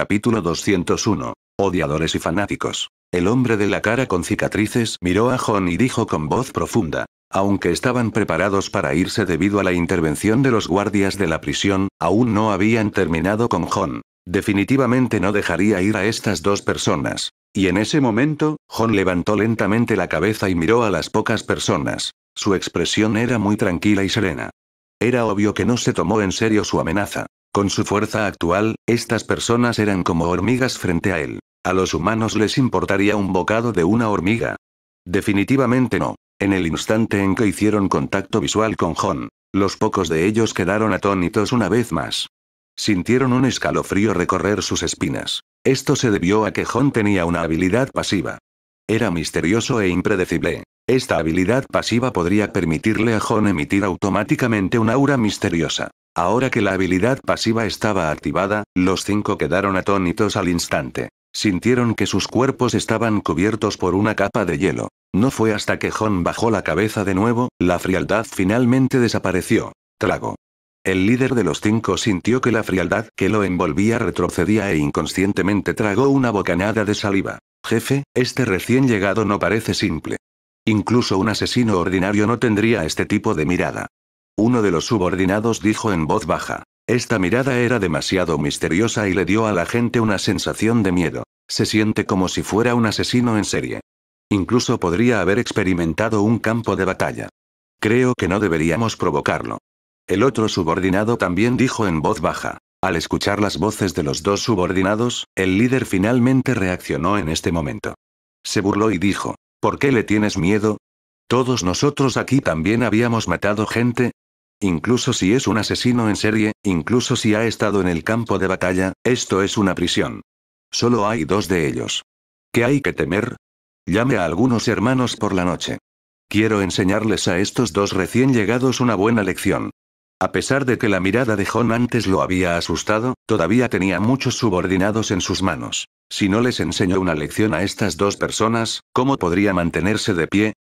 Capítulo 201. Odiadores y fanáticos. El hombre de la cara con cicatrices miró a John y dijo con voz profunda. Aunque estaban preparados para irse debido a la intervención de los guardias de la prisión, aún no habían terminado con John. Definitivamente no dejaría ir a estas dos personas. Y en ese momento, John levantó lentamente la cabeza y miró a las pocas personas. Su expresión era muy tranquila y serena. Era obvio que no se tomó en serio su amenaza. Con su fuerza actual, estas personas eran como hormigas frente a él. A los humanos les importaría un bocado de una hormiga. Definitivamente no. En el instante en que hicieron contacto visual con Hon, los pocos de ellos quedaron atónitos una vez más. Sintieron un escalofrío recorrer sus espinas. Esto se debió a que John tenía una habilidad pasiva. Era misterioso e impredecible. Esta habilidad pasiva podría permitirle a Hon emitir automáticamente un aura misteriosa. Ahora que la habilidad pasiva estaba activada, los cinco quedaron atónitos al instante. Sintieron que sus cuerpos estaban cubiertos por una capa de hielo. No fue hasta que Hon bajó la cabeza de nuevo, la frialdad finalmente desapareció. Trago. El líder de los cinco sintió que la frialdad que lo envolvía retrocedía e inconscientemente tragó una bocanada de saliva. Jefe, este recién llegado no parece simple. Incluso un asesino ordinario no tendría este tipo de mirada. Uno de los subordinados dijo en voz baja. Esta mirada era demasiado misteriosa y le dio a la gente una sensación de miedo. Se siente como si fuera un asesino en serie. Incluso podría haber experimentado un campo de batalla. Creo que no deberíamos provocarlo. El otro subordinado también dijo en voz baja. Al escuchar las voces de los dos subordinados, el líder finalmente reaccionó en este momento. Se burló y dijo, ¿Por qué le tienes miedo? Todos nosotros aquí también habíamos matado gente, Incluso si es un asesino en serie, incluso si ha estado en el campo de batalla, esto es una prisión. Solo hay dos de ellos. ¿Qué hay que temer? Llame a algunos hermanos por la noche. Quiero enseñarles a estos dos recién llegados una buena lección. A pesar de que la mirada de John antes lo había asustado, todavía tenía muchos subordinados en sus manos. Si no les enseñó una lección a estas dos personas, ¿cómo podría mantenerse de pie?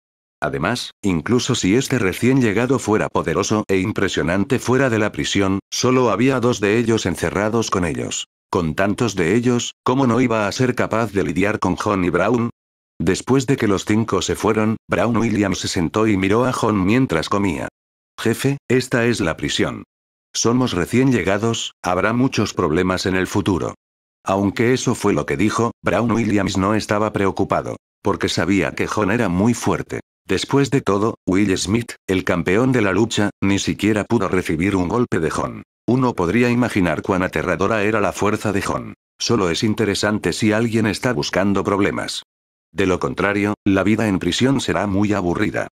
Además, incluso si este recién llegado fuera poderoso e impresionante fuera de la prisión, solo había dos de ellos encerrados con ellos. Con tantos de ellos, ¿cómo no iba a ser capaz de lidiar con John y Brown? Después de que los cinco se fueron, Brown Williams se sentó y miró a John mientras comía. Jefe, esta es la prisión. Somos recién llegados, habrá muchos problemas en el futuro. Aunque eso fue lo que dijo, Brown Williams no estaba preocupado, porque sabía que John era muy fuerte. Después de todo, Will Smith, el campeón de la lucha, ni siquiera pudo recibir un golpe de John. Uno podría imaginar cuán aterradora era la fuerza de John. Solo es interesante si alguien está buscando problemas. De lo contrario, la vida en prisión será muy aburrida.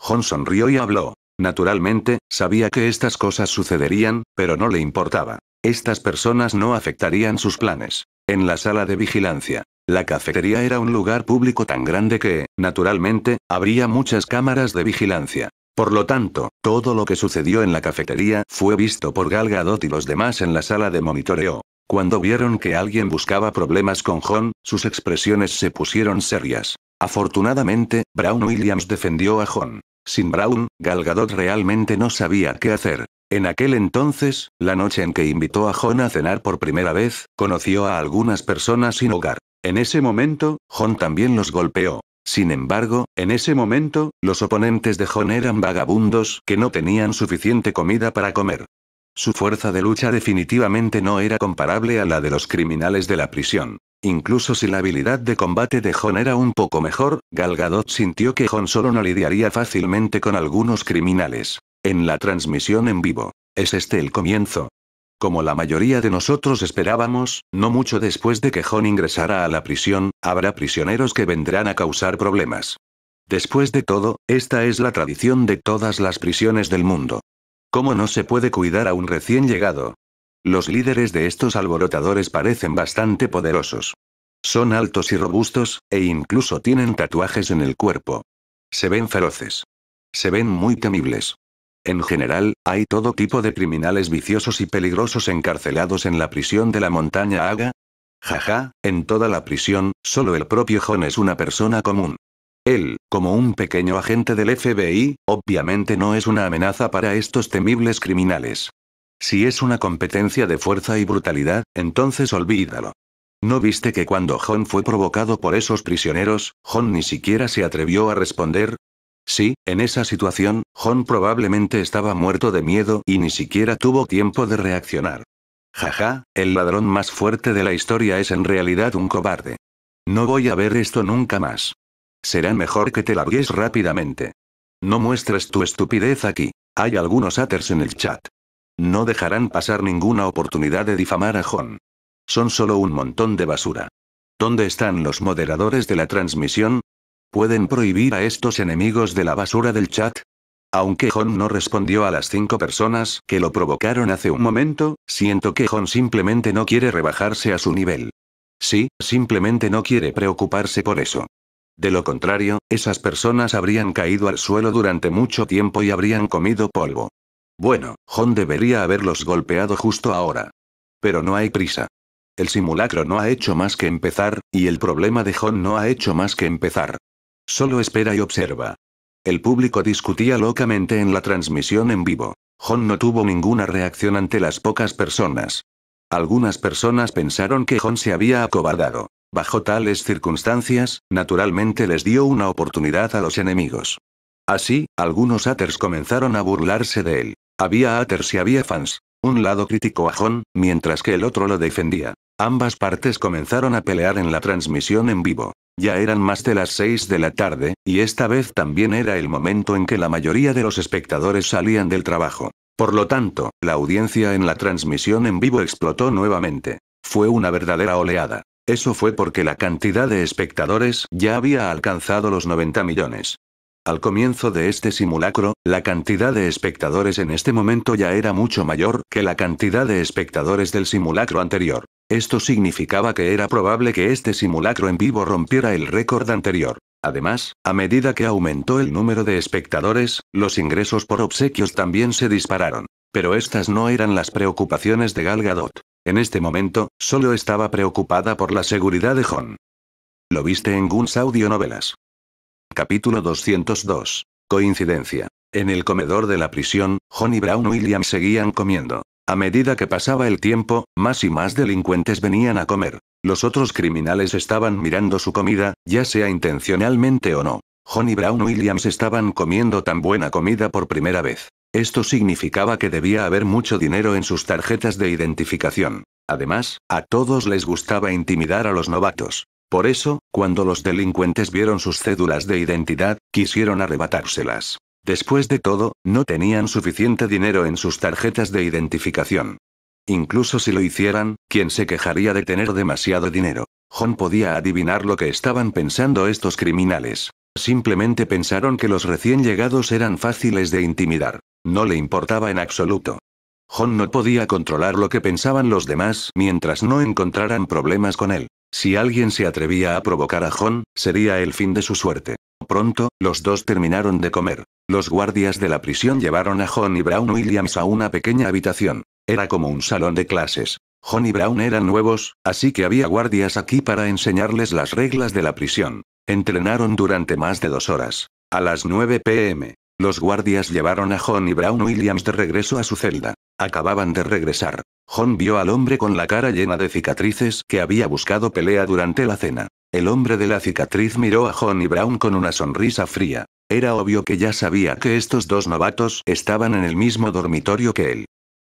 John sonrió y habló. Naturalmente, sabía que estas cosas sucederían, pero no le importaba. Estas personas no afectarían sus planes. En la sala de vigilancia, la cafetería era un lugar público tan grande que, naturalmente, habría muchas cámaras de vigilancia. Por lo tanto, todo lo que sucedió en la cafetería fue visto por Gal Gadot y los demás en la sala de monitoreo. Cuando vieron que alguien buscaba problemas con John, sus expresiones se pusieron serias. Afortunadamente, Brown Williams defendió a John. Sin Brown, Gal Gadot realmente no sabía qué hacer. En aquel entonces, la noche en que invitó a John a cenar por primera vez, conoció a algunas personas sin hogar. En ese momento, Jon también los golpeó. Sin embargo, en ese momento, los oponentes de Jon eran vagabundos que no tenían suficiente comida para comer. Su fuerza de lucha definitivamente no era comparable a la de los criminales de la prisión. Incluso si la habilidad de combate de Jon era un poco mejor, Galgadot sintió que Jon solo no lidiaría fácilmente con algunos criminales. En la transmisión en vivo. ¿Es este el comienzo? Como la mayoría de nosotros esperábamos, no mucho después de que John ingresara a la prisión, habrá prisioneros que vendrán a causar problemas. Después de todo, esta es la tradición de todas las prisiones del mundo. ¿Cómo no se puede cuidar a un recién llegado? Los líderes de estos alborotadores parecen bastante poderosos. Son altos y robustos, e incluso tienen tatuajes en el cuerpo. Se ven feroces. Se ven muy temibles. En general, hay todo tipo de criminales viciosos y peligrosos encarcelados en la prisión de la montaña Haga. Jaja, en toda la prisión, solo el propio John es una persona común. Él, como un pequeño agente del FBI, obviamente no es una amenaza para estos temibles criminales. Si es una competencia de fuerza y brutalidad, entonces olvídalo. ¿No viste que cuando John fue provocado por esos prisioneros, John ni siquiera se atrevió a responder? Sí, en esa situación, Jon probablemente estaba muerto de miedo y ni siquiera tuvo tiempo de reaccionar. Jaja, el ladrón más fuerte de la historia es en realidad un cobarde. No voy a ver esto nunca más. Será mejor que te largues rápidamente. No muestres tu estupidez aquí. Hay algunos haters en el chat. No dejarán pasar ninguna oportunidad de difamar a John. Son solo un montón de basura. ¿Dónde están los moderadores de la transmisión? ¿Pueden prohibir a estos enemigos de la basura del chat? Aunque Hon no respondió a las cinco personas que lo provocaron hace un momento, siento que Hon simplemente no quiere rebajarse a su nivel. Sí, simplemente no quiere preocuparse por eso. De lo contrario, esas personas habrían caído al suelo durante mucho tiempo y habrían comido polvo. Bueno, Hon debería haberlos golpeado justo ahora. Pero no hay prisa. El simulacro no ha hecho más que empezar, y el problema de Hon no ha hecho más que empezar. Solo espera y observa. El público discutía locamente en la transmisión en vivo. John no tuvo ninguna reacción ante las pocas personas. Algunas personas pensaron que John se había acobardado. Bajo tales circunstancias, naturalmente les dio una oportunidad a los enemigos. Así, algunos haters comenzaron a burlarse de él. Había haters y había fans. Un lado criticó a John, mientras que el otro lo defendía. Ambas partes comenzaron a pelear en la transmisión en vivo. Ya eran más de las 6 de la tarde, y esta vez también era el momento en que la mayoría de los espectadores salían del trabajo. Por lo tanto, la audiencia en la transmisión en vivo explotó nuevamente. Fue una verdadera oleada. Eso fue porque la cantidad de espectadores ya había alcanzado los 90 millones. Al comienzo de este simulacro, la cantidad de espectadores en este momento ya era mucho mayor que la cantidad de espectadores del simulacro anterior. Esto significaba que era probable que este simulacro en vivo rompiera el récord anterior. Además, a medida que aumentó el número de espectadores, los ingresos por obsequios también se dispararon. Pero estas no eran las preocupaciones de Gal Gadot. En este momento, solo estaba preocupada por la seguridad de Hon. Lo viste en Guns Audio Novelas. Capítulo 202. Coincidencia. En el comedor de la prisión, John y Brown Williams seguían comiendo. A medida que pasaba el tiempo, más y más delincuentes venían a comer. Los otros criminales estaban mirando su comida, ya sea intencionalmente o no. John y Brown Williams estaban comiendo tan buena comida por primera vez. Esto significaba que debía haber mucho dinero en sus tarjetas de identificación. Además, a todos les gustaba intimidar a los novatos. Por eso, cuando los delincuentes vieron sus cédulas de identidad, quisieron arrebatárselas. Después de todo, no tenían suficiente dinero en sus tarjetas de identificación. Incluso si lo hicieran, ¿quién se quejaría de tener demasiado dinero? John podía adivinar lo que estaban pensando estos criminales. Simplemente pensaron que los recién llegados eran fáciles de intimidar. No le importaba en absoluto. John no podía controlar lo que pensaban los demás mientras no encontraran problemas con él. Si alguien se atrevía a provocar a John, sería el fin de su suerte. Pronto, los dos terminaron de comer. Los guardias de la prisión llevaron a John y Brown Williams a una pequeña habitación. Era como un salón de clases. John y Brown eran nuevos, así que había guardias aquí para enseñarles las reglas de la prisión. Entrenaron durante más de dos horas. A las 9 pm, los guardias llevaron a John y Brown Williams de regreso a su celda. Acababan de regresar. John vio al hombre con la cara llena de cicatrices que había buscado pelea durante la cena. El hombre de la cicatriz miró a John y Brown con una sonrisa fría. Era obvio que ya sabía que estos dos novatos estaban en el mismo dormitorio que él.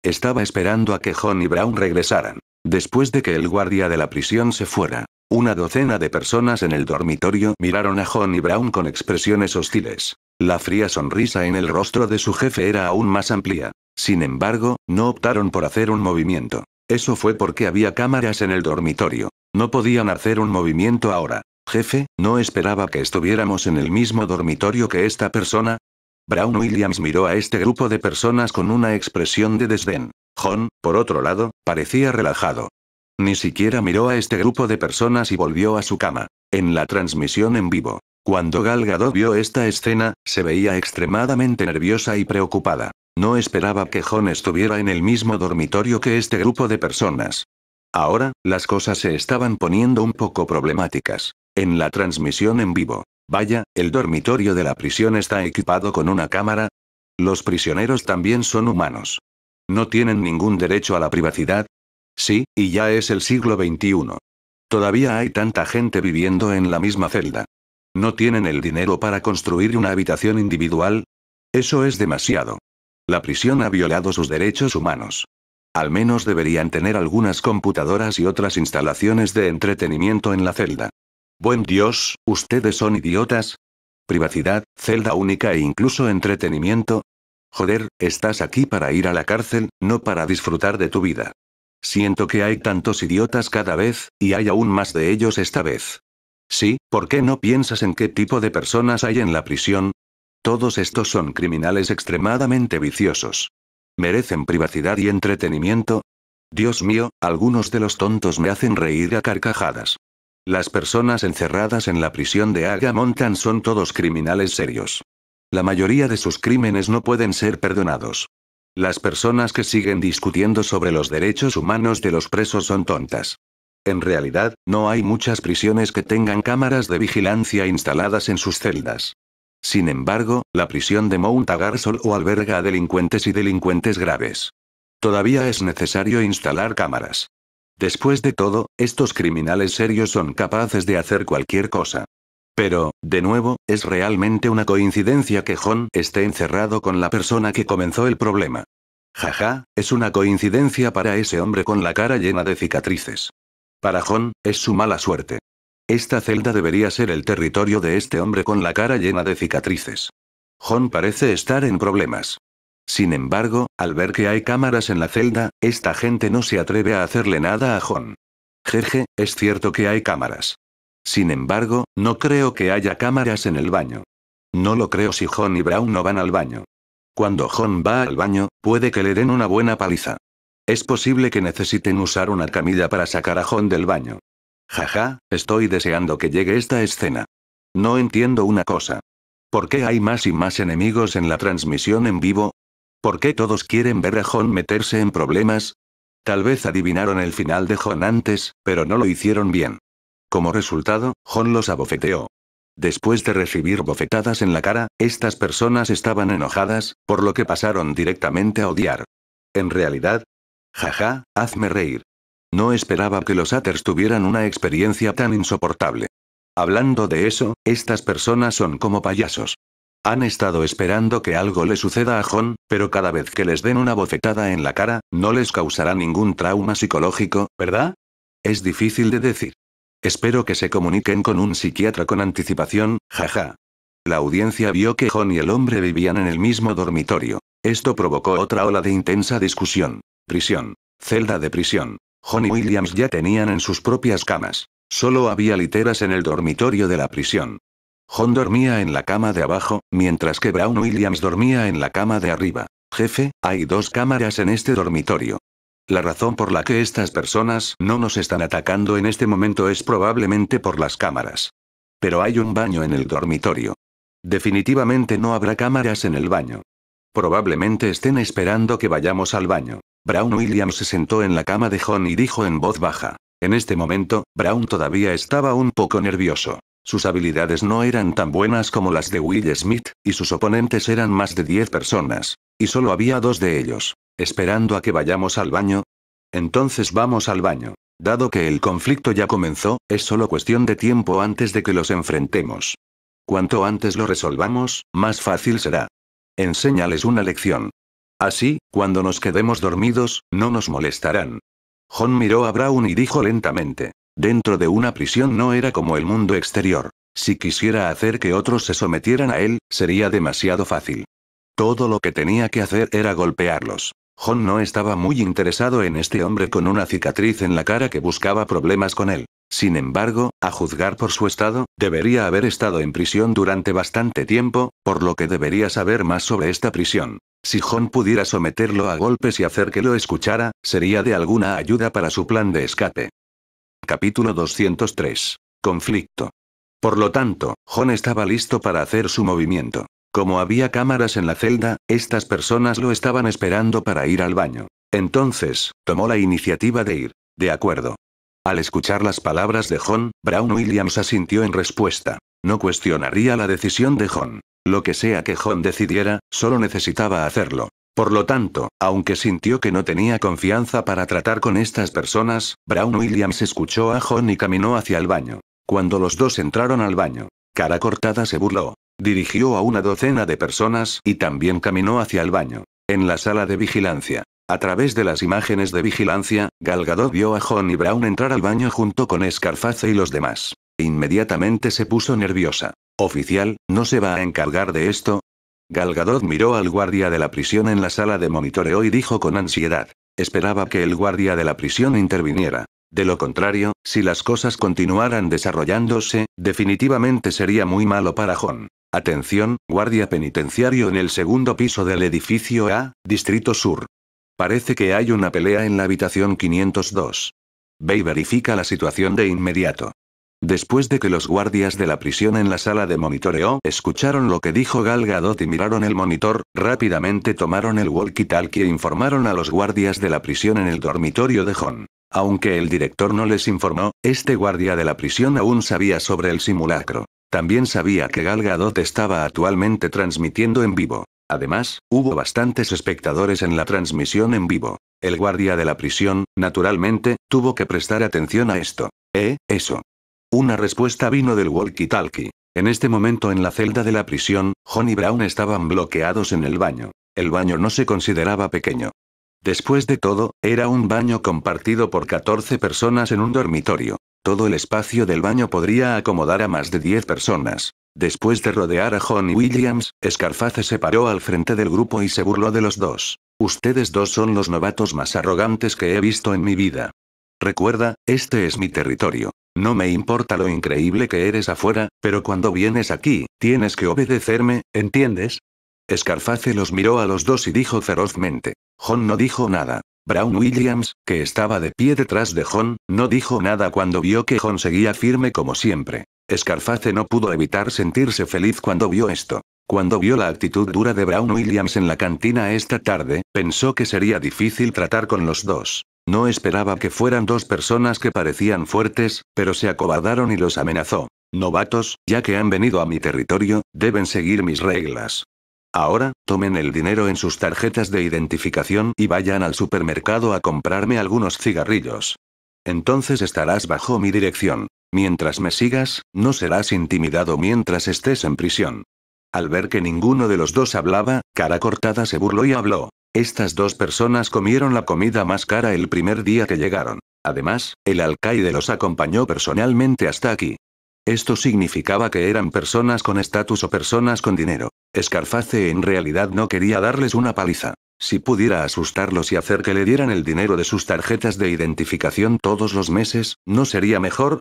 Estaba esperando a que John y Brown regresaran. Después de que el guardia de la prisión se fuera, una docena de personas en el dormitorio miraron a John y Brown con expresiones hostiles. La fría sonrisa en el rostro de su jefe era aún más amplia. Sin embargo, no optaron por hacer un movimiento. Eso fue porque había cámaras en el dormitorio. No podían hacer un movimiento ahora. Jefe, ¿no esperaba que estuviéramos en el mismo dormitorio que esta persona? Brown Williams miró a este grupo de personas con una expresión de desdén. John, por otro lado, parecía relajado. Ni siquiera miró a este grupo de personas y volvió a su cama. En la transmisión en vivo, cuando Galgado vio esta escena, se veía extremadamente nerviosa y preocupada. No esperaba que John estuviera en el mismo dormitorio que este grupo de personas. Ahora, las cosas se estaban poniendo un poco problemáticas. En la transmisión en vivo. Vaya, el dormitorio de la prisión está equipado con una cámara. Los prisioneros también son humanos. No tienen ningún derecho a la privacidad. Sí, y ya es el siglo XXI. Todavía hay tanta gente viviendo en la misma celda. ¿No tienen el dinero para construir una habitación individual? Eso es demasiado. La prisión ha violado sus derechos humanos. Al menos deberían tener algunas computadoras y otras instalaciones de entretenimiento en la celda. Buen Dios, ustedes son idiotas. Privacidad, celda única e incluso entretenimiento. Joder, estás aquí para ir a la cárcel, no para disfrutar de tu vida. Siento que hay tantos idiotas cada vez, y hay aún más de ellos esta vez. Sí, ¿por qué no piensas en qué tipo de personas hay en la prisión? Todos estos son criminales extremadamente viciosos. ¿Merecen privacidad y entretenimiento? Dios mío, algunos de los tontos me hacen reír a carcajadas. Las personas encerradas en la prisión de Agamontan son todos criminales serios. La mayoría de sus crímenes no pueden ser perdonados. Las personas que siguen discutiendo sobre los derechos humanos de los presos son tontas. En realidad, no hay muchas prisiones que tengan cámaras de vigilancia instaladas en sus celdas. Sin embargo, la prisión de Mount Agar o alberga a delincuentes y delincuentes graves. Todavía es necesario instalar cámaras. Después de todo, estos criminales serios son capaces de hacer cualquier cosa. Pero, de nuevo, es realmente una coincidencia que John esté encerrado con la persona que comenzó el problema. Jaja, es una coincidencia para ese hombre con la cara llena de cicatrices. Para John, es su mala suerte. Esta celda debería ser el territorio de este hombre con la cara llena de cicatrices. John parece estar en problemas. Sin embargo, al ver que hay cámaras en la celda, esta gente no se atreve a hacerle nada a John. Jeje, es cierto que hay cámaras. Sin embargo, no creo que haya cámaras en el baño. No lo creo si John y Brown no van al baño. Cuando John va al baño, puede que le den una buena paliza. Es posible que necesiten usar una camilla para sacar a John del baño. Jaja, estoy deseando que llegue esta escena. No entiendo una cosa. ¿Por qué hay más y más enemigos en la transmisión en vivo? ¿Por qué todos quieren ver a John meterse en problemas? Tal vez adivinaron el final de John antes, pero no lo hicieron bien. Como resultado, John los abofeteó. Después de recibir bofetadas en la cara, estas personas estaban enojadas, por lo que pasaron directamente a odiar. En realidad, Jaja, hazme reír. No esperaba que los haters tuvieran una experiencia tan insoportable. Hablando de eso, estas personas son como payasos. Han estado esperando que algo le suceda a John, pero cada vez que les den una bofetada en la cara, no les causará ningún trauma psicológico, ¿verdad? Es difícil de decir. Espero que se comuniquen con un psiquiatra con anticipación, jaja. La audiencia vio que John y el hombre vivían en el mismo dormitorio. Esto provocó otra ola de intensa discusión. Prisión. Celda de prisión. John y Williams ya tenían en sus propias camas. Solo había literas en el dormitorio de la prisión. John dormía en la cama de abajo, mientras que Brown Williams dormía en la cama de arriba. Jefe, hay dos cámaras en este dormitorio. La razón por la que estas personas no nos están atacando en este momento es probablemente por las cámaras. Pero hay un baño en el dormitorio. Definitivamente no habrá cámaras en el baño. Probablemente estén esperando que vayamos al baño. Brown Williams se sentó en la cama de John y dijo en voz baja. En este momento, Brown todavía estaba un poco nervioso. Sus habilidades no eran tan buenas como las de Will Smith, y sus oponentes eran más de 10 personas. Y solo había dos de ellos. Esperando a que vayamos al baño. Entonces vamos al baño. Dado que el conflicto ya comenzó, es solo cuestión de tiempo antes de que los enfrentemos. Cuanto antes lo resolvamos, más fácil será. Enséñales una lección. Así, cuando nos quedemos dormidos, no nos molestarán. John miró a Brown y dijo lentamente. Dentro de una prisión no era como el mundo exterior. Si quisiera hacer que otros se sometieran a él, sería demasiado fácil. Todo lo que tenía que hacer era golpearlos. John no estaba muy interesado en este hombre con una cicatriz en la cara que buscaba problemas con él. Sin embargo, a juzgar por su estado, debería haber estado en prisión durante bastante tiempo, por lo que debería saber más sobre esta prisión. Si John pudiera someterlo a golpes y hacer que lo escuchara, sería de alguna ayuda para su plan de escape. Capítulo 203. Conflicto. Por lo tanto, John estaba listo para hacer su movimiento. Como había cámaras en la celda, estas personas lo estaban esperando para ir al baño. Entonces, tomó la iniciativa de ir. De acuerdo. Al escuchar las palabras de John, Brown Williams asintió en respuesta. No cuestionaría la decisión de John. Lo que sea que John decidiera, solo necesitaba hacerlo. Por lo tanto, aunque sintió que no tenía confianza para tratar con estas personas, Brown Williams escuchó a John y caminó hacia el baño. Cuando los dos entraron al baño, cara cortada se burló. Dirigió a una docena de personas y también caminó hacia el baño. En la sala de vigilancia. A través de las imágenes de vigilancia, Galgadot vio a John Brown entrar al baño junto con Scarface y los demás. Inmediatamente se puso nerviosa. Oficial, ¿no se va a encargar de esto? Galgadot miró al guardia de la prisión en la sala de monitoreo y dijo con ansiedad. Esperaba que el guardia de la prisión interviniera. De lo contrario, si las cosas continuaran desarrollándose, definitivamente sería muy malo para John. Atención, guardia penitenciario en el segundo piso del edificio A, Distrito Sur. Parece que hay una pelea en la habitación 502. Bay verifica la situación de inmediato. Después de que los guardias de la prisión en la sala de monitoreo escucharon lo que dijo Gal Gadot y miraron el monitor, rápidamente tomaron el walkie-talkie e informaron a los guardias de la prisión en el dormitorio de John. Aunque el director no les informó, este guardia de la prisión aún sabía sobre el simulacro. También sabía que Gal Gadot estaba actualmente transmitiendo en vivo. Además, hubo bastantes espectadores en la transmisión en vivo. El guardia de la prisión, naturalmente, tuvo que prestar atención a esto. ¿Eh, eso? Una respuesta vino del walkie-talkie. En este momento en la celda de la prisión, John y Brown estaban bloqueados en el baño. El baño no se consideraba pequeño. Después de todo, era un baño compartido por 14 personas en un dormitorio. Todo el espacio del baño podría acomodar a más de 10 personas. Después de rodear a John y Williams, Scarface se paró al frente del grupo y se burló de los dos. Ustedes dos son los novatos más arrogantes que he visto en mi vida. Recuerda, este es mi territorio. No me importa lo increíble que eres afuera, pero cuando vienes aquí, tienes que obedecerme, ¿entiendes? Scarface los miró a los dos y dijo ferozmente, John no dijo nada. Brown Williams, que estaba de pie detrás de John, no dijo nada cuando vio que John seguía firme como siempre. Scarface no pudo evitar sentirse feliz cuando vio esto. Cuando vio la actitud dura de Brown Williams en la cantina esta tarde, pensó que sería difícil tratar con los dos. No esperaba que fueran dos personas que parecían fuertes, pero se acobardaron y los amenazó. Novatos, ya que han venido a mi territorio, deben seguir mis reglas. Ahora, tomen el dinero en sus tarjetas de identificación y vayan al supermercado a comprarme algunos cigarrillos. Entonces estarás bajo mi dirección. Mientras me sigas, no serás intimidado mientras estés en prisión. Al ver que ninguno de los dos hablaba, cara cortada se burló y habló. Estas dos personas comieron la comida más cara el primer día que llegaron. Además, el alcaide los acompañó personalmente hasta aquí. Esto significaba que eran personas con estatus o personas con dinero. Scarface en realidad no quería darles una paliza. Si pudiera asustarlos y hacer que le dieran el dinero de sus tarjetas de identificación todos los meses, ¿no sería mejor?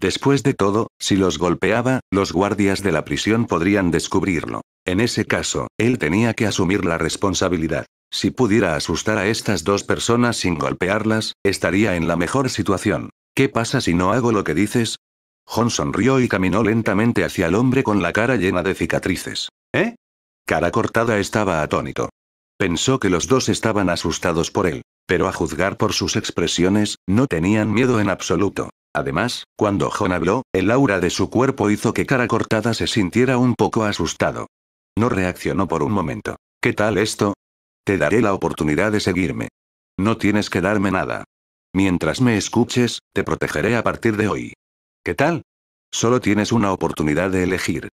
Después de todo, si los golpeaba, los guardias de la prisión podrían descubrirlo. En ese caso, él tenía que asumir la responsabilidad. Si pudiera asustar a estas dos personas sin golpearlas, estaría en la mejor situación. ¿Qué pasa si no hago lo que dices? Hon sonrió y caminó lentamente hacia el hombre con la cara llena de cicatrices. ¿Eh? Cara cortada estaba atónito. Pensó que los dos estaban asustados por él, pero a juzgar por sus expresiones, no tenían miedo en absoluto. Además, cuando John habló, el aura de su cuerpo hizo que cara cortada se sintiera un poco asustado. No reaccionó por un momento. ¿Qué tal esto? Te daré la oportunidad de seguirme. No tienes que darme nada. Mientras me escuches, te protegeré a partir de hoy. ¿Qué tal? Solo tienes una oportunidad de elegir.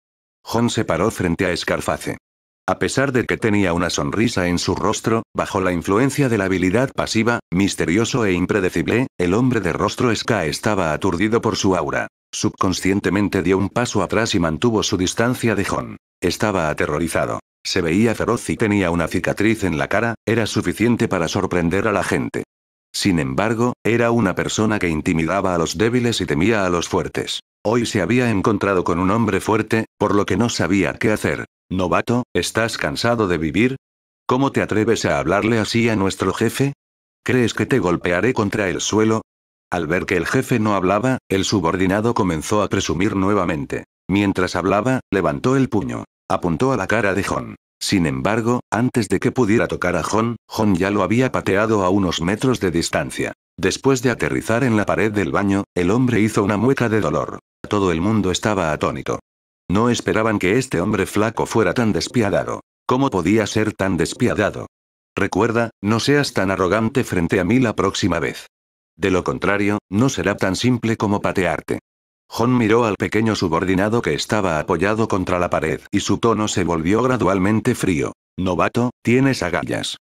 John se paró frente a Scarface. A pesar de que tenía una sonrisa en su rostro, bajo la influencia de la habilidad pasiva, misterioso e impredecible, el hombre de rostro Ska estaba aturdido por su aura. Subconscientemente dio un paso atrás y mantuvo su distancia de John. Estaba aterrorizado. Se veía feroz y tenía una cicatriz en la cara, era suficiente para sorprender a la gente. Sin embargo, era una persona que intimidaba a los débiles y temía a los fuertes. Hoy se había encontrado con un hombre fuerte, por lo que no sabía qué hacer. Novato, ¿estás cansado de vivir? ¿Cómo te atreves a hablarle así a nuestro jefe? ¿Crees que te golpearé contra el suelo? Al ver que el jefe no hablaba, el subordinado comenzó a presumir nuevamente. Mientras hablaba, levantó el puño. Apuntó a la cara de John. Sin embargo, antes de que pudiera tocar a Hon, John ya lo había pateado a unos metros de distancia. Después de aterrizar en la pared del baño, el hombre hizo una mueca de dolor. Todo el mundo estaba atónito. No esperaban que este hombre flaco fuera tan despiadado. ¿Cómo podía ser tan despiadado? Recuerda, no seas tan arrogante frente a mí la próxima vez. De lo contrario, no será tan simple como patearte. John miró al pequeño subordinado que estaba apoyado contra la pared y su tono se volvió gradualmente frío. Novato, tienes agallas.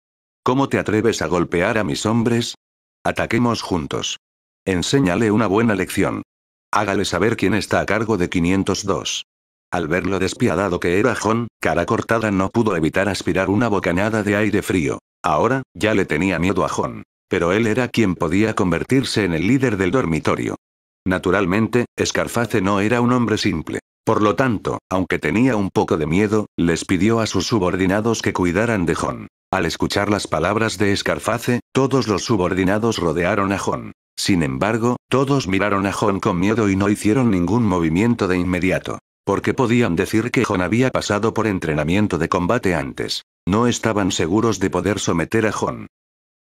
¿Cómo te atreves a golpear a mis hombres? Ataquemos juntos. Enséñale una buena lección. Hágale saber quién está a cargo de 502. Al ver lo despiadado que era John, cara cortada no pudo evitar aspirar una bocanada de aire frío. Ahora, ya le tenía miedo a John. Pero él era quien podía convertirse en el líder del dormitorio. Naturalmente, Scarface no era un hombre simple. Por lo tanto, aunque tenía un poco de miedo, les pidió a sus subordinados que cuidaran de Jon. Al escuchar las palabras de Scarface, todos los subordinados rodearon a Jon. Sin embargo, todos miraron a Jon con miedo y no hicieron ningún movimiento de inmediato. Porque podían decir que Jon había pasado por entrenamiento de combate antes. No estaban seguros de poder someter a Jon.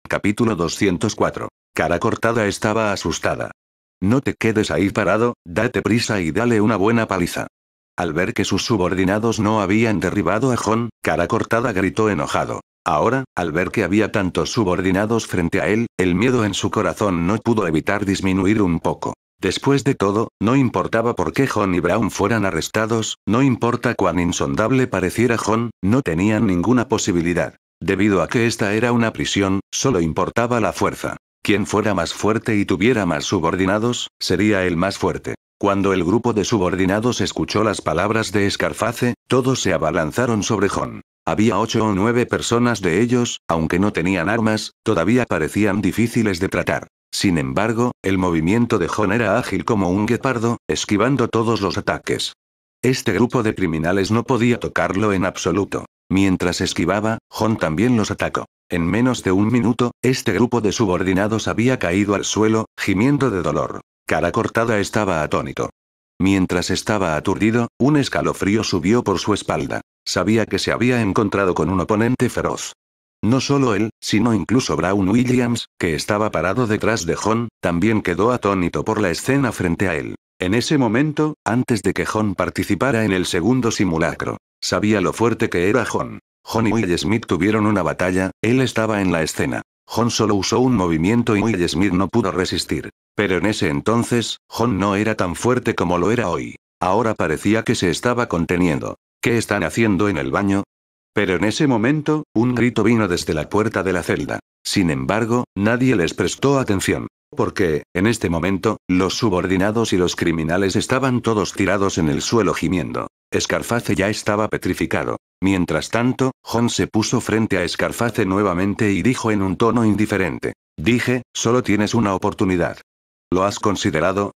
Capítulo 204. Cara cortada estaba asustada. No te quedes ahí parado, date prisa y dale una buena paliza. Al ver que sus subordinados no habían derribado a John, cara cortada gritó enojado. Ahora, al ver que había tantos subordinados frente a él, el miedo en su corazón no pudo evitar disminuir un poco. Después de todo, no importaba por qué John y Brown fueran arrestados, no importa cuán insondable pareciera John, no tenían ninguna posibilidad. Debido a que esta era una prisión, solo importaba la fuerza. Quien fuera más fuerte y tuviera más subordinados, sería el más fuerte. Cuando el grupo de subordinados escuchó las palabras de Escarface, todos se abalanzaron sobre John. Había ocho o nueve personas de ellos, aunque no tenían armas, todavía parecían difíciles de tratar. Sin embargo, el movimiento de John era ágil como un guepardo, esquivando todos los ataques. Este grupo de criminales no podía tocarlo en absoluto. Mientras esquivaba, John también los atacó. En menos de un minuto, este grupo de subordinados había caído al suelo, gimiendo de dolor. Cara cortada estaba atónito. Mientras estaba aturdido, un escalofrío subió por su espalda. Sabía que se había encontrado con un oponente feroz. No solo él, sino incluso Brown Williams, que estaba parado detrás de John, también quedó atónito por la escena frente a él. En ese momento, antes de que John participara en el segundo simulacro, sabía lo fuerte que era John. John y Smith tuvieron una batalla, él estaba en la escena. John solo usó un movimiento y Will Smith no pudo resistir. Pero en ese entonces, John no era tan fuerte como lo era hoy. Ahora parecía que se estaba conteniendo. ¿Qué están haciendo en el baño? Pero en ese momento, un grito vino desde la puerta de la celda. Sin embargo, nadie les prestó atención. Porque, en este momento, los subordinados y los criminales estaban todos tirados en el suelo gimiendo. Scarface ya estaba petrificado. Mientras tanto, John se puso frente a Scarface nuevamente y dijo en un tono indiferente. Dije, solo tienes una oportunidad. ¿Lo has considerado?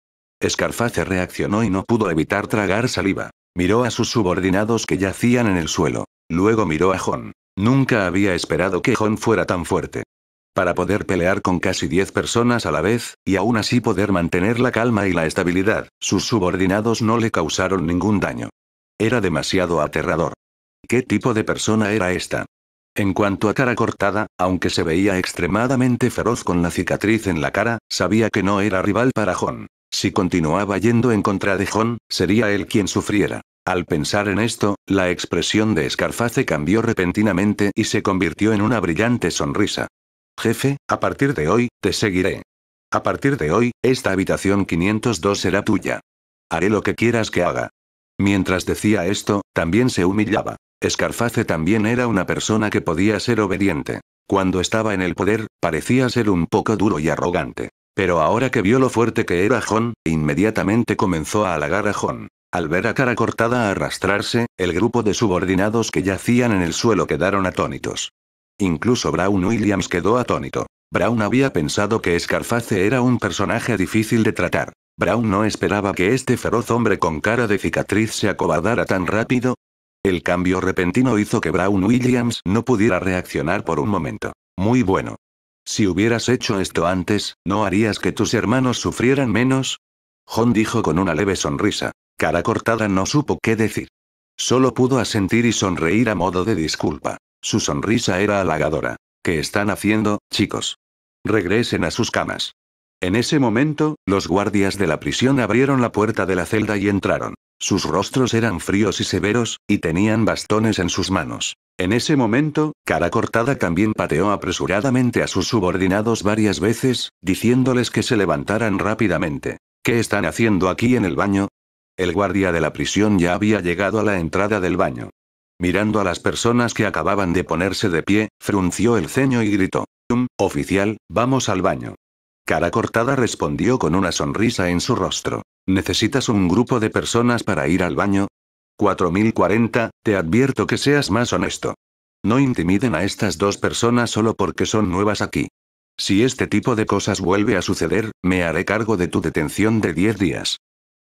Scarface reaccionó y no pudo evitar tragar saliva. Miró a sus subordinados que yacían en el suelo. Luego miró a John. Nunca había esperado que John fuera tan fuerte. Para poder pelear con casi 10 personas a la vez, y aún así poder mantener la calma y la estabilidad, sus subordinados no le causaron ningún daño. Era demasiado aterrador. ¿Qué tipo de persona era esta? En cuanto a cara cortada, aunque se veía extremadamente feroz con la cicatriz en la cara, sabía que no era rival para Jon. Si continuaba yendo en contra de Jon, sería él quien sufriera. Al pensar en esto, la expresión de Scarface cambió repentinamente y se convirtió en una brillante sonrisa. Jefe, a partir de hoy, te seguiré. A partir de hoy, esta habitación 502 será tuya. Haré lo que quieras que haga. Mientras decía esto, también se humillaba. Scarface también era una persona que podía ser obediente. Cuando estaba en el poder, parecía ser un poco duro y arrogante. Pero ahora que vio lo fuerte que era John, inmediatamente comenzó a halagar a John. Al ver a cara cortada a arrastrarse, el grupo de subordinados que yacían en el suelo quedaron atónitos. Incluso Brown Williams quedó atónito. Brown había pensado que Scarface era un personaje difícil de tratar. Brown no esperaba que este feroz hombre con cara de cicatriz se acobardara tan rápido, el cambio repentino hizo que Brown Williams no pudiera reaccionar por un momento. Muy bueno. Si hubieras hecho esto antes, ¿no harías que tus hermanos sufrieran menos? John dijo con una leve sonrisa. Cara cortada no supo qué decir. Solo pudo asentir y sonreír a modo de disculpa. Su sonrisa era halagadora. ¿Qué están haciendo, chicos? Regresen a sus camas. En ese momento, los guardias de la prisión abrieron la puerta de la celda y entraron. Sus rostros eran fríos y severos, y tenían bastones en sus manos. En ese momento, Cara Cortada también pateó apresuradamente a sus subordinados varias veces, diciéndoles que se levantaran rápidamente. ¿Qué están haciendo aquí en el baño? El guardia de la prisión ya había llegado a la entrada del baño. Mirando a las personas que acababan de ponerse de pie, frunció el ceño y gritó. Um, oficial, vamos al baño. Cara Cortada respondió con una sonrisa en su rostro. Necesitas un grupo de personas para ir al baño. 4040, te advierto que seas más honesto. No intimiden a estas dos personas solo porque son nuevas aquí. Si este tipo de cosas vuelve a suceder, me haré cargo de tu detención de 10 días.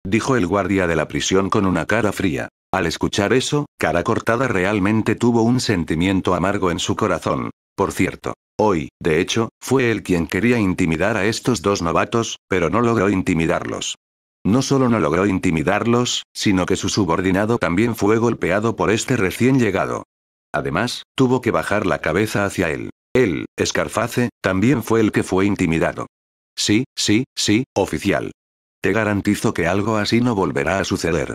Dijo el guardia de la prisión con una cara fría. Al escuchar eso, cara cortada realmente tuvo un sentimiento amargo en su corazón. Por cierto, hoy, de hecho, fue él quien quería intimidar a estos dos novatos, pero no logró intimidarlos. No solo no logró intimidarlos, sino que su subordinado también fue golpeado por este recién llegado. Además, tuvo que bajar la cabeza hacia él. Él, Escarface, también fue el que fue intimidado. Sí, sí, sí, oficial. Te garantizo que algo así no volverá a suceder.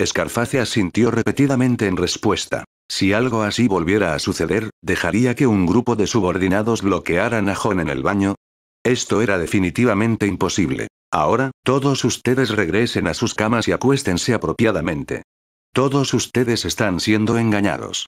Scarface asintió repetidamente en respuesta. Si algo así volviera a suceder, ¿dejaría que un grupo de subordinados bloquearan a John en el baño? Esto era definitivamente imposible. Ahora, todos ustedes regresen a sus camas y acuéstense apropiadamente. Todos ustedes están siendo engañados.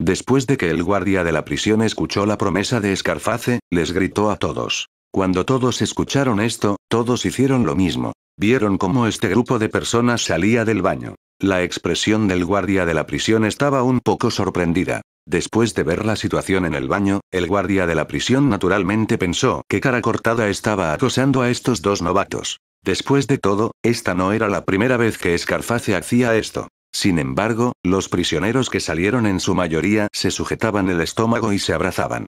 Después de que el guardia de la prisión escuchó la promesa de Escarface, les gritó a todos. Cuando todos escucharon esto, todos hicieron lo mismo. Vieron cómo este grupo de personas salía del baño. La expresión del guardia de la prisión estaba un poco sorprendida. Después de ver la situación en el baño, el guardia de la prisión naturalmente pensó que cara cortada estaba acosando a estos dos novatos. Después de todo, esta no era la primera vez que Scarface hacía esto. Sin embargo, los prisioneros que salieron en su mayoría se sujetaban el estómago y se abrazaban.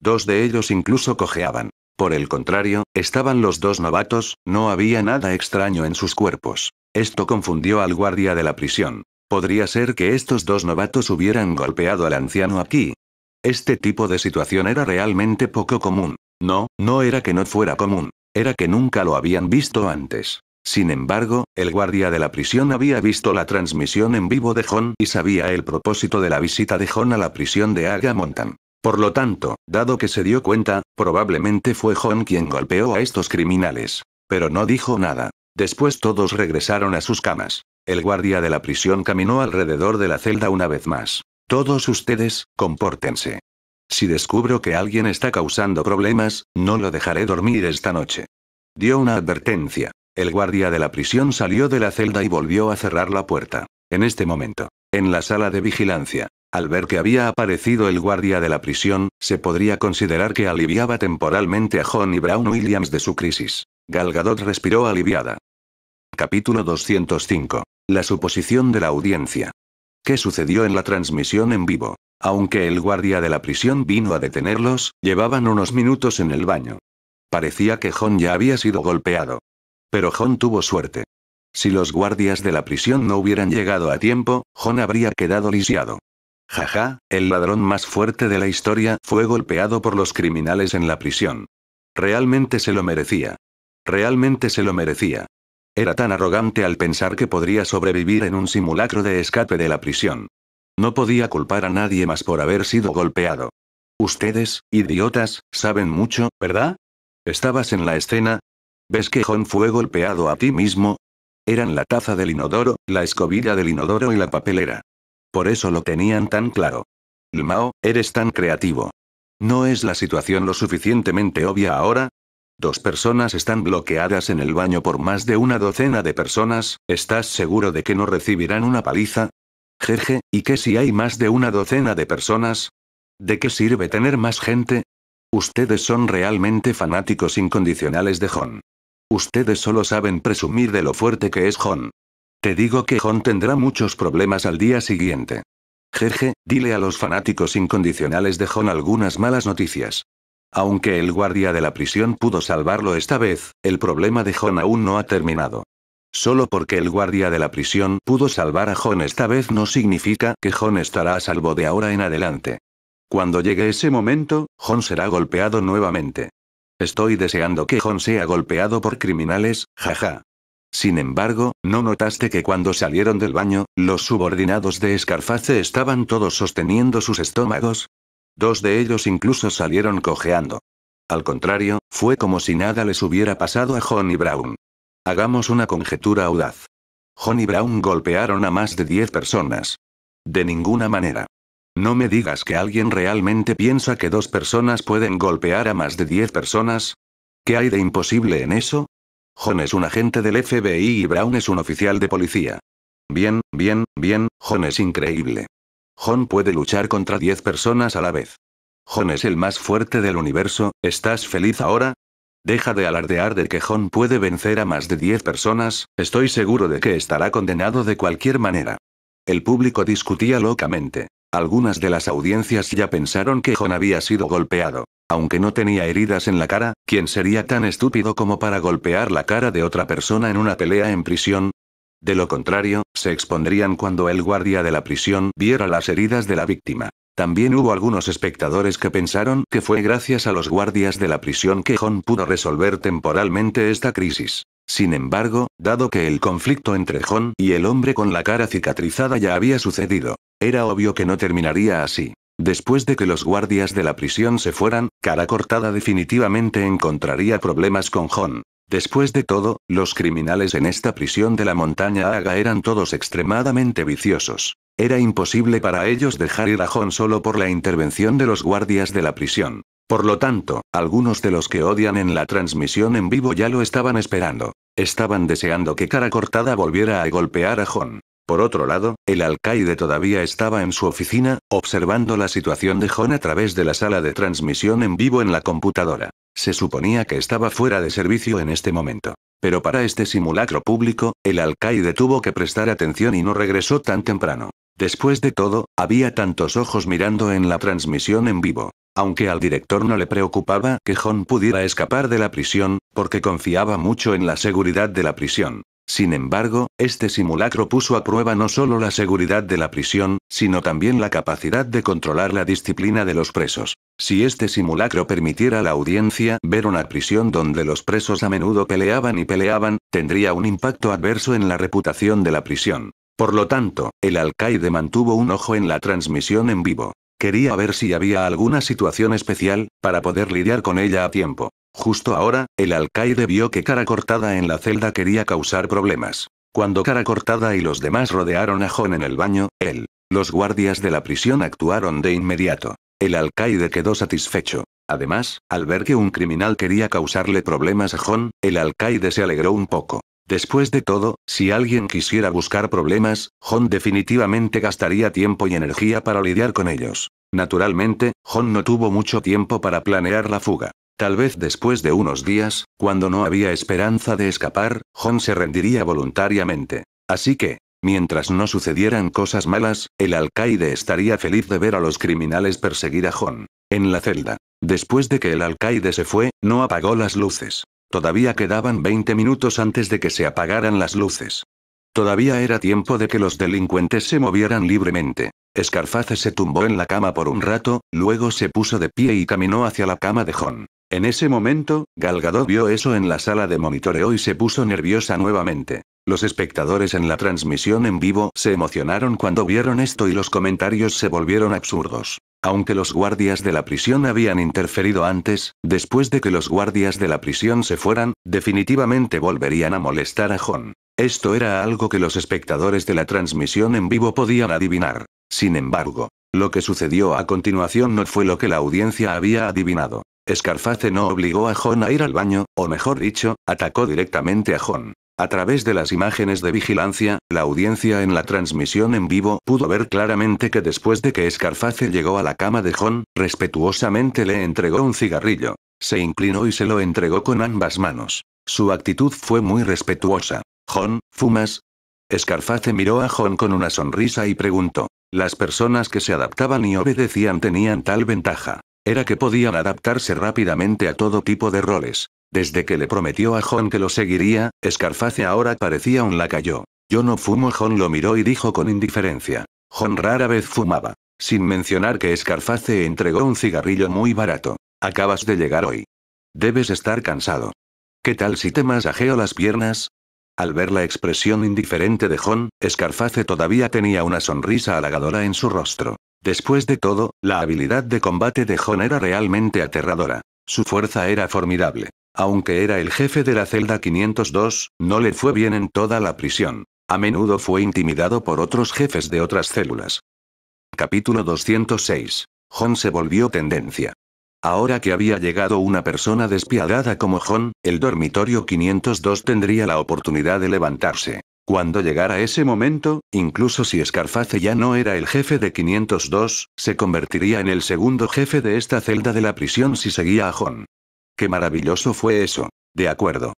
Dos de ellos incluso cojeaban. Por el contrario, estaban los dos novatos, no había nada extraño en sus cuerpos. Esto confundió al guardia de la prisión. Podría ser que estos dos novatos hubieran golpeado al anciano aquí. Este tipo de situación era realmente poco común. No, no era que no fuera común, era que nunca lo habían visto antes. Sin embargo, el guardia de la prisión había visto la transmisión en vivo de John y sabía el propósito de la visita de John a la prisión de Agamontan. Por lo tanto, dado que se dio cuenta, probablemente fue John quien golpeó a estos criminales. Pero no dijo nada. Después todos regresaron a sus camas. El guardia de la prisión caminó alrededor de la celda una vez más. Todos ustedes, compórtense. Si descubro que alguien está causando problemas, no lo dejaré dormir esta noche. Dio una advertencia. El guardia de la prisión salió de la celda y volvió a cerrar la puerta. En este momento, en la sala de vigilancia, al ver que había aparecido el guardia de la prisión, se podría considerar que aliviaba temporalmente a y Brown Williams de su crisis. Galgadot respiró aliviada. Capítulo 205. La suposición de la audiencia. ¿Qué sucedió en la transmisión en vivo? Aunque el guardia de la prisión vino a detenerlos, llevaban unos minutos en el baño. Parecía que John ya había sido golpeado. Pero John tuvo suerte. Si los guardias de la prisión no hubieran llegado a tiempo, John habría quedado lisiado. Jaja, el ladrón más fuerte de la historia fue golpeado por los criminales en la prisión. Realmente se lo merecía. Realmente se lo merecía. Era tan arrogante al pensar que podría sobrevivir en un simulacro de escape de la prisión. No podía culpar a nadie más por haber sido golpeado. Ustedes, idiotas, saben mucho, ¿verdad? ¿Estabas en la escena? ¿Ves que John fue golpeado a ti mismo? Eran la taza del inodoro, la escobilla del inodoro y la papelera. Por eso lo tenían tan claro. Mao, eres tan creativo. ¿No es la situación lo suficientemente obvia ahora? Dos personas están bloqueadas en el baño por más de una docena de personas, ¿estás seguro de que no recibirán una paliza? Jeje, ¿y qué si hay más de una docena de personas? ¿De qué sirve tener más gente? Ustedes son realmente fanáticos incondicionales de Hon. Ustedes solo saben presumir de lo fuerte que es Hon. Te digo que John tendrá muchos problemas al día siguiente. Jeje, dile a los fanáticos incondicionales de John algunas malas noticias. Aunque el guardia de la prisión pudo salvarlo esta vez, el problema de John aún no ha terminado. Solo porque el guardia de la prisión pudo salvar a John esta vez no significa que John estará a salvo de ahora en adelante. Cuando llegue ese momento, John será golpeado nuevamente. Estoy deseando que John sea golpeado por criminales, jaja. Sin embargo, ¿no notaste que cuando salieron del baño, los subordinados de Escarface estaban todos sosteniendo sus estómagos? Dos de ellos incluso salieron cojeando. Al contrario, fue como si nada les hubiera pasado a Johnny Brown. Hagamos una conjetura audaz. Johnny Brown golpearon a más de 10 personas. De ninguna manera. No me digas que alguien realmente piensa que dos personas pueden golpear a más de 10 personas. ¿Qué hay de imposible en eso? John es un agente del FBI y Brown es un oficial de policía. Bien, bien, bien, John es increíble. John puede luchar contra 10 personas a la vez. John es el más fuerte del universo, ¿estás feliz ahora? Deja de alardear de que John puede vencer a más de 10 personas, estoy seguro de que estará condenado de cualquier manera. El público discutía locamente. Algunas de las audiencias ya pensaron que John había sido golpeado. Aunque no tenía heridas en la cara, ¿quién sería tan estúpido como para golpear la cara de otra persona en una pelea en prisión? De lo contrario, se expondrían cuando el guardia de la prisión viera las heridas de la víctima. También hubo algunos espectadores que pensaron que fue gracias a los guardias de la prisión que John pudo resolver temporalmente esta crisis. Sin embargo, dado que el conflicto entre John y el hombre con la cara cicatrizada ya había sucedido, era obvio que no terminaría así. Después de que los guardias de la prisión se fueran, cara cortada definitivamente encontraría problemas con Hon. Después de todo, los criminales en esta prisión de la montaña Aga eran todos extremadamente viciosos. Era imposible para ellos dejar ir a Hon solo por la intervención de los guardias de la prisión. Por lo tanto, algunos de los que odian en la transmisión en vivo ya lo estaban esperando. Estaban deseando que cara cortada volviera a golpear a Jon. Por otro lado, el alcaide todavía estaba en su oficina, observando la situación de John a través de la sala de transmisión en vivo en la computadora. Se suponía que estaba fuera de servicio en este momento. Pero para este simulacro público, el alcaide tuvo que prestar atención y no regresó tan temprano. Después de todo, había tantos ojos mirando en la transmisión en vivo. Aunque al director no le preocupaba que John pudiera escapar de la prisión, porque confiaba mucho en la seguridad de la prisión. Sin embargo, este simulacro puso a prueba no solo la seguridad de la prisión, sino también la capacidad de controlar la disciplina de los presos. Si este simulacro permitiera a la audiencia ver una prisión donde los presos a menudo peleaban y peleaban, tendría un impacto adverso en la reputación de la prisión. Por lo tanto, el alcaide mantuvo un ojo en la transmisión en vivo. Quería ver si había alguna situación especial, para poder lidiar con ella a tiempo. Justo ahora, el alcaide vio que cara cortada en la celda quería causar problemas. Cuando cara cortada y los demás rodearon a John en el baño, él. Los guardias de la prisión actuaron de inmediato. El alcaide quedó satisfecho. Además, al ver que un criminal quería causarle problemas a John, el alcaide se alegró un poco. Después de todo, si alguien quisiera buscar problemas, John definitivamente gastaría tiempo y energía para lidiar con ellos. Naturalmente, John no tuvo mucho tiempo para planear la fuga. Tal vez después de unos días, cuando no había esperanza de escapar, John se rendiría voluntariamente. Así que, mientras no sucedieran cosas malas, el alcaide estaría feliz de ver a los criminales perseguir a John. En la celda. Después de que el alcaide se fue, no apagó las luces. Todavía quedaban 20 minutos antes de que se apagaran las luces. Todavía era tiempo de que los delincuentes se movieran libremente. Escarface se tumbó en la cama por un rato, luego se puso de pie y caminó hacia la cama de John. En ese momento, Galgado vio eso en la sala de monitoreo y se puso nerviosa nuevamente. Los espectadores en la transmisión en vivo se emocionaron cuando vieron esto y los comentarios se volvieron absurdos. Aunque los guardias de la prisión habían interferido antes, después de que los guardias de la prisión se fueran, definitivamente volverían a molestar a John. Esto era algo que los espectadores de la transmisión en vivo podían adivinar. Sin embargo, lo que sucedió a continuación no fue lo que la audiencia había adivinado. Scarface no obligó a John a ir al baño, o mejor dicho, atacó directamente a John. A través de las imágenes de vigilancia, la audiencia en la transmisión en vivo pudo ver claramente que después de que Scarface llegó a la cama de John, respetuosamente le entregó un cigarrillo. Se inclinó y se lo entregó con ambas manos. Su actitud fue muy respetuosa. John, ¿fumas? Scarface miró a John con una sonrisa y preguntó. Las personas que se adaptaban y obedecían tenían tal ventaja era que podían adaptarse rápidamente a todo tipo de roles. Desde que le prometió a John que lo seguiría, Scarface ahora parecía un lacayo. Yo no fumo. John lo miró y dijo con indiferencia. John rara vez fumaba. Sin mencionar que Scarface entregó un cigarrillo muy barato. Acabas de llegar hoy. Debes estar cansado. ¿Qué tal si te masajeo las piernas? Al ver la expresión indiferente de John, Scarface todavía tenía una sonrisa halagadora en su rostro. Después de todo, la habilidad de combate de Hon era realmente aterradora. Su fuerza era formidable. Aunque era el jefe de la celda 502, no le fue bien en toda la prisión. A menudo fue intimidado por otros jefes de otras células. Capítulo 206. Hon se volvió tendencia. Ahora que había llegado una persona despiadada como Hon, el dormitorio 502 tendría la oportunidad de levantarse. Cuando llegara ese momento, incluso si Scarface ya no era el jefe de 502, se convertiría en el segundo jefe de esta celda de la prisión si seguía a John. Qué maravilloso fue eso. De acuerdo.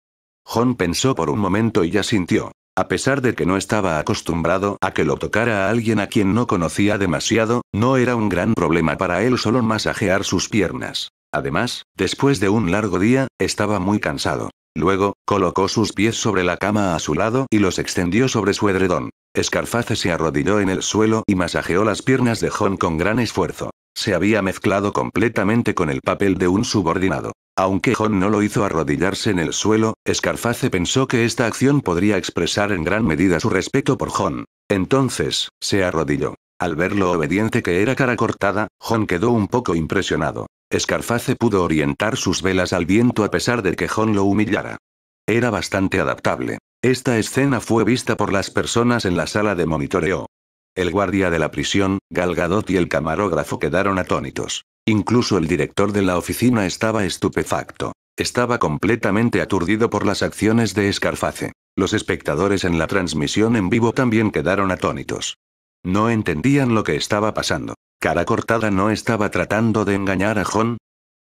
John pensó por un momento y ya sintió. A pesar de que no estaba acostumbrado a que lo tocara a alguien a quien no conocía demasiado, no era un gran problema para él solo masajear sus piernas. Además, después de un largo día, estaba muy cansado. Luego, colocó sus pies sobre la cama a su lado y los extendió sobre su edredón. Escarface se arrodilló en el suelo y masajeó las piernas de John con gran esfuerzo. Se había mezclado completamente con el papel de un subordinado. Aunque John no lo hizo arrodillarse en el suelo, Escarface pensó que esta acción podría expresar en gran medida su respeto por John. Entonces, se arrodilló. Al ver lo obediente que era cara cortada, John quedó un poco impresionado. Escarface pudo orientar sus velas al viento a pesar de que John lo humillara. Era bastante adaptable. Esta escena fue vista por las personas en la sala de monitoreo. El guardia de la prisión, Galgadot y el camarógrafo quedaron atónitos. Incluso el director de la oficina estaba estupefacto. Estaba completamente aturdido por las acciones de Scarface. Los espectadores en la transmisión en vivo también quedaron atónitos. No entendían lo que estaba pasando. Cara cortada no estaba tratando de engañar a John.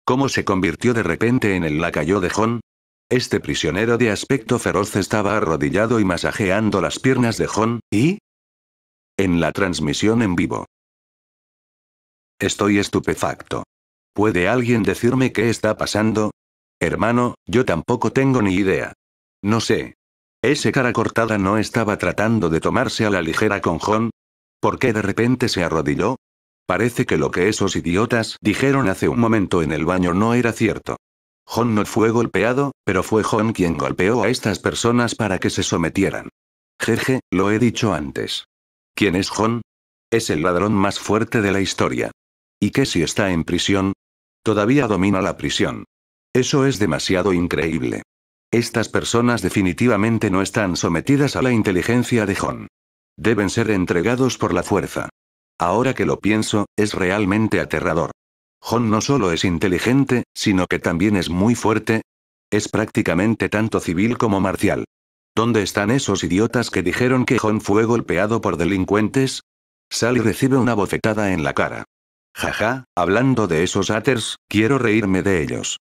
¿Cómo se convirtió de repente en el lacayo de John? Este prisionero de aspecto feroz estaba arrodillado y masajeando las piernas de John, y... En la transmisión en vivo. Estoy estupefacto. ¿Puede alguien decirme qué está pasando? Hermano, yo tampoco tengo ni idea. No sé. Ese cara cortada no estaba tratando de tomarse a la ligera con John, ¿Por qué de repente se arrodilló? Parece que lo que esos idiotas dijeron hace un momento en el baño no era cierto. John no fue golpeado, pero fue John quien golpeó a estas personas para que se sometieran. Jeje, lo he dicho antes. ¿Quién es John? Es el ladrón más fuerte de la historia. ¿Y qué si está en prisión? Todavía domina la prisión. Eso es demasiado increíble. Estas personas definitivamente no están sometidas a la inteligencia de John. Deben ser entregados por la fuerza. Ahora que lo pienso, es realmente aterrador. John no solo es inteligente, sino que también es muy fuerte. Es prácticamente tanto civil como marcial. ¿Dónde están esos idiotas que dijeron que John fue golpeado por delincuentes? Sally recibe una bofetada en la cara. Jaja, hablando de esos haters, quiero reírme de ellos.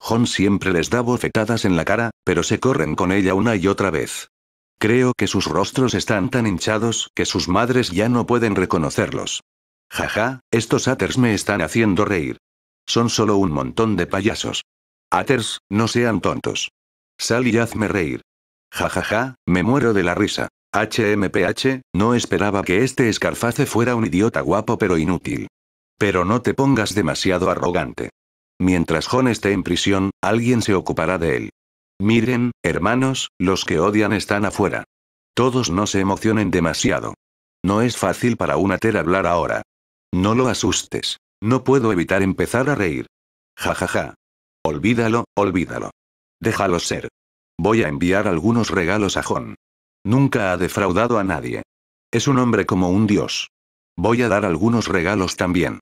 John siempre les da bofetadas en la cara, pero se corren con ella una y otra vez. Creo que sus rostros están tan hinchados que sus madres ya no pueden reconocerlos. Jaja, estos haters me están haciendo reír. Son solo un montón de payasos. Haters, no sean tontos. Sal y hazme reír. Jajaja, me muero de la risa. HMPH, no esperaba que este escarface fuera un idiota guapo pero inútil. Pero no te pongas demasiado arrogante. Mientras John esté en prisión, alguien se ocupará de él. Miren, hermanos, los que odian están afuera. Todos no se emocionen demasiado. No es fácil para un ater hablar ahora. No lo asustes. No puedo evitar empezar a reír. Ja ja ja. Olvídalo, olvídalo. Déjalo ser. Voy a enviar algunos regalos a Jon. Nunca ha defraudado a nadie. Es un hombre como un dios. Voy a dar algunos regalos también.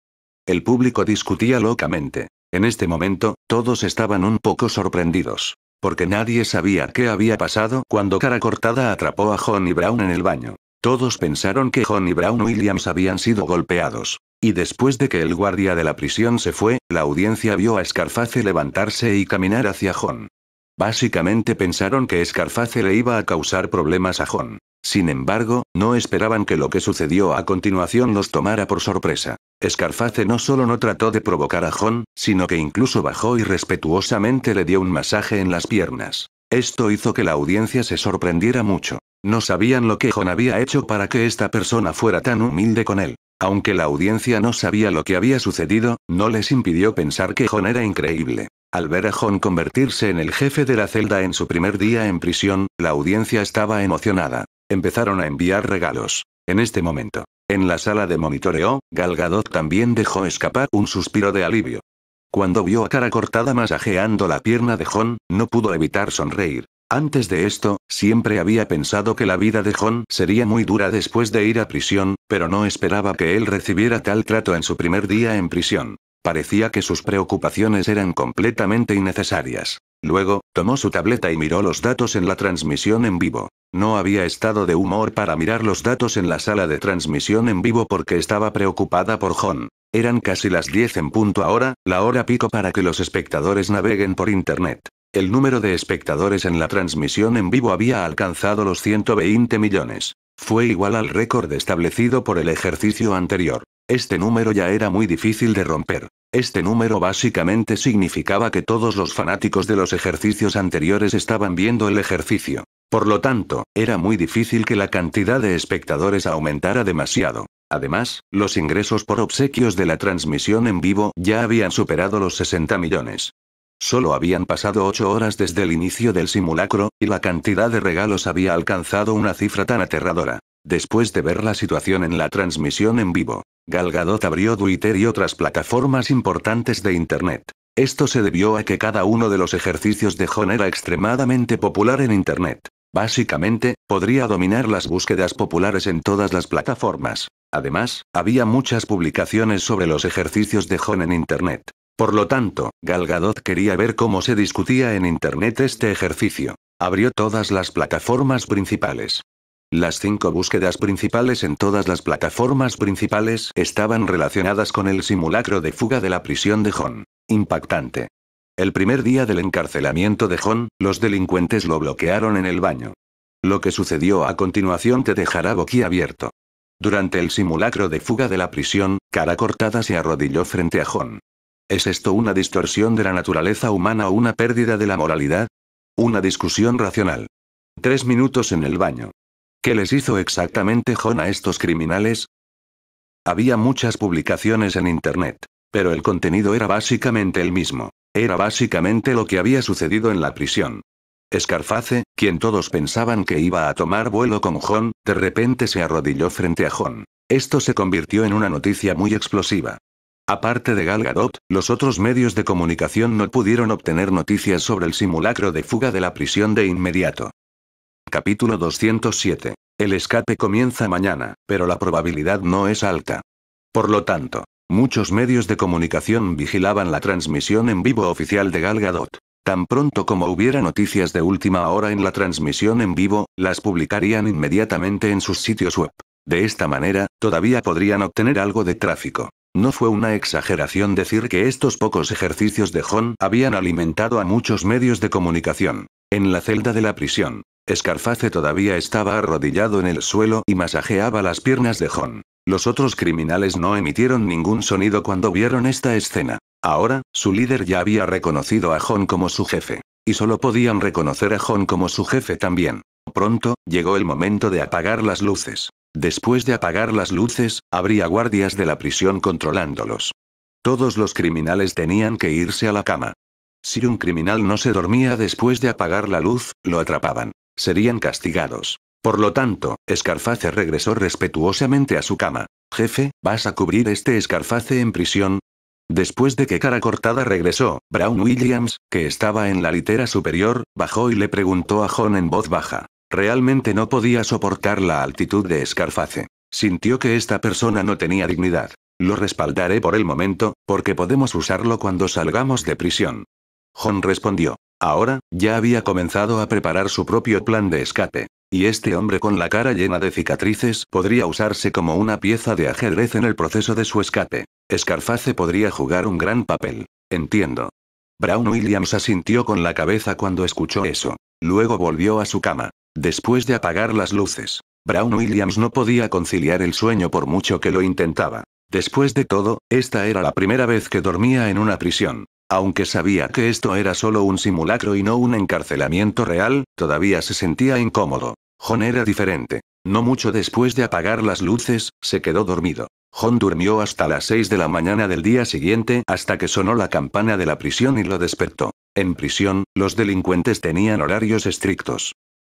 El público discutía locamente. En este momento, todos estaban un poco sorprendidos porque nadie sabía qué había pasado cuando Cara Cortada atrapó a y Brown en el baño. Todos pensaron que y Brown Williams habían sido golpeados. Y después de que el guardia de la prisión se fue, la audiencia vio a Scarface levantarse y caminar hacia John. Básicamente pensaron que Scarface le iba a causar problemas a John. Sin embargo, no esperaban que lo que sucedió a continuación los tomara por sorpresa. Scarface no solo no trató de provocar a John, sino que incluso bajó y respetuosamente le dio un masaje en las piernas. Esto hizo que la audiencia se sorprendiera mucho. No sabían lo que John había hecho para que esta persona fuera tan humilde con él. Aunque la audiencia no sabía lo que había sucedido, no les impidió pensar que John era increíble. Al ver a Jon convertirse en el jefe de la celda en su primer día en prisión, la audiencia estaba emocionada empezaron a enviar regalos. En este momento, en la sala de monitoreo, Galgadot también dejó escapar un suspiro de alivio. Cuando vio a cara cortada masajeando la pierna de Jon, no pudo evitar sonreír. Antes de esto, siempre había pensado que la vida de Jon sería muy dura después de ir a prisión, pero no esperaba que él recibiera tal trato en su primer día en prisión. Parecía que sus preocupaciones eran completamente innecesarias. Luego, tomó su tableta y miró los datos en la transmisión en vivo. No había estado de humor para mirar los datos en la sala de transmisión en vivo porque estaba preocupada por John. Eran casi las 10 en punto ahora, la hora pico para que los espectadores naveguen por Internet. El número de espectadores en la transmisión en vivo había alcanzado los 120 millones. Fue igual al récord establecido por el ejercicio anterior. Este número ya era muy difícil de romper. Este número básicamente significaba que todos los fanáticos de los ejercicios anteriores estaban viendo el ejercicio. Por lo tanto, era muy difícil que la cantidad de espectadores aumentara demasiado. Además, los ingresos por obsequios de la transmisión en vivo ya habían superado los 60 millones. Solo habían pasado 8 horas desde el inicio del simulacro, y la cantidad de regalos había alcanzado una cifra tan aterradora. Después de ver la situación en la transmisión en vivo, Galgadot abrió Twitter y otras plataformas importantes de Internet. Esto se debió a que cada uno de los ejercicios de John era extremadamente popular en Internet. Básicamente, podría dominar las búsquedas populares en todas las plataformas. Además, había muchas publicaciones sobre los ejercicios de John en Internet. Por lo tanto, Galgadot quería ver cómo se discutía en Internet este ejercicio. Abrió todas las plataformas principales. Las cinco búsquedas principales en todas las plataformas principales estaban relacionadas con el simulacro de fuga de la prisión de Hon. Impactante. El primer día del encarcelamiento de Hon, los delincuentes lo bloquearon en el baño. Lo que sucedió a continuación te dejará abierto. Durante el simulacro de fuga de la prisión, cara cortada se arrodilló frente a John. ¿Es esto una distorsión de la naturaleza humana o una pérdida de la moralidad? Una discusión racional. Tres minutos en el baño. ¿Qué les hizo exactamente John a estos criminales? Había muchas publicaciones en Internet, pero el contenido era básicamente el mismo. Era básicamente lo que había sucedido en la prisión. Scarface, quien todos pensaban que iba a tomar vuelo con John, de repente se arrodilló frente a John. Esto se convirtió en una noticia muy explosiva. Aparte de Gal Gadot, los otros medios de comunicación no pudieron obtener noticias sobre el simulacro de fuga de la prisión de inmediato. Capítulo 207. El escape comienza mañana, pero la probabilidad no es alta. Por lo tanto, muchos medios de comunicación vigilaban la transmisión en vivo oficial de Galgadot. Tan pronto como hubiera noticias de última hora en la transmisión en vivo, las publicarían inmediatamente en sus sitios web. De esta manera, todavía podrían obtener algo de tráfico. No fue una exageración decir que estos pocos ejercicios de John habían alimentado a muchos medios de comunicación. En la celda de la prisión, Scarface todavía estaba arrodillado en el suelo y masajeaba las piernas de John. Los otros criminales no emitieron ningún sonido cuando vieron esta escena. Ahora, su líder ya había reconocido a John como su jefe. Y solo podían reconocer a John como su jefe también. Pronto, llegó el momento de apagar las luces. Después de apagar las luces, habría guardias de la prisión controlándolos. Todos los criminales tenían que irse a la cama. Si un criminal no se dormía después de apagar la luz, lo atrapaban. Serían castigados. Por lo tanto, Escarface regresó respetuosamente a su cama. Jefe, ¿vas a cubrir este Escarface en prisión? Después de que cara cortada regresó, Brown Williams, que estaba en la litera superior, bajó y le preguntó a John en voz baja. Realmente no podía soportar la altitud de Escarface. Sintió que esta persona no tenía dignidad. Lo respaldaré por el momento, porque podemos usarlo cuando salgamos de prisión. John respondió. Ahora, ya había comenzado a preparar su propio plan de escape. Y este hombre con la cara llena de cicatrices podría usarse como una pieza de ajedrez en el proceso de su escape. Scarface podría jugar un gran papel. Entiendo. Brown Williams asintió con la cabeza cuando escuchó eso. Luego volvió a su cama. Después de apagar las luces, Brown Williams no podía conciliar el sueño por mucho que lo intentaba. Después de todo, esta era la primera vez que dormía en una prisión. Aunque sabía que esto era solo un simulacro y no un encarcelamiento real, todavía se sentía incómodo. John era diferente. No mucho después de apagar las luces, se quedó dormido. John durmió hasta las 6 de la mañana del día siguiente hasta que sonó la campana de la prisión y lo despertó. En prisión, los delincuentes tenían horarios estrictos.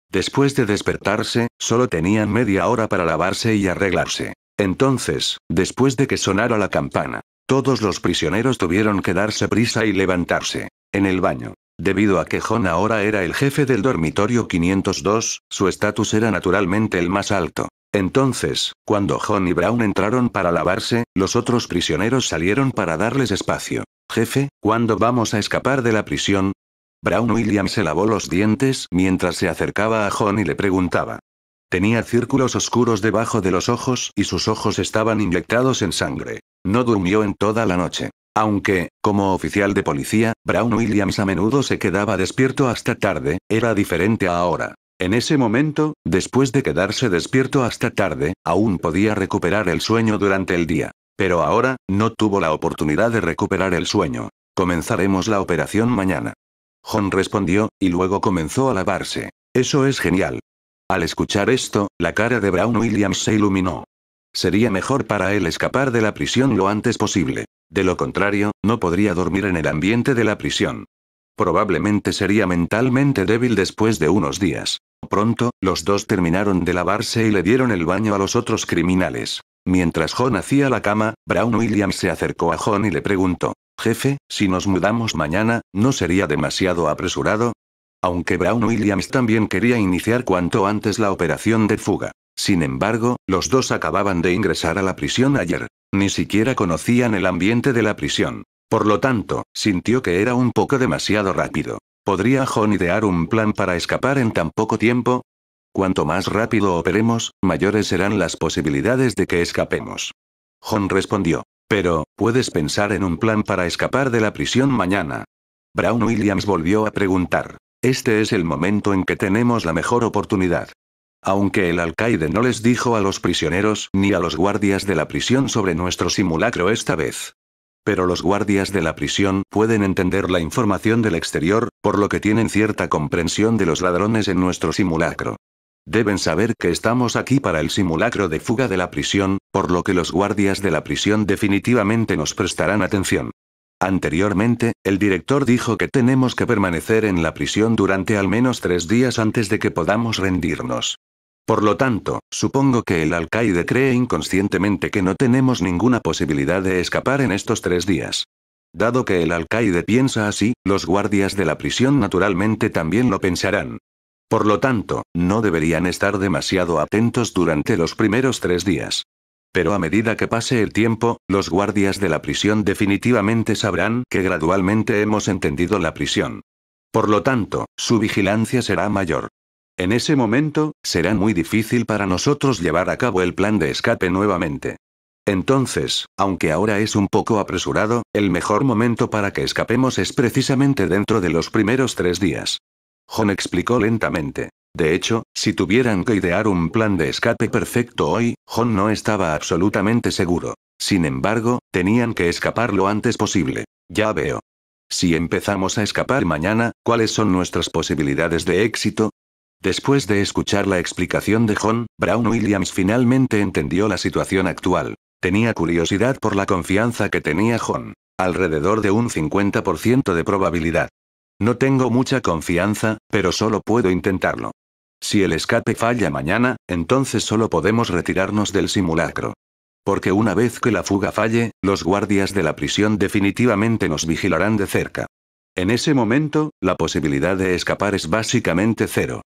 Después de despertarse, solo tenían media hora para lavarse y arreglarse. Entonces, después de que sonara la campana, todos los prisioneros tuvieron que darse prisa y levantarse. En el baño. Debido a que John ahora era el jefe del dormitorio 502, su estatus era naturalmente el más alto. Entonces, cuando John y Brown entraron para lavarse, los otros prisioneros salieron para darles espacio. Jefe, ¿cuándo vamos a escapar de la prisión? Brown Williams se lavó los dientes mientras se acercaba a John y le preguntaba. Tenía círculos oscuros debajo de los ojos y sus ojos estaban inyectados en sangre. No durmió en toda la noche. Aunque, como oficial de policía, Brown Williams a menudo se quedaba despierto hasta tarde, era diferente a ahora. En ese momento, después de quedarse despierto hasta tarde, aún podía recuperar el sueño durante el día. Pero ahora, no tuvo la oportunidad de recuperar el sueño. Comenzaremos la operación mañana. John respondió, y luego comenzó a lavarse. Eso es genial. Al escuchar esto, la cara de Brown Williams se iluminó. Sería mejor para él escapar de la prisión lo antes posible. De lo contrario, no podría dormir en el ambiente de la prisión. Probablemente sería mentalmente débil después de unos días. Pronto, los dos terminaron de lavarse y le dieron el baño a los otros criminales. Mientras John hacía la cama, Brown Williams se acercó a John y le preguntó, Jefe, si nos mudamos mañana, ¿no sería demasiado apresurado? Aunque Brown Williams también quería iniciar cuanto antes la operación de fuga. Sin embargo, los dos acababan de ingresar a la prisión ayer. Ni siquiera conocían el ambiente de la prisión. Por lo tanto, sintió que era un poco demasiado rápido. ¿Podría John idear un plan para escapar en tan poco tiempo? Cuanto más rápido operemos, mayores serán las posibilidades de que escapemos. John respondió. Pero, puedes pensar en un plan para escapar de la prisión mañana. Brown Williams volvió a preguntar. Este es el momento en que tenemos la mejor oportunidad. Aunque el alcaide no les dijo a los prisioneros ni a los guardias de la prisión sobre nuestro simulacro esta vez. Pero los guardias de la prisión pueden entender la información del exterior, por lo que tienen cierta comprensión de los ladrones en nuestro simulacro. Deben saber que estamos aquí para el simulacro de fuga de la prisión, por lo que los guardias de la prisión definitivamente nos prestarán atención. Anteriormente, el director dijo que tenemos que permanecer en la prisión durante al menos tres días antes de que podamos rendirnos. Por lo tanto, supongo que el alcaide cree inconscientemente que no tenemos ninguna posibilidad de escapar en estos tres días. Dado que el alcaide piensa así, los guardias de la prisión naturalmente también lo pensarán. Por lo tanto, no deberían estar demasiado atentos durante los primeros tres días. Pero a medida que pase el tiempo, los guardias de la prisión definitivamente sabrán que gradualmente hemos entendido la prisión. Por lo tanto, su vigilancia será mayor. En ese momento, será muy difícil para nosotros llevar a cabo el plan de escape nuevamente. Entonces, aunque ahora es un poco apresurado, el mejor momento para que escapemos es precisamente dentro de los primeros tres días. John explicó lentamente. De hecho, si tuvieran que idear un plan de escape perfecto hoy, John no estaba absolutamente seguro. Sin embargo, tenían que escapar lo antes posible. Ya veo. Si empezamos a escapar mañana, ¿cuáles son nuestras posibilidades de éxito? Después de escuchar la explicación de John, Brown Williams finalmente entendió la situación actual. Tenía curiosidad por la confianza que tenía John. Alrededor de un 50% de probabilidad. No tengo mucha confianza, pero solo puedo intentarlo. Si el escape falla mañana, entonces solo podemos retirarnos del simulacro. Porque una vez que la fuga falle, los guardias de la prisión definitivamente nos vigilarán de cerca. En ese momento, la posibilidad de escapar es básicamente cero.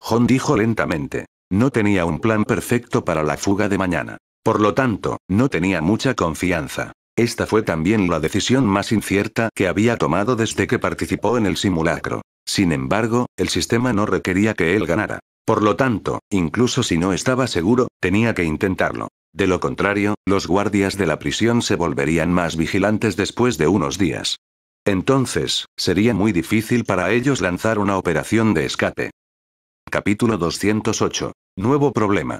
John dijo lentamente. No tenía un plan perfecto para la fuga de mañana. Por lo tanto, no tenía mucha confianza. Esta fue también la decisión más incierta que había tomado desde que participó en el simulacro. Sin embargo, el sistema no requería que él ganara. Por lo tanto, incluso si no estaba seguro, tenía que intentarlo. De lo contrario, los guardias de la prisión se volverían más vigilantes después de unos días. Entonces, sería muy difícil para ellos lanzar una operación de escape. Capítulo 208. Nuevo problema.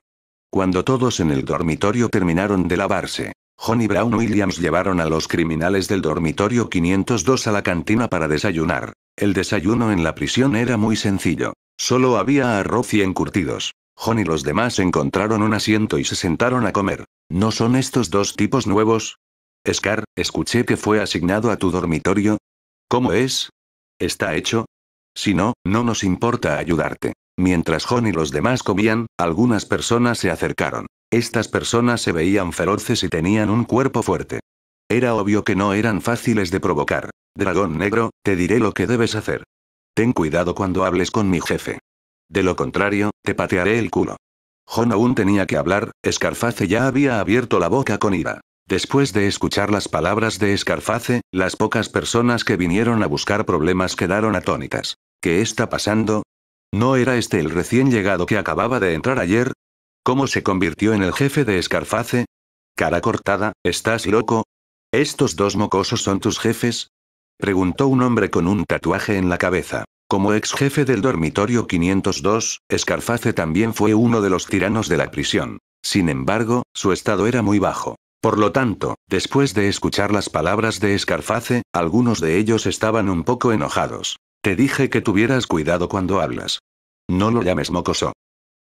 Cuando todos en el dormitorio terminaron de lavarse, John y Brown Williams llevaron a los criminales del dormitorio 502 a la cantina para desayunar. El desayuno en la prisión era muy sencillo. Solo había arroz y encurtidos. John y los demás encontraron un asiento y se sentaron a comer. ¿No son estos dos tipos nuevos? Scar, escuché que fue asignado a tu dormitorio. ¿Cómo es? ¿Está hecho? Si no, no nos importa ayudarte. Mientras John y los demás comían, algunas personas se acercaron. Estas personas se veían feroces y tenían un cuerpo fuerte. Era obvio que no eran fáciles de provocar. Dragón negro, te diré lo que debes hacer. Ten cuidado cuando hables con mi jefe. De lo contrario, te patearé el culo. John aún tenía que hablar, Escarface ya había abierto la boca con ira. Después de escuchar las palabras de Escarface, las pocas personas que vinieron a buscar problemas quedaron atónitas. ¿Qué está pasando? ¿No era este el recién llegado que acababa de entrar ayer? ¿Cómo se convirtió en el jefe de Escarface? Cara cortada, ¿estás loco? ¿Estos dos mocosos son tus jefes? Preguntó un hombre con un tatuaje en la cabeza. Como ex jefe del dormitorio 502, Escarface también fue uno de los tiranos de la prisión. Sin embargo, su estado era muy bajo. Por lo tanto, después de escuchar las palabras de Escarface, algunos de ellos estaban un poco enojados. Te dije que tuvieras cuidado cuando hablas. No lo llames mocoso.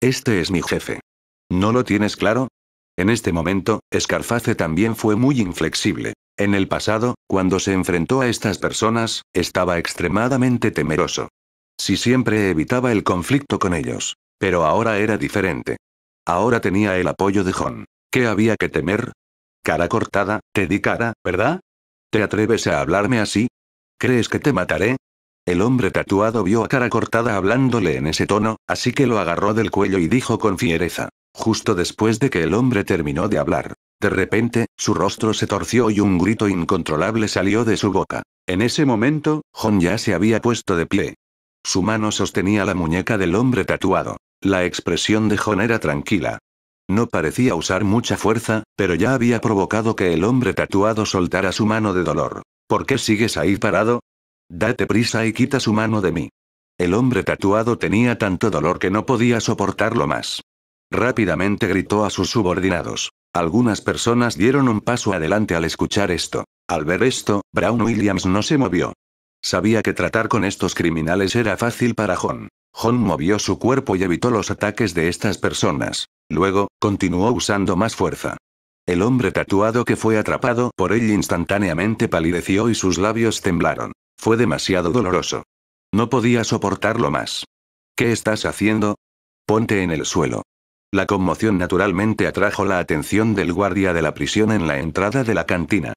Este es mi jefe. ¿No lo tienes claro? En este momento, Scarface también fue muy inflexible. En el pasado, cuando se enfrentó a estas personas, estaba extremadamente temeroso. Si siempre evitaba el conflicto con ellos. Pero ahora era diferente. Ahora tenía el apoyo de John. ¿Qué había que temer? Cara cortada, te di cara, ¿verdad? ¿Te atreves a hablarme así? ¿Crees que te mataré? El hombre tatuado vio a cara cortada hablándole en ese tono, así que lo agarró del cuello y dijo con fiereza. Justo después de que el hombre terminó de hablar. De repente, su rostro se torció y un grito incontrolable salió de su boca. En ese momento, Jon ya se había puesto de pie. Su mano sostenía la muñeca del hombre tatuado. La expresión de Jon era tranquila. No parecía usar mucha fuerza, pero ya había provocado que el hombre tatuado soltara su mano de dolor. ¿Por qué sigues ahí parado? Date prisa y quita su mano de mí. El hombre tatuado tenía tanto dolor que no podía soportarlo más. Rápidamente gritó a sus subordinados. Algunas personas dieron un paso adelante al escuchar esto. Al ver esto, Brown Williams no se movió. Sabía que tratar con estos criminales era fácil para John. John movió su cuerpo y evitó los ataques de estas personas. Luego, continuó usando más fuerza. El hombre tatuado que fue atrapado por él instantáneamente palideció y sus labios temblaron. Fue demasiado doloroso. No podía soportarlo más. ¿Qué estás haciendo? Ponte en el suelo. La conmoción naturalmente atrajo la atención del guardia de la prisión en la entrada de la cantina.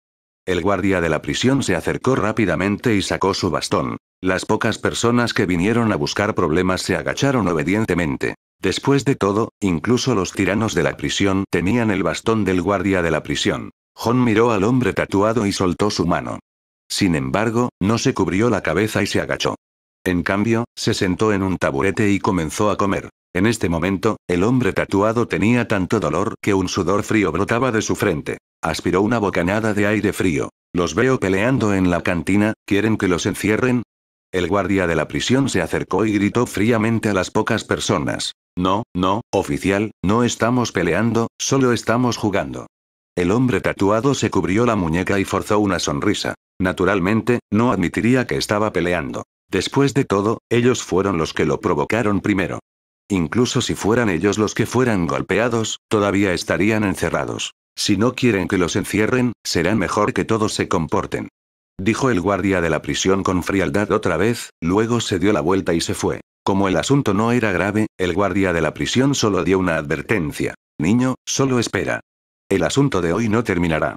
El guardia de la prisión se acercó rápidamente y sacó su bastón. Las pocas personas que vinieron a buscar problemas se agacharon obedientemente. Después de todo, incluso los tiranos de la prisión tenían el bastón del guardia de la prisión. John miró al hombre tatuado y soltó su mano. Sin embargo, no se cubrió la cabeza y se agachó. En cambio, se sentó en un taburete y comenzó a comer. En este momento, el hombre tatuado tenía tanto dolor que un sudor frío brotaba de su frente. Aspiró una bocanada de aire frío. Los veo peleando en la cantina, ¿quieren que los encierren? El guardia de la prisión se acercó y gritó fríamente a las pocas personas. No, no, oficial, no estamos peleando, solo estamos jugando. El hombre tatuado se cubrió la muñeca y forzó una sonrisa. Naturalmente, no admitiría que estaba peleando. Después de todo, ellos fueron los que lo provocaron primero. Incluso si fueran ellos los que fueran golpeados, todavía estarían encerrados. Si no quieren que los encierren, será mejor que todos se comporten. Dijo el guardia de la prisión con frialdad otra vez, luego se dio la vuelta y se fue. Como el asunto no era grave, el guardia de la prisión solo dio una advertencia. Niño, solo espera. El asunto de hoy no terminará.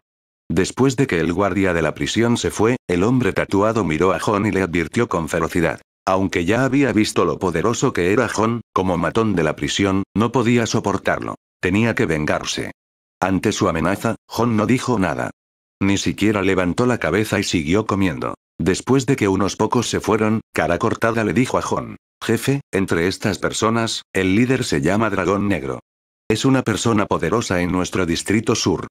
Después de que el guardia de la prisión se fue, el hombre tatuado miró a John y le advirtió con ferocidad. Aunque ya había visto lo poderoso que era John, como matón de la prisión, no podía soportarlo. Tenía que vengarse. Ante su amenaza, John no dijo nada. Ni siquiera levantó la cabeza y siguió comiendo. Después de que unos pocos se fueron, cara cortada le dijo a John. Jefe, entre estas personas, el líder se llama Dragón Negro. Es una persona poderosa en nuestro distrito sur.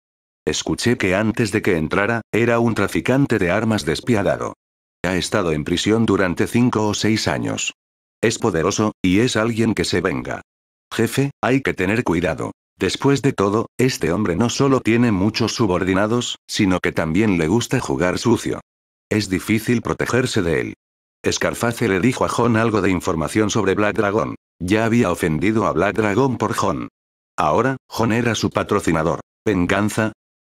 Escuché que antes de que entrara, era un traficante de armas despiadado. Ha estado en prisión durante cinco o seis años. Es poderoso, y es alguien que se venga. Jefe, hay que tener cuidado. Después de todo, este hombre no solo tiene muchos subordinados, sino que también le gusta jugar sucio. Es difícil protegerse de él. Scarface le dijo a John algo de información sobre Black Dragon. Ya había ofendido a Black Dragon por John. Ahora, John era su patrocinador. ¿Venganza?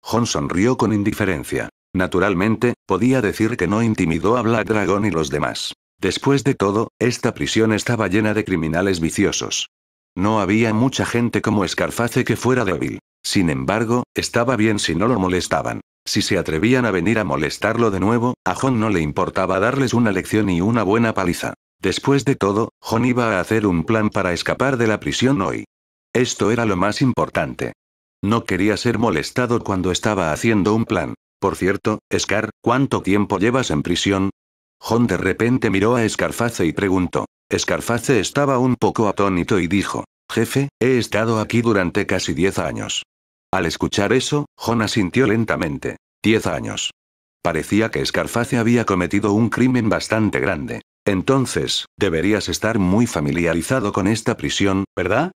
John sonrió con indiferencia. Naturalmente, podía decir que no intimidó a Black Dragon y los demás. Después de todo, esta prisión estaba llena de criminales viciosos. No había mucha gente como Escarface que fuera débil. Sin embargo, estaba bien si no lo molestaban. Si se atrevían a venir a molestarlo de nuevo, a John no le importaba darles una lección y una buena paliza. Después de todo, John iba a hacer un plan para escapar de la prisión hoy. Esto era lo más importante. No quería ser molestado cuando estaba haciendo un plan. Por cierto, Scar, ¿cuánto tiempo llevas en prisión? Jon de repente miró a Scarface y preguntó. Scarface estaba un poco atónito y dijo, Jefe, he estado aquí durante casi 10 años. Al escuchar eso, Jon asintió lentamente. 10 años. Parecía que Scarface había cometido un crimen bastante grande. Entonces, deberías estar muy familiarizado con esta prisión, ¿verdad?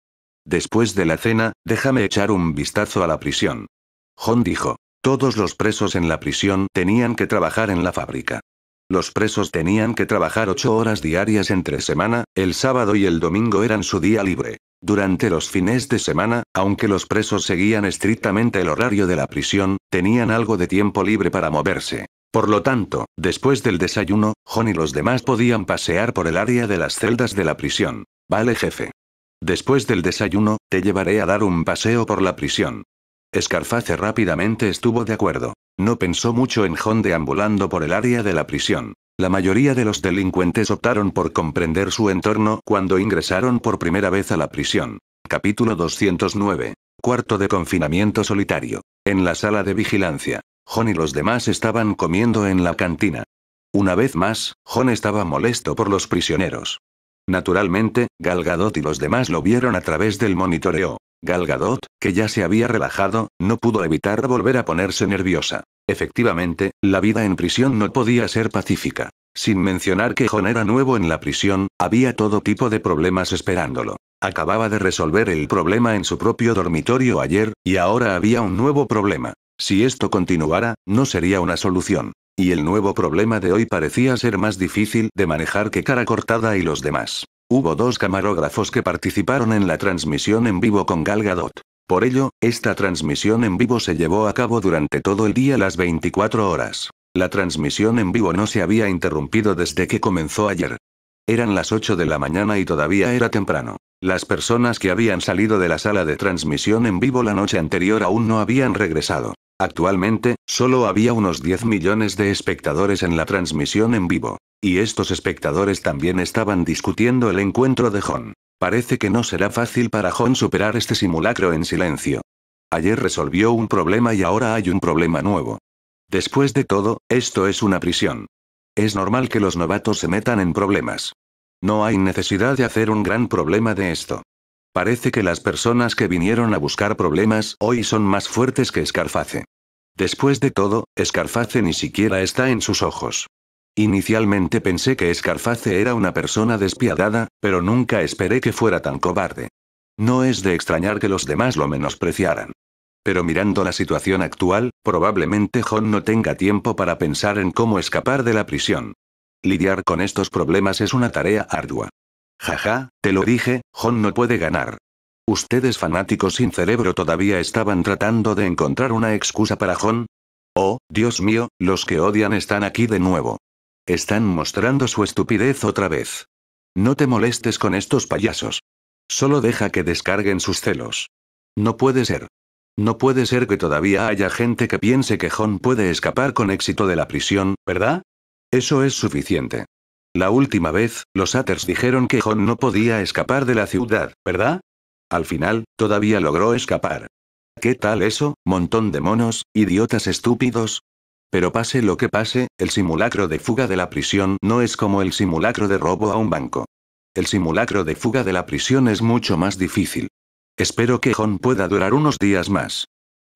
Después de la cena, déjame echar un vistazo a la prisión. John dijo. Todos los presos en la prisión tenían que trabajar en la fábrica. Los presos tenían que trabajar ocho horas diarias entre semana, el sábado y el domingo eran su día libre. Durante los fines de semana, aunque los presos seguían estrictamente el horario de la prisión, tenían algo de tiempo libre para moverse. Por lo tanto, después del desayuno, John y los demás podían pasear por el área de las celdas de la prisión. Vale jefe. Después del desayuno, te llevaré a dar un paseo por la prisión. Scarface rápidamente estuvo de acuerdo. No pensó mucho en John deambulando por el área de la prisión. La mayoría de los delincuentes optaron por comprender su entorno cuando ingresaron por primera vez a la prisión. Capítulo 209. Cuarto de confinamiento solitario. En la sala de vigilancia. John y los demás estaban comiendo en la cantina. Una vez más, John estaba molesto por los prisioneros. Naturalmente, Galgadot y los demás lo vieron a través del monitoreo. Galgadot, que ya se había relajado, no pudo evitar volver a ponerse nerviosa. Efectivamente, la vida en prisión no podía ser pacífica. Sin mencionar que Jon era nuevo en la prisión, había todo tipo de problemas esperándolo. Acababa de resolver el problema en su propio dormitorio ayer, y ahora había un nuevo problema. Si esto continuara, no sería una solución. Y el nuevo problema de hoy parecía ser más difícil de manejar que cara cortada y los demás. Hubo dos camarógrafos que participaron en la transmisión en vivo con Gal Gadot. Por ello, esta transmisión en vivo se llevó a cabo durante todo el día las 24 horas. La transmisión en vivo no se había interrumpido desde que comenzó ayer. Eran las 8 de la mañana y todavía era temprano. Las personas que habían salido de la sala de transmisión en vivo la noche anterior aún no habían regresado. Actualmente, solo había unos 10 millones de espectadores en la transmisión en vivo. Y estos espectadores también estaban discutiendo el encuentro de Jon. Parece que no será fácil para Hon superar este simulacro en silencio. Ayer resolvió un problema y ahora hay un problema nuevo. Después de todo, esto es una prisión. Es normal que los novatos se metan en problemas. No hay necesidad de hacer un gran problema de esto. Parece que las personas que vinieron a buscar problemas hoy son más fuertes que Scarface. Después de todo, Scarface ni siquiera está en sus ojos. Inicialmente pensé que Scarface era una persona despiadada, pero nunca esperé que fuera tan cobarde. No es de extrañar que los demás lo menospreciaran. Pero mirando la situación actual, probablemente John no tenga tiempo para pensar en cómo escapar de la prisión. Lidiar con estos problemas es una tarea ardua. Jaja, te lo dije, John no puede ganar. Ustedes fanáticos sin cerebro todavía estaban tratando de encontrar una excusa para John. Oh, Dios mío, los que odian están aquí de nuevo. Están mostrando su estupidez otra vez. No te molestes con estos payasos. Solo deja que descarguen sus celos. No puede ser. No puede ser que todavía haya gente que piense que John puede escapar con éxito de la prisión, ¿verdad? Eso es suficiente. La última vez, los haters dijeron que John no podía escapar de la ciudad, ¿verdad? Al final, todavía logró escapar. ¿Qué tal eso, montón de monos, idiotas estúpidos? Pero pase lo que pase, el simulacro de fuga de la prisión no es como el simulacro de robo a un banco. El simulacro de fuga de la prisión es mucho más difícil. Espero que John pueda durar unos días más.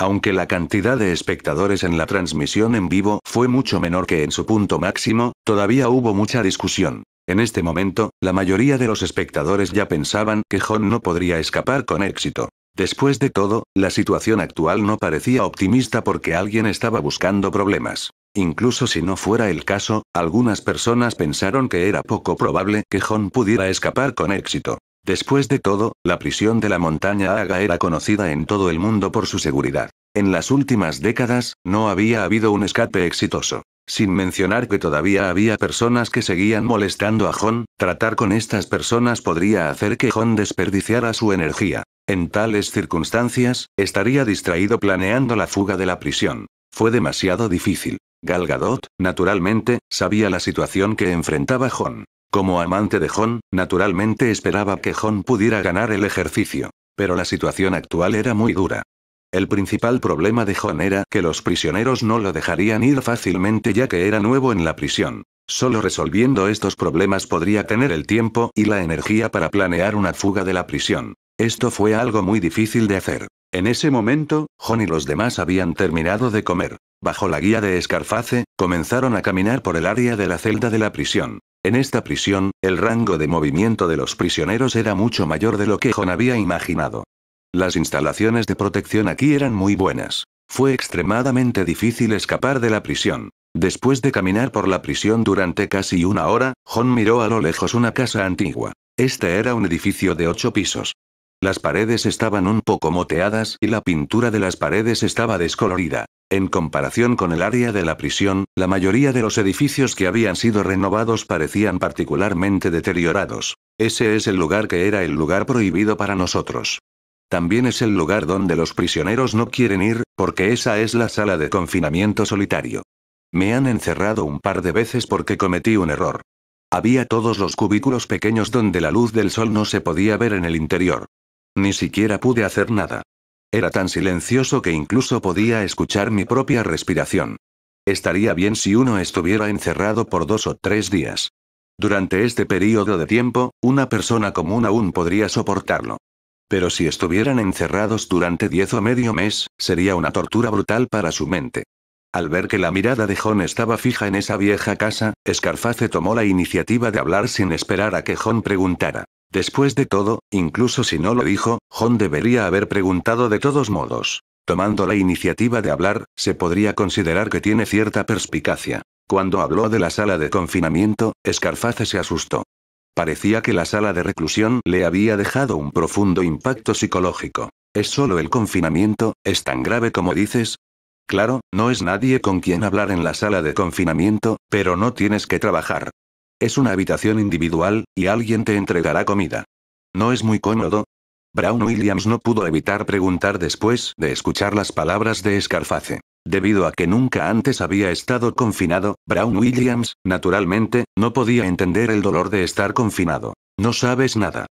Aunque la cantidad de espectadores en la transmisión en vivo fue mucho menor que en su punto máximo, todavía hubo mucha discusión. En este momento, la mayoría de los espectadores ya pensaban que John no podría escapar con éxito. Después de todo, la situación actual no parecía optimista porque alguien estaba buscando problemas. Incluso si no fuera el caso, algunas personas pensaron que era poco probable que John pudiera escapar con éxito. Después de todo, la prisión de la montaña Haga era conocida en todo el mundo por su seguridad. En las últimas décadas, no había habido un escape exitoso. Sin mencionar que todavía había personas que seguían molestando a Hon, tratar con estas personas podría hacer que Hon desperdiciara su energía. En tales circunstancias, estaría distraído planeando la fuga de la prisión. Fue demasiado difícil. Galgadot, naturalmente, sabía la situación que enfrentaba Hon. Como amante de John, naturalmente esperaba que John pudiera ganar el ejercicio. Pero la situación actual era muy dura. El principal problema de John era que los prisioneros no lo dejarían ir fácilmente ya que era nuevo en la prisión. Solo resolviendo estos problemas podría tener el tiempo y la energía para planear una fuga de la prisión. Esto fue algo muy difícil de hacer. En ese momento, John y los demás habían terminado de comer. Bajo la guía de Escarface, comenzaron a caminar por el área de la celda de la prisión. En esta prisión, el rango de movimiento de los prisioneros era mucho mayor de lo que John había imaginado. Las instalaciones de protección aquí eran muy buenas. Fue extremadamente difícil escapar de la prisión. Después de caminar por la prisión durante casi una hora, John miró a lo lejos una casa antigua. Este era un edificio de ocho pisos. Las paredes estaban un poco moteadas y la pintura de las paredes estaba descolorida. En comparación con el área de la prisión, la mayoría de los edificios que habían sido renovados parecían particularmente deteriorados. Ese es el lugar que era el lugar prohibido para nosotros. También es el lugar donde los prisioneros no quieren ir, porque esa es la sala de confinamiento solitario. Me han encerrado un par de veces porque cometí un error. Había todos los cubículos pequeños donde la luz del sol no se podía ver en el interior. Ni siquiera pude hacer nada. Era tan silencioso que incluso podía escuchar mi propia respiración. Estaría bien si uno estuviera encerrado por dos o tres días. Durante este período de tiempo, una persona común aún podría soportarlo. Pero si estuvieran encerrados durante diez o medio mes, sería una tortura brutal para su mente. Al ver que la mirada de Jon estaba fija en esa vieja casa, Scarface tomó la iniciativa de hablar sin esperar a que Jon preguntara. Después de todo, incluso si no lo dijo, John debería haber preguntado de todos modos. Tomando la iniciativa de hablar, se podría considerar que tiene cierta perspicacia. Cuando habló de la sala de confinamiento, Scarface se asustó. Parecía que la sala de reclusión le había dejado un profundo impacto psicológico. ¿Es solo el confinamiento? ¿Es tan grave como dices? Claro, no es nadie con quien hablar en la sala de confinamiento, pero no tienes que trabajar. Es una habitación individual, y alguien te entregará comida. ¿No es muy cómodo? Brown Williams no pudo evitar preguntar después de escuchar las palabras de Scarface. Debido a que nunca antes había estado confinado, Brown Williams, naturalmente, no podía entender el dolor de estar confinado. No sabes nada.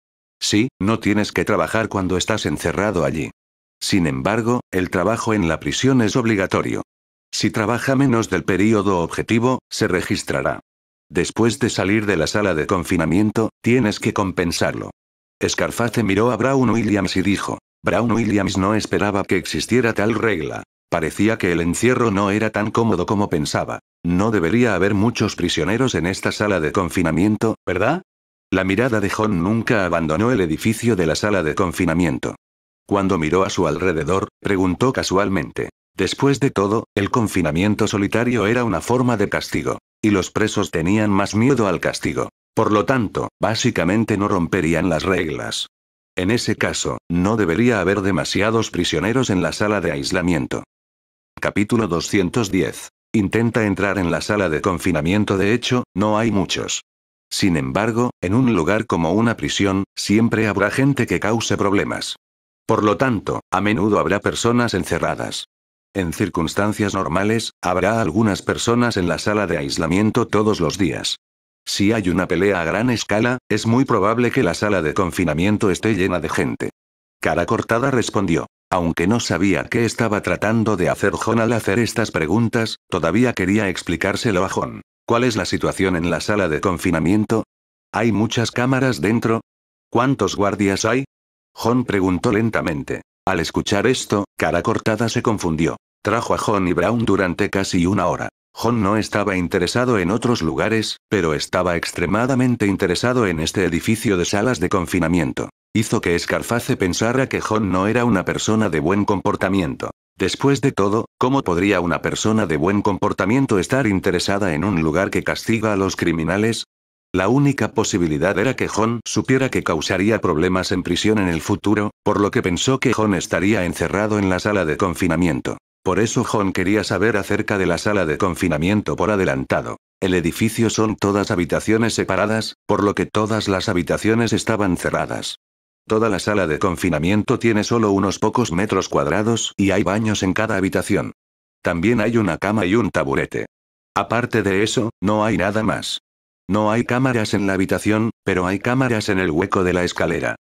Sí, no tienes que trabajar cuando estás encerrado allí. Sin embargo, el trabajo en la prisión es obligatorio. Si trabaja menos del período objetivo, se registrará. Después de salir de la sala de confinamiento, tienes que compensarlo. Scarface miró a Brown Williams y dijo, Brown Williams no esperaba que existiera tal regla. Parecía que el encierro no era tan cómodo como pensaba. No debería haber muchos prisioneros en esta sala de confinamiento, ¿verdad? La mirada de John nunca abandonó el edificio de la sala de confinamiento. Cuando miró a su alrededor, preguntó casualmente, Después de todo, el confinamiento solitario era una forma de castigo. Y los presos tenían más miedo al castigo. Por lo tanto, básicamente no romperían las reglas. En ese caso, no debería haber demasiados prisioneros en la sala de aislamiento. Capítulo 210. Intenta entrar en la sala de confinamiento. De hecho, no hay muchos. Sin embargo, en un lugar como una prisión, siempre habrá gente que cause problemas. Por lo tanto, a menudo habrá personas encerradas. En circunstancias normales, habrá algunas personas en la sala de aislamiento todos los días. Si hay una pelea a gran escala, es muy probable que la sala de confinamiento esté llena de gente. Cara cortada respondió. Aunque no sabía qué estaba tratando de hacer John al hacer estas preguntas, todavía quería explicárselo a Jon. ¿Cuál es la situación en la sala de confinamiento? ¿Hay muchas cámaras dentro? ¿Cuántos guardias hay? Jon preguntó lentamente. Al escuchar esto, cara cortada se confundió. Trajo a John y Brown durante casi una hora. John no estaba interesado en otros lugares, pero estaba extremadamente interesado en este edificio de salas de confinamiento. Hizo que Scarface pensara que John no era una persona de buen comportamiento. Después de todo, ¿cómo podría una persona de buen comportamiento estar interesada en un lugar que castiga a los criminales? La única posibilidad era que John supiera que causaría problemas en prisión en el futuro, por lo que pensó que John estaría encerrado en la sala de confinamiento. Por eso John quería saber acerca de la sala de confinamiento por adelantado. El edificio son todas habitaciones separadas, por lo que todas las habitaciones estaban cerradas. Toda la sala de confinamiento tiene solo unos pocos metros cuadrados y hay baños en cada habitación. También hay una cama y un taburete. Aparte de eso, no hay nada más. No hay cámaras en la habitación, pero hay cámaras en el hueco de la escalera.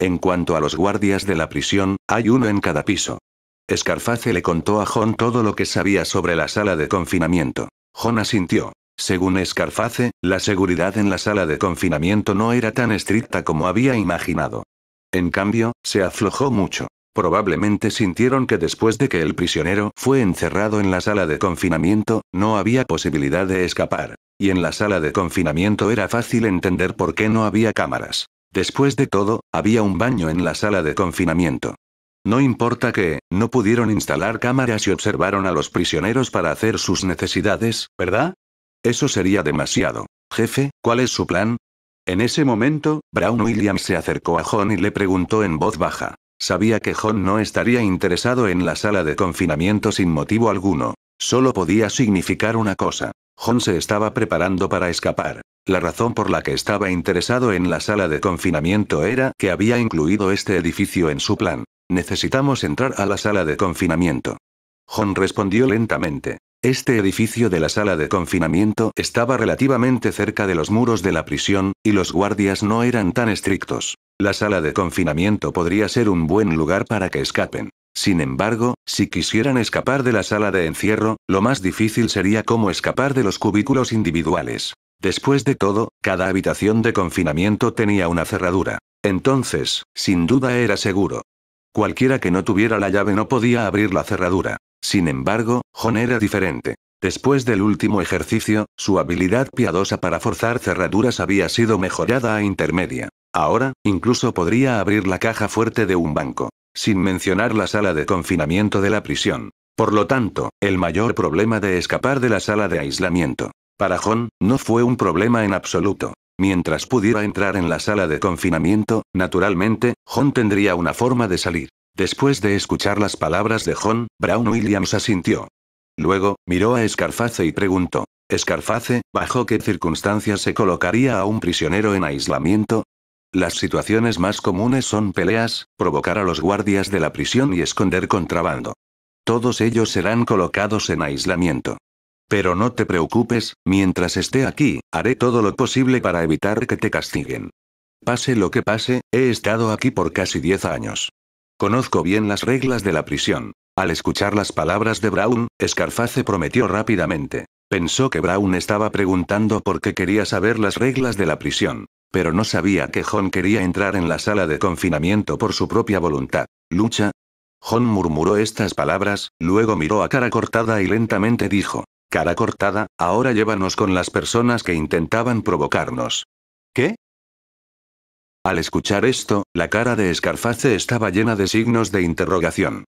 En cuanto a los guardias de la prisión, hay uno en cada piso. Scarface le contó a John todo lo que sabía sobre la sala de confinamiento. John asintió. Según Scarface, la seguridad en la sala de confinamiento no era tan estricta como había imaginado. En cambio, se aflojó mucho. Probablemente sintieron que después de que el prisionero fue encerrado en la sala de confinamiento, no había posibilidad de escapar y en la sala de confinamiento era fácil entender por qué no había cámaras. Después de todo, había un baño en la sala de confinamiento. No importa que, no pudieron instalar cámaras y observaron a los prisioneros para hacer sus necesidades, ¿verdad? Eso sería demasiado. Jefe, ¿cuál es su plan? En ese momento, Brown Williams se acercó a John y le preguntó en voz baja. Sabía que John no estaría interesado en la sala de confinamiento sin motivo alguno. Solo podía significar una cosa. John se estaba preparando para escapar. La razón por la que estaba interesado en la sala de confinamiento era que había incluido este edificio en su plan. Necesitamos entrar a la sala de confinamiento. John respondió lentamente. Este edificio de la sala de confinamiento estaba relativamente cerca de los muros de la prisión, y los guardias no eran tan estrictos. La sala de confinamiento podría ser un buen lugar para que escapen. Sin embargo, si quisieran escapar de la sala de encierro, lo más difícil sería cómo escapar de los cubículos individuales. Después de todo, cada habitación de confinamiento tenía una cerradura. Entonces, sin duda era seguro. Cualquiera que no tuviera la llave no podía abrir la cerradura. Sin embargo, Jon era diferente. Después del último ejercicio, su habilidad piadosa para forzar cerraduras había sido mejorada a intermedia. Ahora, incluso podría abrir la caja fuerte de un banco sin mencionar la sala de confinamiento de la prisión. Por lo tanto, el mayor problema de escapar de la sala de aislamiento para John, no fue un problema en absoluto. Mientras pudiera entrar en la sala de confinamiento, naturalmente, John tendría una forma de salir. Después de escuchar las palabras de John, Brown Williams asintió. Luego, miró a Scarface y preguntó, Scarface, ¿bajo qué circunstancias se colocaría a un prisionero en aislamiento? Las situaciones más comunes son peleas, provocar a los guardias de la prisión y esconder contrabando. Todos ellos serán colocados en aislamiento. Pero no te preocupes, mientras esté aquí, haré todo lo posible para evitar que te castiguen. Pase lo que pase, he estado aquí por casi 10 años. Conozco bien las reglas de la prisión. Al escuchar las palabras de Brown, Scarface prometió rápidamente. Pensó que Brown estaba preguntando por qué quería saber las reglas de la prisión. Pero no sabía que Jon quería entrar en la sala de confinamiento por su propia voluntad. ¿Lucha? Jon murmuró estas palabras, luego miró a cara cortada y lentamente dijo. Cara cortada, ahora llévanos con las personas que intentaban provocarnos. ¿Qué? Al escuchar esto, la cara de Escarface estaba llena de signos de interrogación.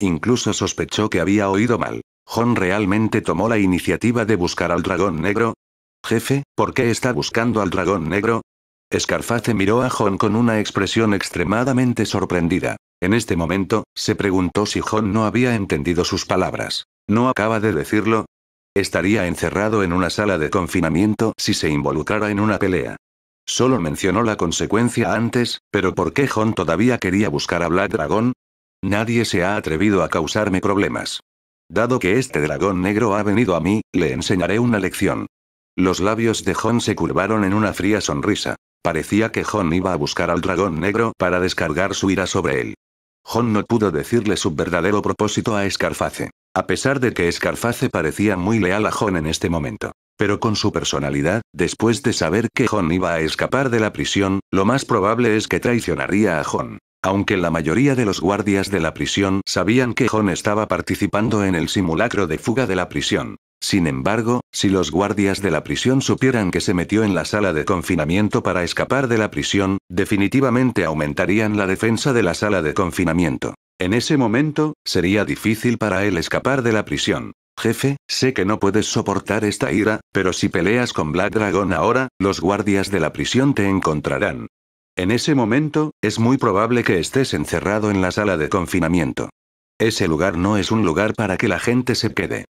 Incluso sospechó que había oído mal. Jon realmente tomó la iniciativa de buscar al dragón negro. Jefe, ¿por qué está buscando al dragón negro? Scarface miró a John con una expresión extremadamente sorprendida. En este momento, se preguntó si John no había entendido sus palabras. ¿No acaba de decirlo? Estaría encerrado en una sala de confinamiento si se involucrara en una pelea. Solo mencionó la consecuencia antes, pero ¿por qué John todavía quería buscar a Black Dragon? Nadie se ha atrevido a causarme problemas. Dado que este dragón negro ha venido a mí, le enseñaré una lección. Los labios de John se curvaron en una fría sonrisa. Parecía que John iba a buscar al dragón negro para descargar su ira sobre él. John no pudo decirle su verdadero propósito a Scarface. A pesar de que Scarface parecía muy leal a John en este momento. Pero con su personalidad, después de saber que John iba a escapar de la prisión, lo más probable es que traicionaría a John. Aunque la mayoría de los guardias de la prisión sabían que John estaba participando en el simulacro de fuga de la prisión. Sin embargo, si los guardias de la prisión supieran que se metió en la sala de confinamiento para escapar de la prisión, definitivamente aumentarían la defensa de la sala de confinamiento. En ese momento, sería difícil para él escapar de la prisión. Jefe, sé que no puedes soportar esta ira, pero si peleas con Black Dragon ahora, los guardias de la prisión te encontrarán. En ese momento, es muy probable que estés encerrado en la sala de confinamiento. Ese lugar no es un lugar para que la gente se quede.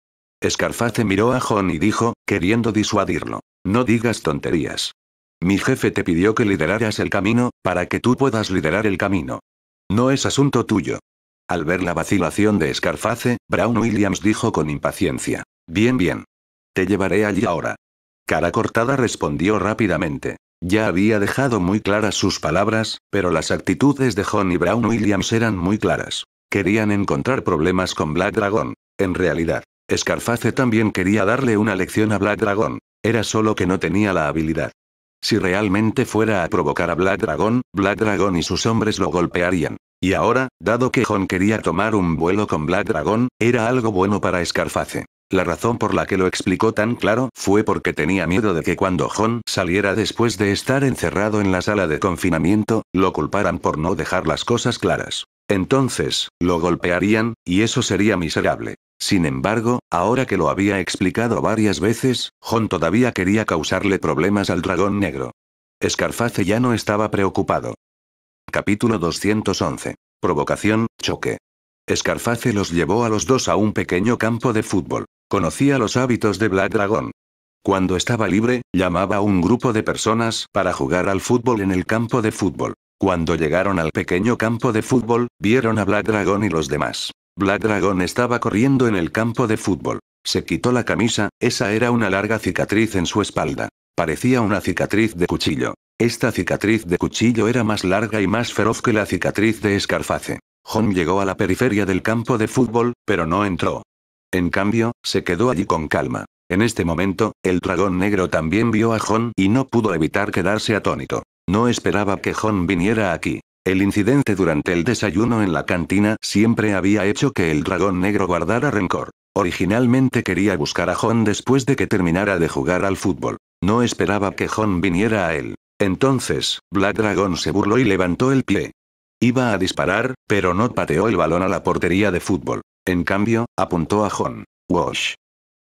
Scarface miró a John y dijo, queriendo disuadirlo. No digas tonterías. Mi jefe te pidió que lideraras el camino, para que tú puedas liderar el camino. No es asunto tuyo. Al ver la vacilación de Scarface, Brown Williams dijo con impaciencia. Bien, bien. Te llevaré allí ahora. Cara cortada respondió rápidamente. Ya había dejado muy claras sus palabras, pero las actitudes de John y Brown Williams eran muy claras. Querían encontrar problemas con Black Dragon. En realidad, Scarface también quería darle una lección a Black Dragon. Era solo que no tenía la habilidad. Si realmente fuera a provocar a Black Dragon, Black Dragon y sus hombres lo golpearían. Y ahora, dado que Jon quería tomar un vuelo con Black Dragon, era algo bueno para Scarface. La razón por la que lo explicó tan claro fue porque tenía miedo de que cuando Jon saliera después de estar encerrado en la sala de confinamiento, lo culparan por no dejar las cosas claras. Entonces, lo golpearían, y eso sería miserable. Sin embargo, ahora que lo había explicado varias veces, Jon todavía quería causarle problemas al dragón negro. Scarface ya no estaba preocupado. Capítulo 211. Provocación, choque. Escarface los llevó a los dos a un pequeño campo de fútbol. Conocía los hábitos de Black Dragon. Cuando estaba libre, llamaba a un grupo de personas para jugar al fútbol en el campo de fútbol. Cuando llegaron al pequeño campo de fútbol, vieron a Black Dragon y los demás. Black Dragon estaba corriendo en el campo de fútbol. Se quitó la camisa, esa era una larga cicatriz en su espalda. Parecía una cicatriz de cuchillo. Esta cicatriz de cuchillo era más larga y más feroz que la cicatriz de Escarface. Hon llegó a la periferia del campo de fútbol, pero no entró. En cambio, se quedó allí con calma. En este momento, el dragón negro también vio a Hon y no pudo evitar quedarse atónito. No esperaba que Hon viniera aquí. El incidente durante el desayuno en la cantina siempre había hecho que el dragón negro guardara rencor. Originalmente quería buscar a John después de que terminara de jugar al fútbol. No esperaba que John viniera a él. Entonces, Black Dragon se burló y levantó el pie. Iba a disparar, pero no pateó el balón a la portería de fútbol. En cambio, apuntó a John. Wash.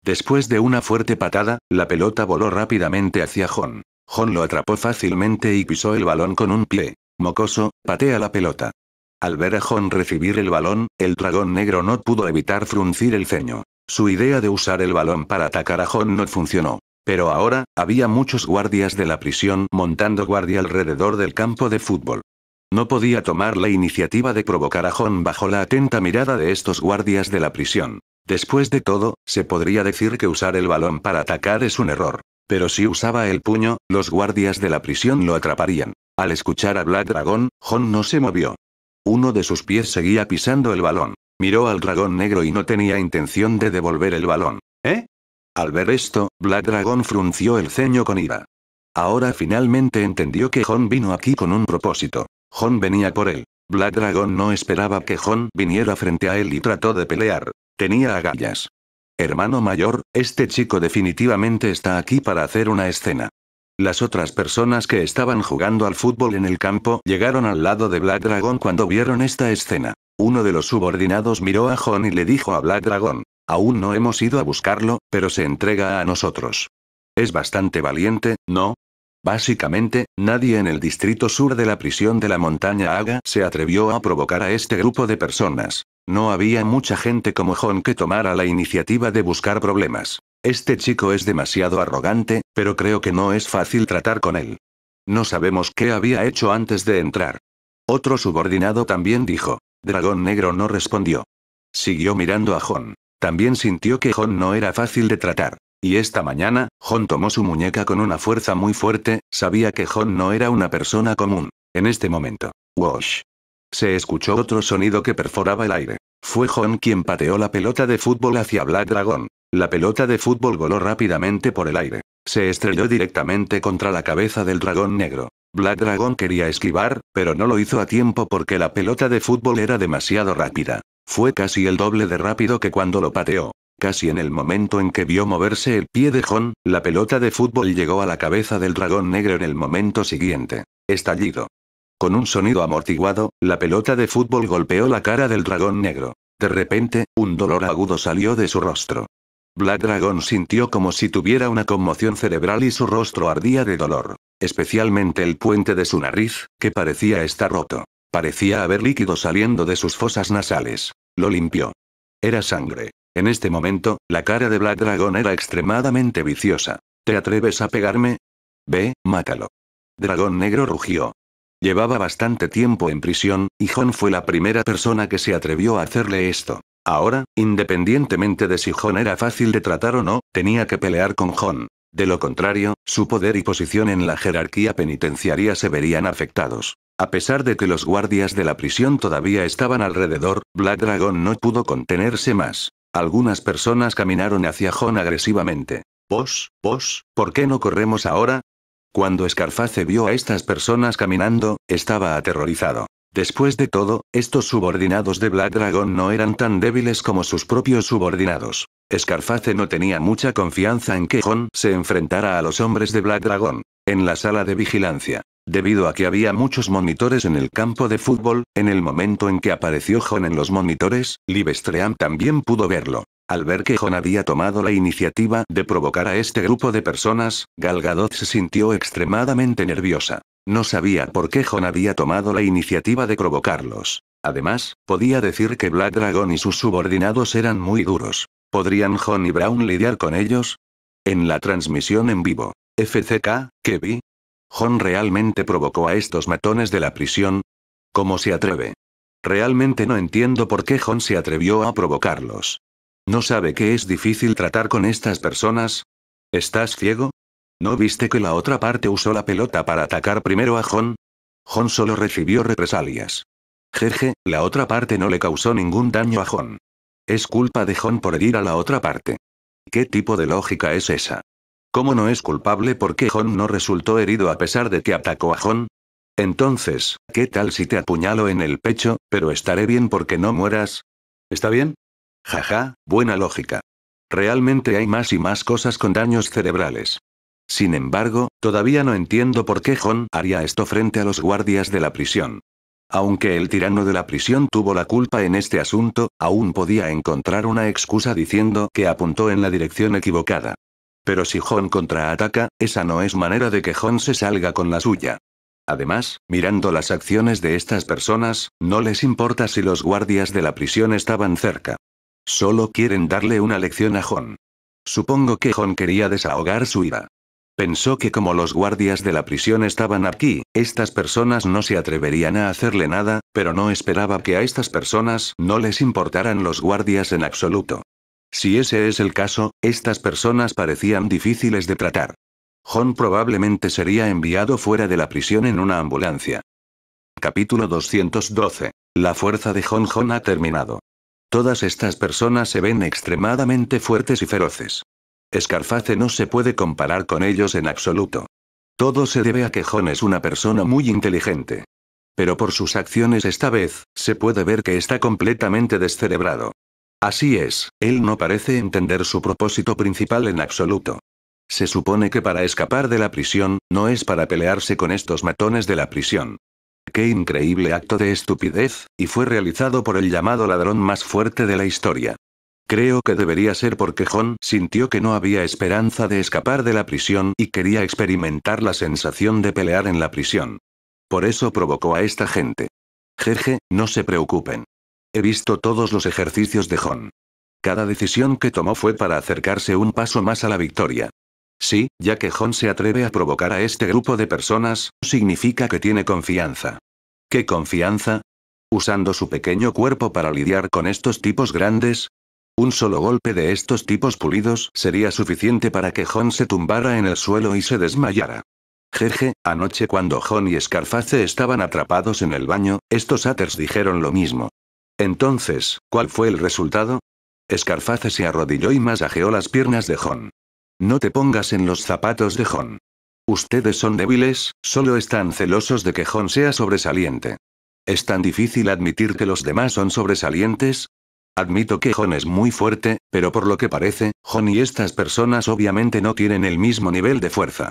Después de una fuerte patada, la pelota voló rápidamente hacia John. John lo atrapó fácilmente y pisó el balón con un pie. Mocoso, patea la pelota. Al ver a Jon recibir el balón, el dragón negro no pudo evitar fruncir el ceño. Su idea de usar el balón para atacar a Jon no funcionó. Pero ahora, había muchos guardias de la prisión montando guardia alrededor del campo de fútbol. No podía tomar la iniciativa de provocar a Jon bajo la atenta mirada de estos guardias de la prisión. Después de todo, se podría decir que usar el balón para atacar es un error. Pero si usaba el puño, los guardias de la prisión lo atraparían. Al escuchar a Black Dragon, Hon no se movió. Uno de sus pies seguía pisando el balón. Miró al dragón negro y no tenía intención de devolver el balón. ¿Eh? Al ver esto, Black Dragon frunció el ceño con ira. Ahora finalmente entendió que Hon vino aquí con un propósito. Hon venía por él. Black Dragon no esperaba que Hon viniera frente a él y trató de pelear. Tenía agallas. Hermano mayor, este chico definitivamente está aquí para hacer una escena. Las otras personas que estaban jugando al fútbol en el campo llegaron al lado de Black Dragon cuando vieron esta escena. Uno de los subordinados miró a John y le dijo a Black Dragon, aún no hemos ido a buscarlo, pero se entrega a nosotros. Es bastante valiente, ¿no? Básicamente, nadie en el distrito sur de la prisión de la montaña Aga se atrevió a provocar a este grupo de personas. No había mucha gente como John que tomara la iniciativa de buscar problemas. Este chico es demasiado arrogante, pero creo que no es fácil tratar con él. No sabemos qué había hecho antes de entrar. Otro subordinado también dijo. Dragón Negro no respondió. Siguió mirando a Jon. También sintió que Jon no era fácil de tratar. Y esta mañana, Jon tomó su muñeca con una fuerza muy fuerte, sabía que Jon no era una persona común. En este momento. Wash. Se escuchó otro sonido que perforaba el aire. Fue Hon quien pateó la pelota de fútbol hacia Black Dragon. La pelota de fútbol voló rápidamente por el aire. Se estrelló directamente contra la cabeza del dragón negro. Black Dragon quería esquivar, pero no lo hizo a tiempo porque la pelota de fútbol era demasiado rápida. Fue casi el doble de rápido que cuando lo pateó. Casi en el momento en que vio moverse el pie de Jon, la pelota de fútbol llegó a la cabeza del dragón negro en el momento siguiente. Estallido. Con un sonido amortiguado, la pelota de fútbol golpeó la cara del dragón negro. De repente, un dolor agudo salió de su rostro. Black Dragon sintió como si tuviera una conmoción cerebral y su rostro ardía de dolor. Especialmente el puente de su nariz, que parecía estar roto. Parecía haber líquido saliendo de sus fosas nasales. Lo limpió. Era sangre. En este momento, la cara de Black Dragon era extremadamente viciosa. ¿Te atreves a pegarme? Ve, mátalo. Dragón Negro rugió. Llevaba bastante tiempo en prisión, y Hon fue la primera persona que se atrevió a hacerle esto. Ahora, independientemente de si Jon era fácil de tratar o no, tenía que pelear con Jon. De lo contrario, su poder y posición en la jerarquía penitenciaria se verían afectados. A pesar de que los guardias de la prisión todavía estaban alrededor, Black Dragon no pudo contenerse más. Algunas personas caminaron hacia Jon agresivamente. Vos, vos, ¿por qué no corremos ahora? Cuando Scarface vio a estas personas caminando, estaba aterrorizado. Después de todo, estos subordinados de Black Dragon no eran tan débiles como sus propios subordinados. Scarface no tenía mucha confianza en que Jon se enfrentara a los hombres de Black Dragon. En la sala de vigilancia. Debido a que había muchos monitores en el campo de fútbol, en el momento en que apareció Jon en los monitores, Livestream también pudo verlo. Al ver que Jon había tomado la iniciativa de provocar a este grupo de personas, Galgadot se sintió extremadamente nerviosa. No sabía por qué John había tomado la iniciativa de provocarlos. Además, podía decir que Black Dragon y sus subordinados eran muy duros. ¿Podrían John y Brown lidiar con ellos? En la transmisión en vivo, FCK, ¿qué vi, John realmente provocó a estos matones de la prisión. ¿Cómo se atreve? Realmente no entiendo por qué John se atrevió a provocarlos. ¿No sabe que es difícil tratar con estas personas? ¿Estás ciego? ¿No viste que la otra parte usó la pelota para atacar primero a John? John solo recibió represalias. Jeje, la otra parte no le causó ningún daño a John. Es culpa de John por herir a la otra parte. ¿Qué tipo de lógica es esa? ¿Cómo no es culpable porque John no resultó herido a pesar de que atacó a John? Entonces, ¿qué tal si te apuñalo en el pecho, pero estaré bien porque no mueras? ¿Está bien? Jaja, buena lógica. Realmente hay más y más cosas con daños cerebrales. Sin embargo, todavía no entiendo por qué Jon haría esto frente a los guardias de la prisión. Aunque el tirano de la prisión tuvo la culpa en este asunto, aún podía encontrar una excusa diciendo que apuntó en la dirección equivocada. Pero si Jon contraataca, esa no es manera de que Jon se salga con la suya. Además, mirando las acciones de estas personas, no les importa si los guardias de la prisión estaban cerca. Solo quieren darle una lección a Jon. Supongo que Jon quería desahogar su ira. Pensó que como los guardias de la prisión estaban aquí, estas personas no se atreverían a hacerle nada, pero no esperaba que a estas personas no les importaran los guardias en absoluto. Si ese es el caso, estas personas parecían difíciles de tratar. Hon probablemente sería enviado fuera de la prisión en una ambulancia. Capítulo 212. La fuerza de Hon Hon ha terminado. Todas estas personas se ven extremadamente fuertes y feroces. Scarface no se puede comparar con ellos en absoluto. Todo se debe a que John es una persona muy inteligente. Pero por sus acciones esta vez, se puede ver que está completamente descerebrado. Así es, él no parece entender su propósito principal en absoluto. Se supone que para escapar de la prisión, no es para pelearse con estos matones de la prisión. Qué increíble acto de estupidez, y fue realizado por el llamado ladrón más fuerte de la historia. Creo que debería ser porque John sintió que no había esperanza de escapar de la prisión y quería experimentar la sensación de pelear en la prisión. Por eso provocó a esta gente. Jeje, no se preocupen. He visto todos los ejercicios de John. Cada decisión que tomó fue para acercarse un paso más a la victoria. Sí, ya que John se atreve a provocar a este grupo de personas, significa que tiene confianza. ¿Qué confianza? Usando su pequeño cuerpo para lidiar con estos tipos grandes, un solo golpe de estos tipos pulidos sería suficiente para que Jon se tumbara en el suelo y se desmayara. Jeje, anoche cuando Jon y Scarface estaban atrapados en el baño, estos haters dijeron lo mismo. Entonces, ¿cuál fue el resultado? Scarface se arrodilló y masajeó las piernas de Jon. No te pongas en los zapatos de Jon. Ustedes son débiles, solo están celosos de que Jon sea sobresaliente. ¿Es tan difícil admitir que los demás son sobresalientes? Admito que John es muy fuerte, pero por lo que parece, John y estas personas obviamente no tienen el mismo nivel de fuerza.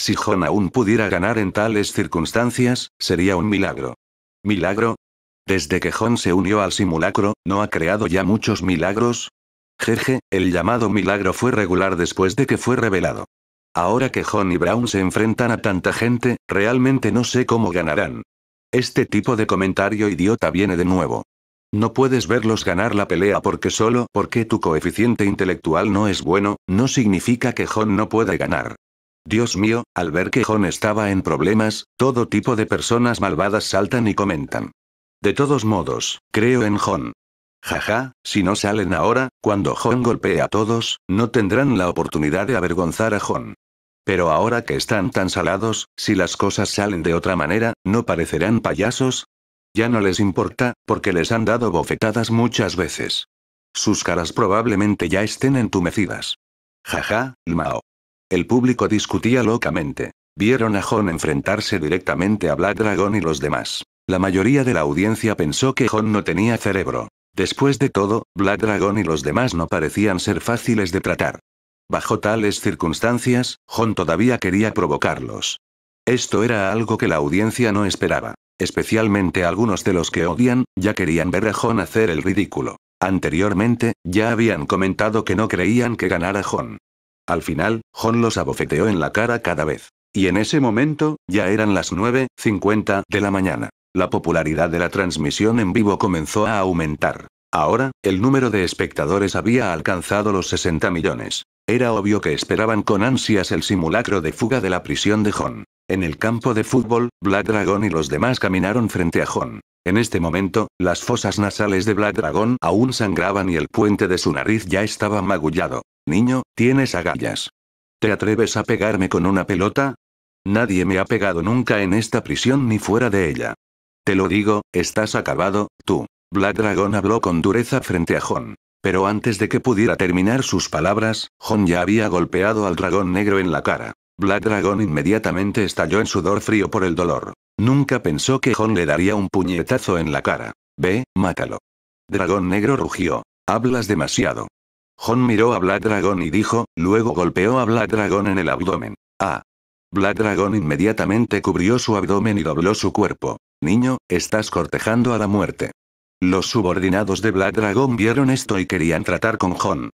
Si John aún pudiera ganar en tales circunstancias, sería un milagro. ¿Milagro? Desde que John se unió al simulacro, ¿no ha creado ya muchos milagros? Jeje, el llamado milagro fue regular después de que fue revelado. Ahora que John y Brown se enfrentan a tanta gente, realmente no sé cómo ganarán. Este tipo de comentario idiota viene de nuevo. No puedes verlos ganar la pelea porque solo porque tu coeficiente intelectual no es bueno, no significa que John no pueda ganar. Dios mío, al ver que John estaba en problemas, todo tipo de personas malvadas saltan y comentan. De todos modos, creo en John. Jaja, si no salen ahora, cuando John golpee a todos, no tendrán la oportunidad de avergonzar a John. Pero ahora que están tan salados, si las cosas salen de otra manera, no parecerán payasos, ya no les importa, porque les han dado bofetadas muchas veces. Sus caras probablemente ya estén entumecidas. Jaja, Mao. El público discutía locamente. Vieron a Jon enfrentarse directamente a Black Dragon y los demás. La mayoría de la audiencia pensó que Jon no tenía cerebro. Después de todo, Black Dragon y los demás no parecían ser fáciles de tratar. Bajo tales circunstancias, Jon todavía quería provocarlos. Esto era algo que la audiencia no esperaba. Especialmente algunos de los que odian, ya querían ver a Jon hacer el ridículo. Anteriormente, ya habían comentado que no creían que ganara Jon. Al final, Jon los abofeteó en la cara cada vez. Y en ese momento, ya eran las 9.50 de la mañana. La popularidad de la transmisión en vivo comenzó a aumentar. Ahora, el número de espectadores había alcanzado los 60 millones. Era obvio que esperaban con ansias el simulacro de fuga de la prisión de Jon. En el campo de fútbol, Black Dragon y los demás caminaron frente a Jon. En este momento, las fosas nasales de Black Dragon aún sangraban y el puente de su nariz ya estaba magullado. Niño, tienes agallas. ¿Te atreves a pegarme con una pelota? Nadie me ha pegado nunca en esta prisión ni fuera de ella. Te lo digo, estás acabado, tú. Black Dragon habló con dureza frente a Jon. Pero antes de que pudiera terminar sus palabras, Jon ya había golpeado al dragón negro en la cara. Black Dragon inmediatamente estalló en sudor frío por el dolor. Nunca pensó que Hon le daría un puñetazo en la cara. Ve, mátalo. Dragón negro rugió. Hablas demasiado. John miró a Black Dragon y dijo, luego golpeó a Black Dragon en el abdomen. Ah. Black Dragon inmediatamente cubrió su abdomen y dobló su cuerpo. Niño, estás cortejando a la muerte. Los subordinados de Black Dragon vieron esto y querían tratar con John.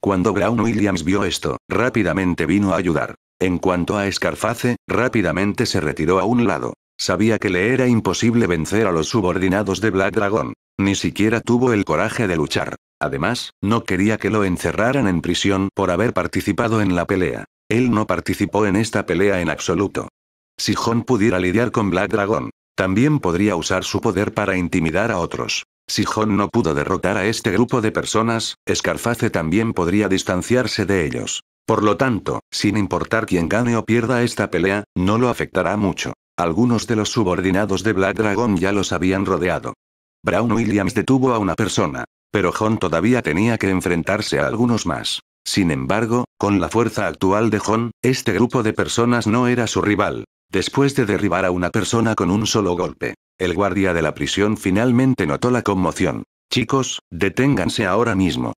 Cuando Brown Williams vio esto, rápidamente vino a ayudar. En cuanto a Escarface, rápidamente se retiró a un lado. Sabía que le era imposible vencer a los subordinados de Black Dragon. Ni siquiera tuvo el coraje de luchar. Además, no quería que lo encerraran en prisión por haber participado en la pelea. Él no participó en esta pelea en absoluto. Si Jon pudiera lidiar con Black Dragon, también podría usar su poder para intimidar a otros. Si Jon no pudo derrotar a este grupo de personas, Scarface también podría distanciarse de ellos. Por lo tanto, sin importar quién gane o pierda esta pelea, no lo afectará mucho. Algunos de los subordinados de Black Dragon ya los habían rodeado. Brown Williams detuvo a una persona, pero John todavía tenía que enfrentarse a algunos más. Sin embargo, con la fuerza actual de Hon, este grupo de personas no era su rival. Después de derribar a una persona con un solo golpe, el guardia de la prisión finalmente notó la conmoción. Chicos, deténganse ahora mismo.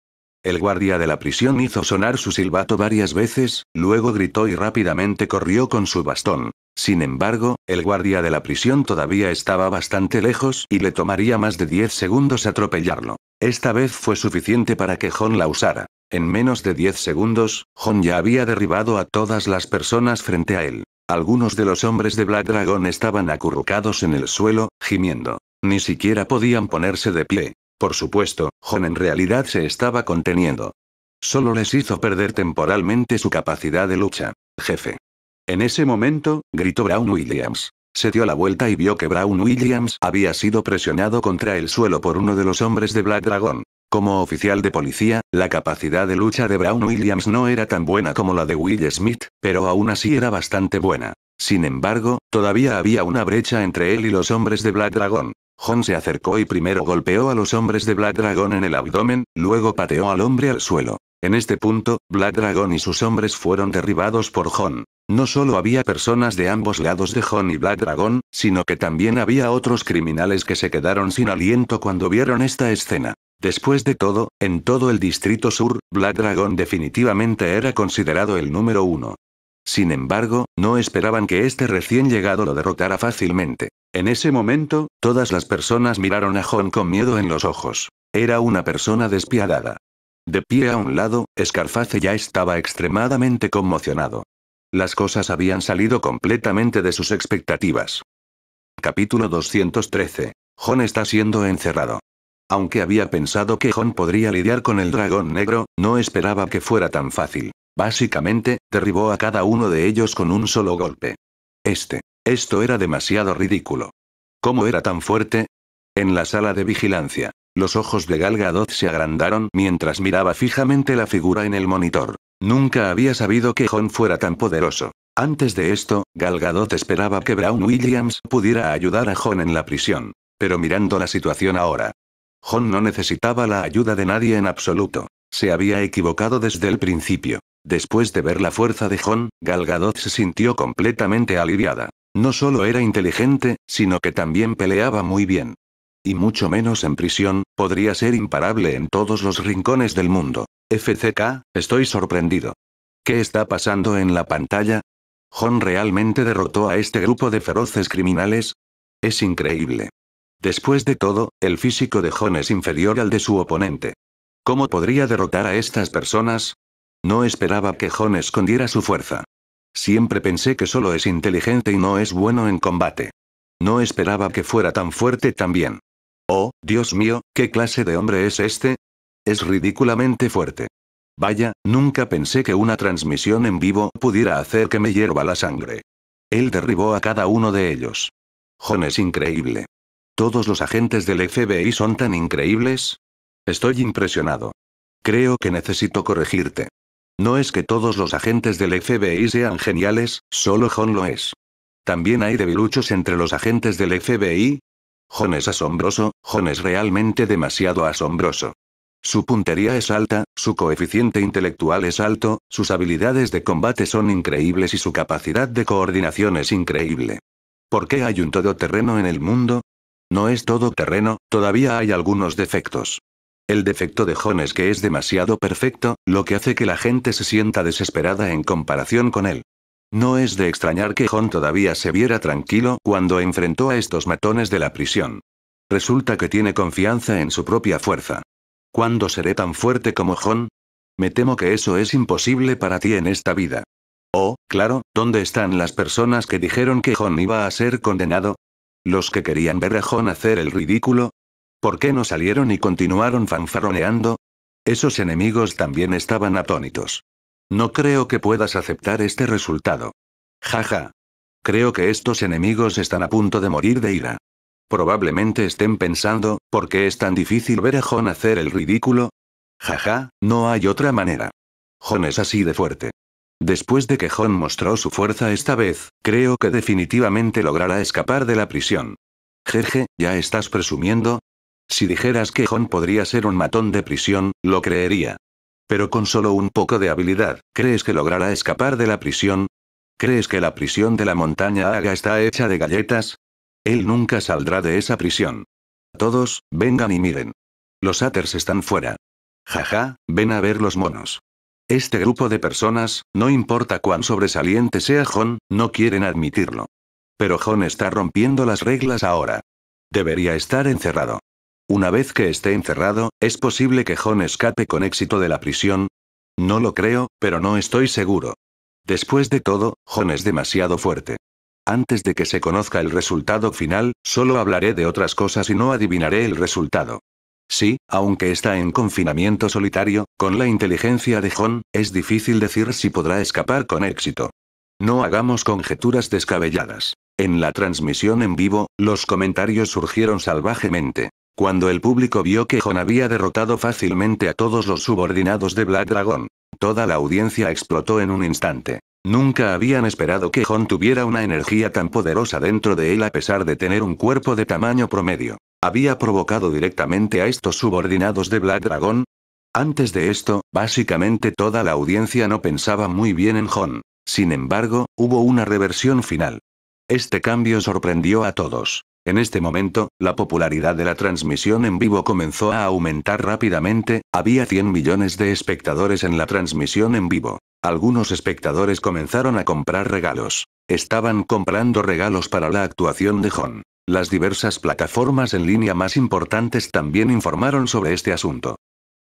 El guardia de la prisión hizo sonar su silbato varias veces, luego gritó y rápidamente corrió con su bastón. Sin embargo, el guardia de la prisión todavía estaba bastante lejos y le tomaría más de 10 segundos atropellarlo. Esta vez fue suficiente para que Jon la usara. En menos de 10 segundos, Jon ya había derribado a todas las personas frente a él. Algunos de los hombres de Black Dragon estaban acurrucados en el suelo, gimiendo. Ni siquiera podían ponerse de pie. Por supuesto, John en realidad se estaba conteniendo. Solo les hizo perder temporalmente su capacidad de lucha. Jefe. En ese momento, gritó Brown Williams. Se dio la vuelta y vio que Brown Williams había sido presionado contra el suelo por uno de los hombres de Black Dragon. Como oficial de policía, la capacidad de lucha de Brown Williams no era tan buena como la de Will Smith, pero aún así era bastante buena. Sin embargo, todavía había una brecha entre él y los hombres de Black Dragon. Hon se acercó y primero golpeó a los hombres de Black Dragon en el abdomen, luego pateó al hombre al suelo. En este punto, Black Dragon y sus hombres fueron derribados por Hon. No solo había personas de ambos lados de Hon y Black Dragon, sino que también había otros criminales que se quedaron sin aliento cuando vieron esta escena. Después de todo, en todo el Distrito Sur, Black Dragon definitivamente era considerado el número uno. Sin embargo, no esperaban que este recién llegado lo derrotara fácilmente. En ese momento, todas las personas miraron a John con miedo en los ojos. Era una persona despiadada. De pie a un lado, Scarface ya estaba extremadamente conmocionado. Las cosas habían salido completamente de sus expectativas. Capítulo 213. John está siendo encerrado. Aunque había pensado que John podría lidiar con el dragón negro, no esperaba que fuera tan fácil. Básicamente, derribó a cada uno de ellos con un solo golpe. Este. Esto era demasiado ridículo. ¿Cómo era tan fuerte? En la sala de vigilancia, los ojos de Galgadot se agrandaron mientras miraba fijamente la figura en el monitor. Nunca había sabido que John fuera tan poderoso. Antes de esto, Galgadot esperaba que Brown Williams pudiera ayudar a John en la prisión. Pero mirando la situación ahora, John no necesitaba la ayuda de nadie en absoluto. Se había equivocado desde el principio. Después de ver la fuerza de Jon, Galgadot se sintió completamente aliviada. No solo era inteligente, sino que también peleaba muy bien. Y mucho menos en prisión, podría ser imparable en todos los rincones del mundo. FCK, estoy sorprendido. ¿Qué está pasando en la pantalla? ¿Jon realmente derrotó a este grupo de feroces criminales? Es increíble. Después de todo, el físico de Jon es inferior al de su oponente. ¿Cómo podría derrotar a estas personas? No esperaba que Jon escondiera su fuerza. Siempre pensé que solo es inteligente y no es bueno en combate. No esperaba que fuera tan fuerte también. Oh, Dios mío, ¿qué clase de hombre es este? Es ridículamente fuerte. Vaya, nunca pensé que una transmisión en vivo pudiera hacer que me hierva la sangre. Él derribó a cada uno de ellos. Jon es increíble. Todos los agentes del FBI son tan increíbles. Estoy impresionado. Creo que necesito corregirte. No es que todos los agentes del FBI sean geniales, solo John lo es. También hay debiluchos entre los agentes del FBI. John es asombroso, John es realmente demasiado asombroso. Su puntería es alta, su coeficiente intelectual es alto, sus habilidades de combate son increíbles y su capacidad de coordinación es increíble. ¿Por qué hay un todoterreno en el mundo? No es todoterreno, todavía hay algunos defectos. El defecto de John es que es demasiado perfecto, lo que hace que la gente se sienta desesperada en comparación con él. No es de extrañar que John todavía se viera tranquilo cuando enfrentó a estos matones de la prisión. Resulta que tiene confianza en su propia fuerza. ¿Cuándo seré tan fuerte como John? Me temo que eso es imposible para ti en esta vida. Oh, claro, ¿dónde están las personas que dijeron que John iba a ser condenado? Los que querían ver a John hacer el ridículo, ¿Por qué no salieron y continuaron fanfarroneando? Esos enemigos también estaban atónitos. No creo que puedas aceptar este resultado. Jaja. Creo que estos enemigos están a punto de morir de ira. Probablemente estén pensando, ¿por qué es tan difícil ver a Jon hacer el ridículo? Jaja, no hay otra manera. Jon es así de fuerte. Después de que Jon mostró su fuerza esta vez, creo que definitivamente logrará escapar de la prisión. Jeje, ya estás presumiendo, si dijeras que Jon podría ser un matón de prisión, lo creería. Pero con solo un poco de habilidad, ¿crees que logrará escapar de la prisión? ¿Crees que la prisión de la montaña Haga está hecha de galletas? Él nunca saldrá de esa prisión. Todos, vengan y miren. Los Athers están fuera. Jaja, ven a ver los monos. Este grupo de personas, no importa cuán sobresaliente sea Jon, no quieren admitirlo. Pero Jon está rompiendo las reglas ahora. Debería estar encerrado. Una vez que esté encerrado, ¿es posible que John escape con éxito de la prisión? No lo creo, pero no estoy seguro. Después de todo, John es demasiado fuerte. Antes de que se conozca el resultado final, solo hablaré de otras cosas y no adivinaré el resultado. Sí, aunque está en confinamiento solitario, con la inteligencia de John, es difícil decir si podrá escapar con éxito. No hagamos conjeturas descabelladas. En la transmisión en vivo, los comentarios surgieron salvajemente. Cuando el público vio que Jon había derrotado fácilmente a todos los subordinados de Black Dragon, toda la audiencia explotó en un instante. Nunca habían esperado que Jon tuviera una energía tan poderosa dentro de él a pesar de tener un cuerpo de tamaño promedio. ¿Había provocado directamente a estos subordinados de Black Dragon? Antes de esto, básicamente toda la audiencia no pensaba muy bien en Jon. Sin embargo, hubo una reversión final. Este cambio sorprendió a todos. En este momento, la popularidad de la transmisión en vivo comenzó a aumentar rápidamente, había 100 millones de espectadores en la transmisión en vivo. Algunos espectadores comenzaron a comprar regalos. Estaban comprando regalos para la actuación de Hon. Las diversas plataformas en línea más importantes también informaron sobre este asunto.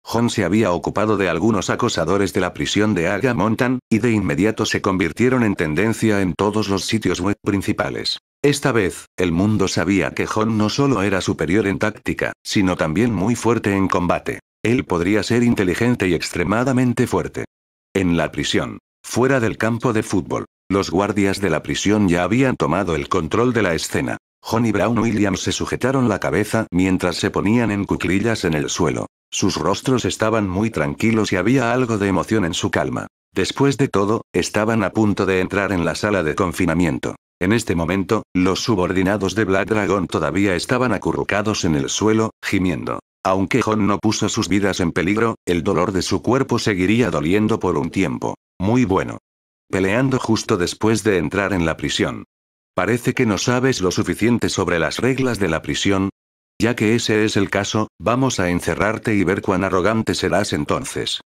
John se había ocupado de algunos acosadores de la prisión de Aga Montan y de inmediato se convirtieron en tendencia en todos los sitios web principales. Esta vez, el mundo sabía que John no solo era superior en táctica, sino también muy fuerte en combate. Él podría ser inteligente y extremadamente fuerte. En la prisión. Fuera del campo de fútbol. Los guardias de la prisión ya habían tomado el control de la escena. Hon y Brown Williams se sujetaron la cabeza mientras se ponían en cuclillas en el suelo. Sus rostros estaban muy tranquilos y había algo de emoción en su calma. Después de todo, estaban a punto de entrar en la sala de confinamiento. En este momento, los subordinados de Black Dragon todavía estaban acurrucados en el suelo, gimiendo. Aunque Hon no puso sus vidas en peligro, el dolor de su cuerpo seguiría doliendo por un tiempo. Muy bueno. Peleando justo después de entrar en la prisión. Parece que no sabes lo suficiente sobre las reglas de la prisión. Ya que ese es el caso, vamos a encerrarte y ver cuán arrogante serás entonces.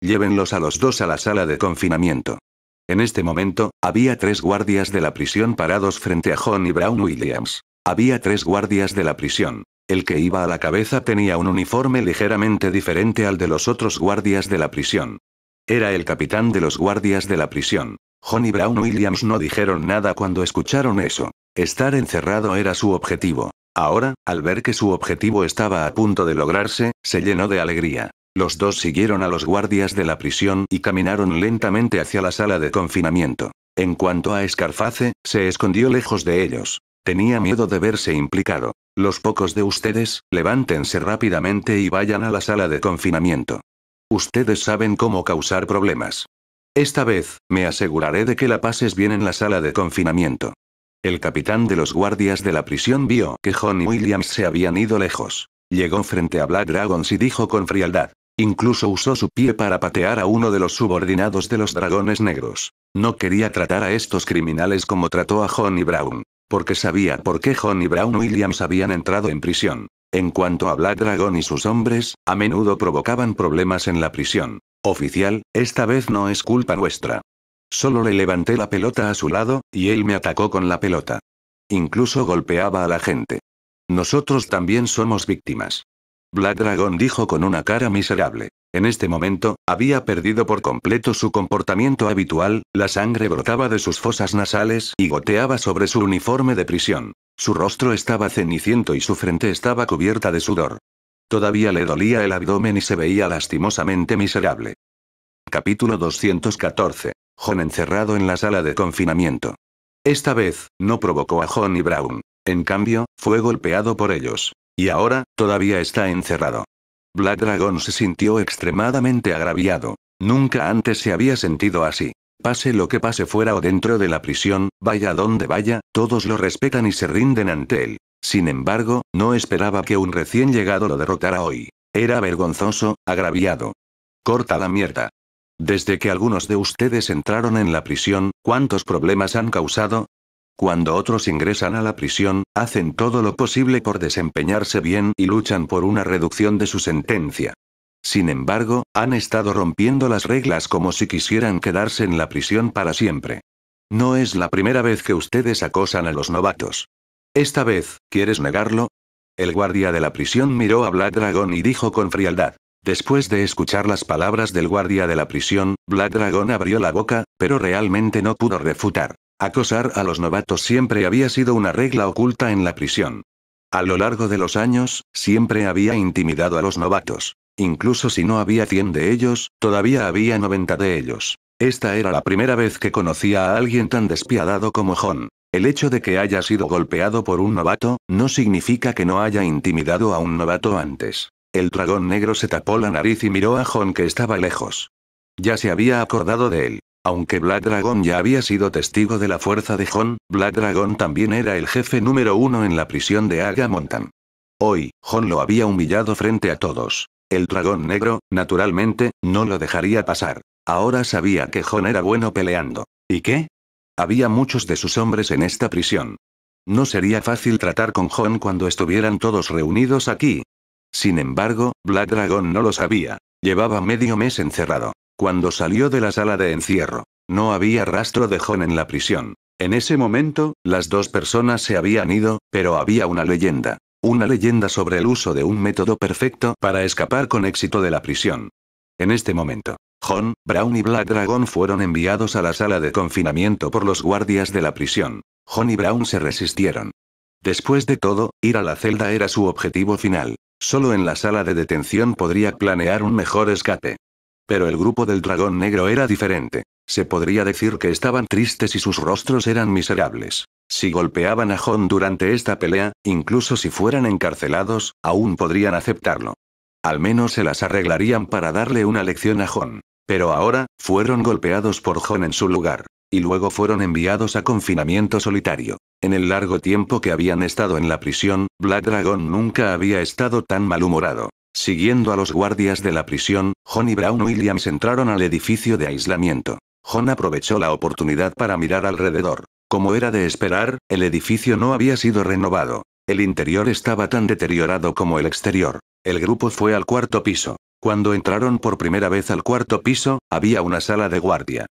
Llévenlos a los dos a la sala de confinamiento. En este momento, había tres guardias de la prisión parados frente a John Brown Williams. Había tres guardias de la prisión. El que iba a la cabeza tenía un uniforme ligeramente diferente al de los otros guardias de la prisión. Era el capitán de los guardias de la prisión. John Brown Williams no dijeron nada cuando escucharon eso. Estar encerrado era su objetivo. Ahora, al ver que su objetivo estaba a punto de lograrse, se llenó de alegría. Los dos siguieron a los guardias de la prisión y caminaron lentamente hacia la sala de confinamiento. En cuanto a Escarface, se escondió lejos de ellos. Tenía miedo de verse implicado. Los pocos de ustedes, levántense rápidamente y vayan a la sala de confinamiento. Ustedes saben cómo causar problemas. Esta vez, me aseguraré de que la pases bien en la sala de confinamiento. El capitán de los guardias de la prisión vio que John y Williams se habían ido lejos. Llegó frente a Black Dragons y dijo con frialdad. Incluso usó su pie para patear a uno de los subordinados de los dragones negros. No quería tratar a estos criminales como trató a Johnny Brown, porque sabía por qué Johnny Brown Williams habían entrado en prisión. En cuanto a Black Dragon y sus hombres, a menudo provocaban problemas en la prisión. Oficial, esta vez no es culpa nuestra. Solo le levanté la pelota a su lado, y él me atacó con la pelota. Incluso golpeaba a la gente. Nosotros también somos víctimas. Black Dragon dijo con una cara miserable. En este momento, había perdido por completo su comportamiento habitual, la sangre brotaba de sus fosas nasales y goteaba sobre su uniforme de prisión. Su rostro estaba ceniciento y su frente estaba cubierta de sudor. Todavía le dolía el abdomen y se veía lastimosamente miserable. Capítulo 214. John encerrado en la sala de confinamiento. Esta vez, no provocó a John y Brown. En cambio, fue golpeado por ellos. Y ahora, todavía está encerrado. Black Dragon se sintió extremadamente agraviado. Nunca antes se había sentido así. Pase lo que pase fuera o dentro de la prisión, vaya donde vaya, todos lo respetan y se rinden ante él. Sin embargo, no esperaba que un recién llegado lo derrotara hoy. Era vergonzoso, agraviado. Corta la mierda. Desde que algunos de ustedes entraron en la prisión, ¿cuántos problemas han causado? Cuando otros ingresan a la prisión, hacen todo lo posible por desempeñarse bien y luchan por una reducción de su sentencia. Sin embargo, han estado rompiendo las reglas como si quisieran quedarse en la prisión para siempre. No es la primera vez que ustedes acosan a los novatos. Esta vez, ¿quieres negarlo? El guardia de la prisión miró a Black Dragon y dijo con frialdad. Después de escuchar las palabras del guardia de la prisión, Black Dragon abrió la boca, pero realmente no pudo refutar. Acosar a los novatos siempre había sido una regla oculta en la prisión. A lo largo de los años, siempre había intimidado a los novatos. Incluso si no había 100 de ellos, todavía había 90 de ellos. Esta era la primera vez que conocía a alguien tan despiadado como John. El hecho de que haya sido golpeado por un novato, no significa que no haya intimidado a un novato antes. El dragón negro se tapó la nariz y miró a John que estaba lejos. Ya se había acordado de él. Aunque Black Dragon ya había sido testigo de la fuerza de Jon, Black Dragon también era el jefe número uno en la prisión de Agamontan. Hoy, Jon lo había humillado frente a todos. El dragón negro, naturalmente, no lo dejaría pasar. Ahora sabía que Jon era bueno peleando. ¿Y qué? Había muchos de sus hombres en esta prisión. No sería fácil tratar con Jon cuando estuvieran todos reunidos aquí. Sin embargo, Black Dragon no lo sabía. Llevaba medio mes encerrado. Cuando salió de la sala de encierro, no había rastro de John en la prisión. En ese momento, las dos personas se habían ido, pero había una leyenda. Una leyenda sobre el uso de un método perfecto para escapar con éxito de la prisión. En este momento, John, Brown y Black Dragon fueron enviados a la sala de confinamiento por los guardias de la prisión. John y Brown se resistieron. Después de todo, ir a la celda era su objetivo final. Solo en la sala de detención podría planear un mejor escape. Pero el grupo del dragón negro era diferente. Se podría decir que estaban tristes y sus rostros eran miserables. Si golpeaban a Jon durante esta pelea, incluso si fueran encarcelados, aún podrían aceptarlo. Al menos se las arreglarían para darle una lección a Jon. Pero ahora, fueron golpeados por Jon en su lugar. Y luego fueron enviados a confinamiento solitario. En el largo tiempo que habían estado en la prisión, Black Dragon nunca había estado tan malhumorado. Siguiendo a los guardias de la prisión, John y Brown Williams entraron al edificio de aislamiento. John aprovechó la oportunidad para mirar alrededor. Como era de esperar, el edificio no había sido renovado. El interior estaba tan deteriorado como el exterior. El grupo fue al cuarto piso. Cuando entraron por primera vez al cuarto piso, había una sala de guardia.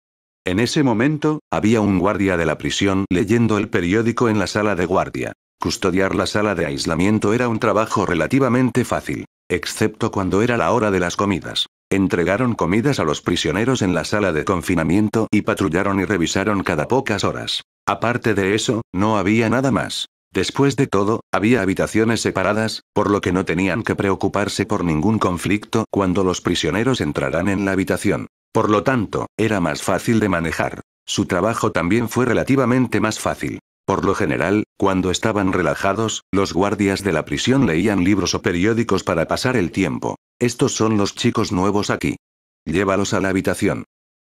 En ese momento, había un guardia de la prisión leyendo el periódico en la sala de guardia. Custodiar la sala de aislamiento era un trabajo relativamente fácil excepto cuando era la hora de las comidas. Entregaron comidas a los prisioneros en la sala de confinamiento y patrullaron y revisaron cada pocas horas. Aparte de eso, no había nada más. Después de todo, había habitaciones separadas, por lo que no tenían que preocuparse por ningún conflicto cuando los prisioneros entraran en la habitación. Por lo tanto, era más fácil de manejar. Su trabajo también fue relativamente más fácil. Por lo general, cuando estaban relajados, los guardias de la prisión leían libros o periódicos para pasar el tiempo. Estos son los chicos nuevos aquí. Llévalos a la habitación.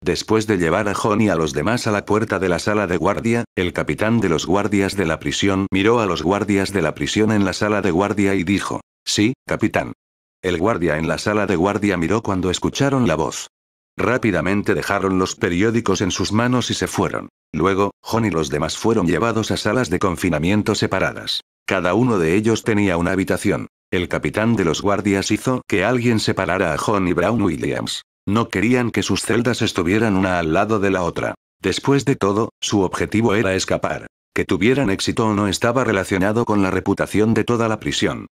Después de llevar a John y a los demás a la puerta de la sala de guardia, el capitán de los guardias de la prisión miró a los guardias de la prisión en la sala de guardia y dijo, Sí, capitán. El guardia en la sala de guardia miró cuando escucharon la voz. Rápidamente dejaron los periódicos en sus manos y se fueron. Luego, John y los demás fueron llevados a salas de confinamiento separadas. Cada uno de ellos tenía una habitación. El capitán de los guardias hizo que alguien separara a John y Brown Williams. No querían que sus celdas estuvieran una al lado de la otra. Después de todo, su objetivo era escapar. Que tuvieran éxito o no estaba relacionado con la reputación de toda la prisión.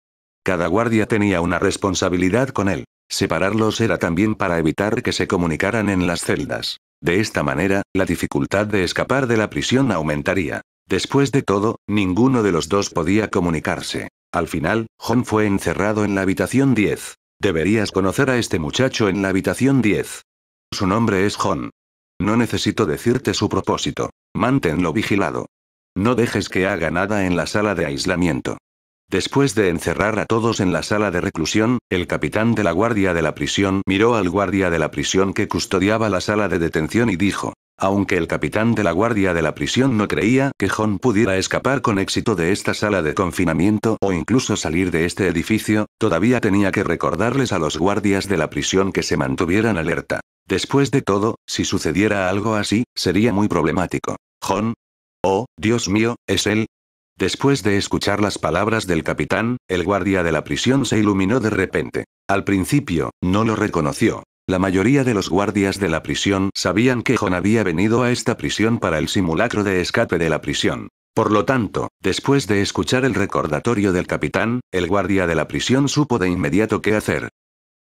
Cada guardia tenía una responsabilidad con él. Separarlos era también para evitar que se comunicaran en las celdas. De esta manera, la dificultad de escapar de la prisión aumentaría. Después de todo, ninguno de los dos podía comunicarse. Al final, John fue encerrado en la habitación 10. Deberías conocer a este muchacho en la habitación 10. Su nombre es John. No necesito decirte su propósito. Manténlo vigilado. No dejes que haga nada en la sala de aislamiento. Después de encerrar a todos en la sala de reclusión, el capitán de la guardia de la prisión miró al guardia de la prisión que custodiaba la sala de detención y dijo, aunque el capitán de la guardia de la prisión no creía que John pudiera escapar con éxito de esta sala de confinamiento o incluso salir de este edificio, todavía tenía que recordarles a los guardias de la prisión que se mantuvieran alerta. Después de todo, si sucediera algo así, sería muy problemático. John. Oh, Dios mío, es él, Después de escuchar las palabras del capitán, el guardia de la prisión se iluminó de repente. Al principio, no lo reconoció. La mayoría de los guardias de la prisión sabían que John había venido a esta prisión para el simulacro de escape de la prisión. Por lo tanto, después de escuchar el recordatorio del capitán, el guardia de la prisión supo de inmediato qué hacer.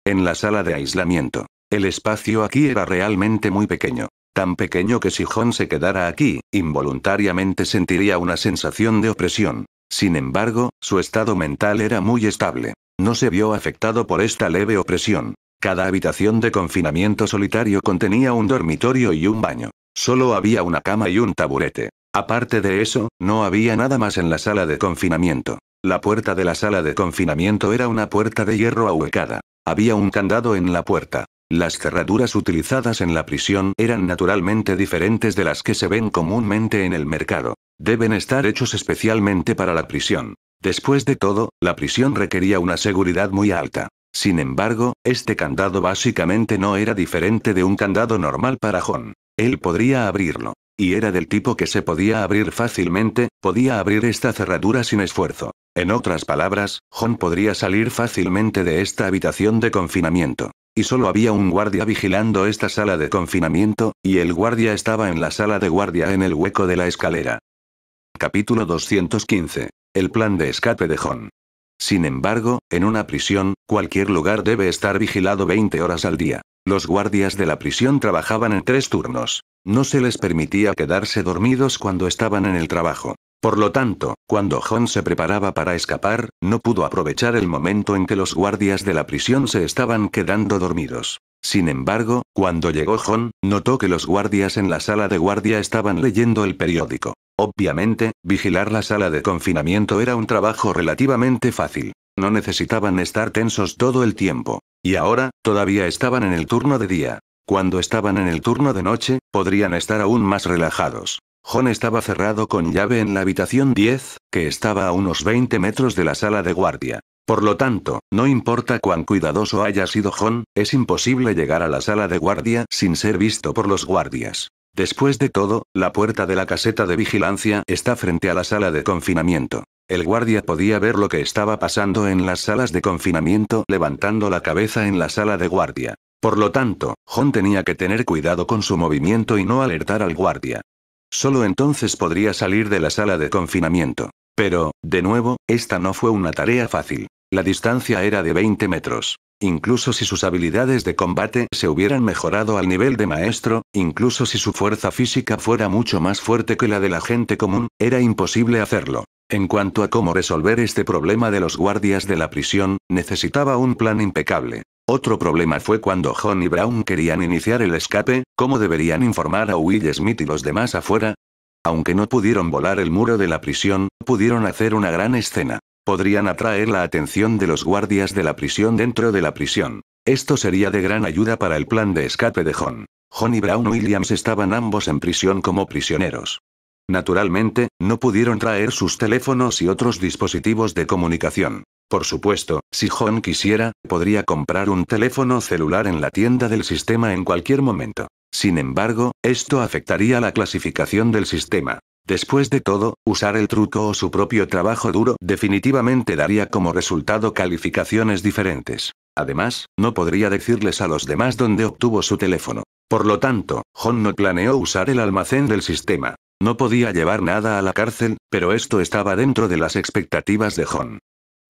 En la sala de aislamiento. El espacio aquí era realmente muy pequeño. Tan pequeño que si John se quedara aquí, involuntariamente sentiría una sensación de opresión. Sin embargo, su estado mental era muy estable. No se vio afectado por esta leve opresión. Cada habitación de confinamiento solitario contenía un dormitorio y un baño. Solo había una cama y un taburete. Aparte de eso, no había nada más en la sala de confinamiento. La puerta de la sala de confinamiento era una puerta de hierro ahuecada. Había un candado en la puerta. Las cerraduras utilizadas en la prisión eran naturalmente diferentes de las que se ven comúnmente en el mercado. Deben estar hechos especialmente para la prisión. Después de todo, la prisión requería una seguridad muy alta. Sin embargo, este candado básicamente no era diferente de un candado normal para John. Él podría abrirlo. Y era del tipo que se podía abrir fácilmente, podía abrir esta cerradura sin esfuerzo. En otras palabras, John podría salir fácilmente de esta habitación de confinamiento y solo había un guardia vigilando esta sala de confinamiento, y el guardia estaba en la sala de guardia en el hueco de la escalera. Capítulo 215. El plan de escape de John. Sin embargo, en una prisión, cualquier lugar debe estar vigilado 20 horas al día. Los guardias de la prisión trabajaban en tres turnos. No se les permitía quedarse dormidos cuando estaban en el trabajo. Por lo tanto, cuando John se preparaba para escapar, no pudo aprovechar el momento en que los guardias de la prisión se estaban quedando dormidos. Sin embargo, cuando llegó John, notó que los guardias en la sala de guardia estaban leyendo el periódico. Obviamente, vigilar la sala de confinamiento era un trabajo relativamente fácil. No necesitaban estar tensos todo el tiempo. Y ahora, todavía estaban en el turno de día. Cuando estaban en el turno de noche, podrían estar aún más relajados. John estaba cerrado con llave en la habitación 10, que estaba a unos 20 metros de la sala de guardia. Por lo tanto, no importa cuán cuidadoso haya sido John, es imposible llegar a la sala de guardia sin ser visto por los guardias. Después de todo, la puerta de la caseta de vigilancia está frente a la sala de confinamiento. El guardia podía ver lo que estaba pasando en las salas de confinamiento levantando la cabeza en la sala de guardia. Por lo tanto, John tenía que tener cuidado con su movimiento y no alertar al guardia. Solo entonces podría salir de la sala de confinamiento. Pero, de nuevo, esta no fue una tarea fácil. La distancia era de 20 metros. Incluso si sus habilidades de combate se hubieran mejorado al nivel de maestro, incluso si su fuerza física fuera mucho más fuerte que la de la gente común, era imposible hacerlo. En cuanto a cómo resolver este problema de los guardias de la prisión, necesitaba un plan impecable. Otro problema fue cuando John y Brown querían iniciar el escape, ¿cómo deberían informar a Will Smith y los demás afuera? Aunque no pudieron volar el muro de la prisión, pudieron hacer una gran escena. Podrían atraer la atención de los guardias de la prisión dentro de la prisión. Esto sería de gran ayuda para el plan de escape de John. John y Brown Williams estaban ambos en prisión como prisioneros. Naturalmente, no pudieron traer sus teléfonos y otros dispositivos de comunicación. Por supuesto, si John quisiera, podría comprar un teléfono celular en la tienda del sistema en cualquier momento. Sin embargo, esto afectaría la clasificación del sistema. Después de todo, usar el truco o su propio trabajo duro definitivamente daría como resultado calificaciones diferentes. Además, no podría decirles a los demás dónde obtuvo su teléfono. Por lo tanto, John no planeó usar el almacén del sistema. No podía llevar nada a la cárcel, pero esto estaba dentro de las expectativas de John.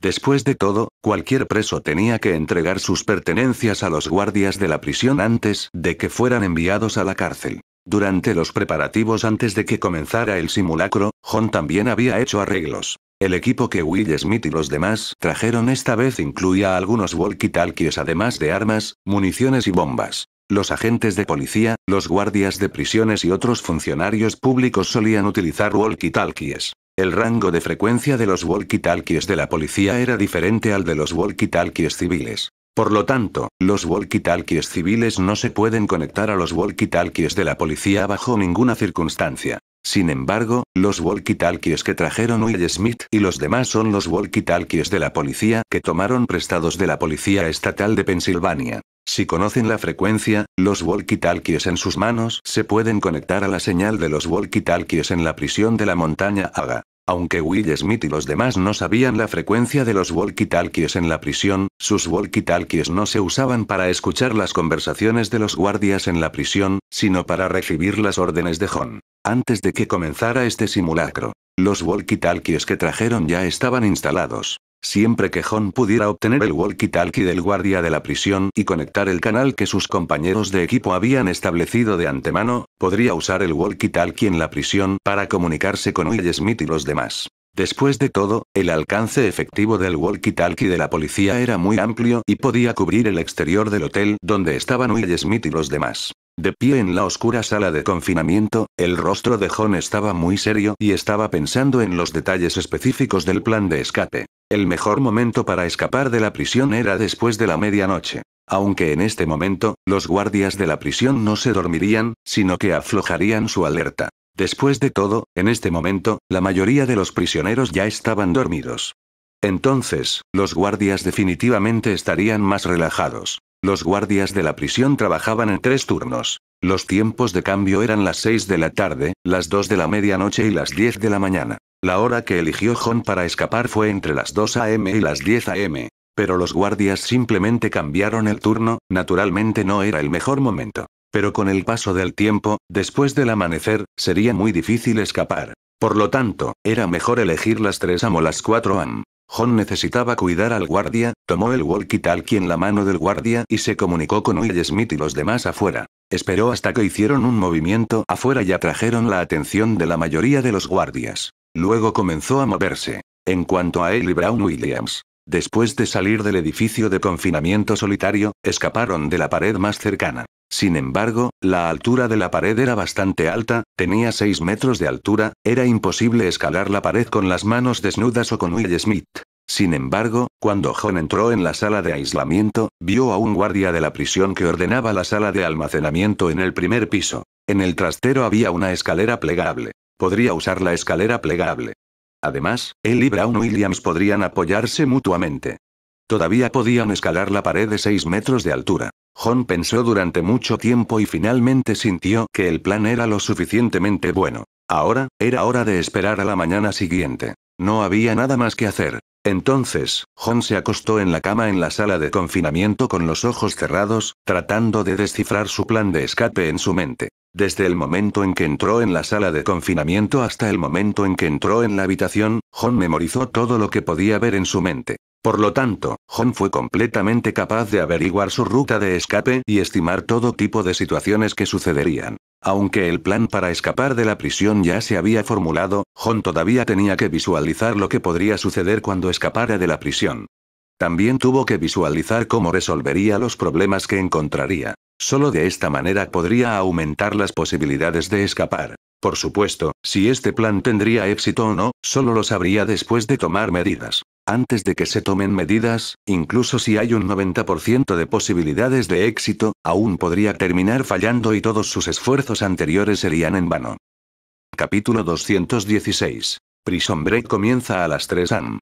Después de todo, cualquier preso tenía que entregar sus pertenencias a los guardias de la prisión antes de que fueran enviados a la cárcel. Durante los preparativos antes de que comenzara el simulacro, John también había hecho arreglos. El equipo que Will Smith y los demás trajeron esta vez incluía algunos walkie-talkies además de armas, municiones y bombas. Los agentes de policía, los guardias de prisiones y otros funcionarios públicos solían utilizar walkie-talkies. El rango de frecuencia de los walkie-talkies de la policía era diferente al de los walkie-talkies civiles. Por lo tanto, los walkie-talkies civiles no se pueden conectar a los walkie-talkies de la policía bajo ninguna circunstancia. Sin embargo, los walkie-talkies que trajeron Will Smith y los demás son los walkie-talkies de la policía que tomaron prestados de la policía estatal de Pensilvania. Si conocen la frecuencia, los walkie-talkies en sus manos se pueden conectar a la señal de los walkie-talkies en la prisión de la montaña Haga. Aunque Will Smith y los demás no sabían la frecuencia de los walkie-talkies en la prisión, sus walkie-talkies no se usaban para escuchar las conversaciones de los guardias en la prisión, sino para recibir las órdenes de Hon. Antes de que comenzara este simulacro, los walkie-talkies que trajeron ya estaban instalados. Siempre que John pudiera obtener el walkie-talkie del guardia de la prisión y conectar el canal que sus compañeros de equipo habían establecido de antemano, podría usar el walkie-talkie en la prisión para comunicarse con Will Smith y los demás. Después de todo, el alcance efectivo del walkie-talkie de la policía era muy amplio y podía cubrir el exterior del hotel donde estaban Will Smith y los demás. De pie en la oscura sala de confinamiento, el rostro de John estaba muy serio y estaba pensando en los detalles específicos del plan de escape. El mejor momento para escapar de la prisión era después de la medianoche. Aunque en este momento, los guardias de la prisión no se dormirían, sino que aflojarían su alerta. Después de todo, en este momento, la mayoría de los prisioneros ya estaban dormidos. Entonces, los guardias definitivamente estarían más relajados. Los guardias de la prisión trabajaban en tres turnos. Los tiempos de cambio eran las 6 de la tarde, las 2 de la medianoche y las 10 de la mañana. La hora que eligió John para escapar fue entre las 2 a.m. y las 10 a.m. Pero los guardias simplemente cambiaron el turno, naturalmente no era el mejor momento. Pero con el paso del tiempo, después del amanecer, sería muy difícil escapar. Por lo tanto, era mejor elegir las 3 am o las 4 am. John necesitaba cuidar al guardia, tomó el walkie-talkie en la mano del guardia y se comunicó con Will Smith y los demás afuera. Esperó hasta que hicieron un movimiento afuera y atrajeron la atención de la mayoría de los guardias. Luego comenzó a moverse. En cuanto a él y Brown Williams, después de salir del edificio de confinamiento solitario, escaparon de la pared más cercana. Sin embargo, la altura de la pared era bastante alta, Tenía 6 metros de altura, era imposible escalar la pared con las manos desnudas o con Will Smith. Sin embargo, cuando John entró en la sala de aislamiento, vio a un guardia de la prisión que ordenaba la sala de almacenamiento en el primer piso. En el trastero había una escalera plegable. Podría usar la escalera plegable. Además, él y Brown Williams podrían apoyarse mutuamente. Todavía podían escalar la pared de 6 metros de altura. John pensó durante mucho tiempo y finalmente sintió que el plan era lo suficientemente bueno. Ahora, era hora de esperar a la mañana siguiente. No había nada más que hacer. Entonces, John se acostó en la cama en la sala de confinamiento con los ojos cerrados, tratando de descifrar su plan de escape en su mente. Desde el momento en que entró en la sala de confinamiento hasta el momento en que entró en la habitación, John memorizó todo lo que podía ver en su mente. Por lo tanto, John fue completamente capaz de averiguar su ruta de escape y estimar todo tipo de situaciones que sucederían. Aunque el plan para escapar de la prisión ya se había formulado, John todavía tenía que visualizar lo que podría suceder cuando escapara de la prisión. También tuvo que visualizar cómo resolvería los problemas que encontraría. Solo de esta manera podría aumentar las posibilidades de escapar. Por supuesto, si este plan tendría éxito o no, solo lo sabría después de tomar medidas. Antes de que se tomen medidas, incluso si hay un 90% de posibilidades de éxito, aún podría terminar fallando y todos sus esfuerzos anteriores serían en vano. Capítulo 216. Prison Break comienza a las 3 am.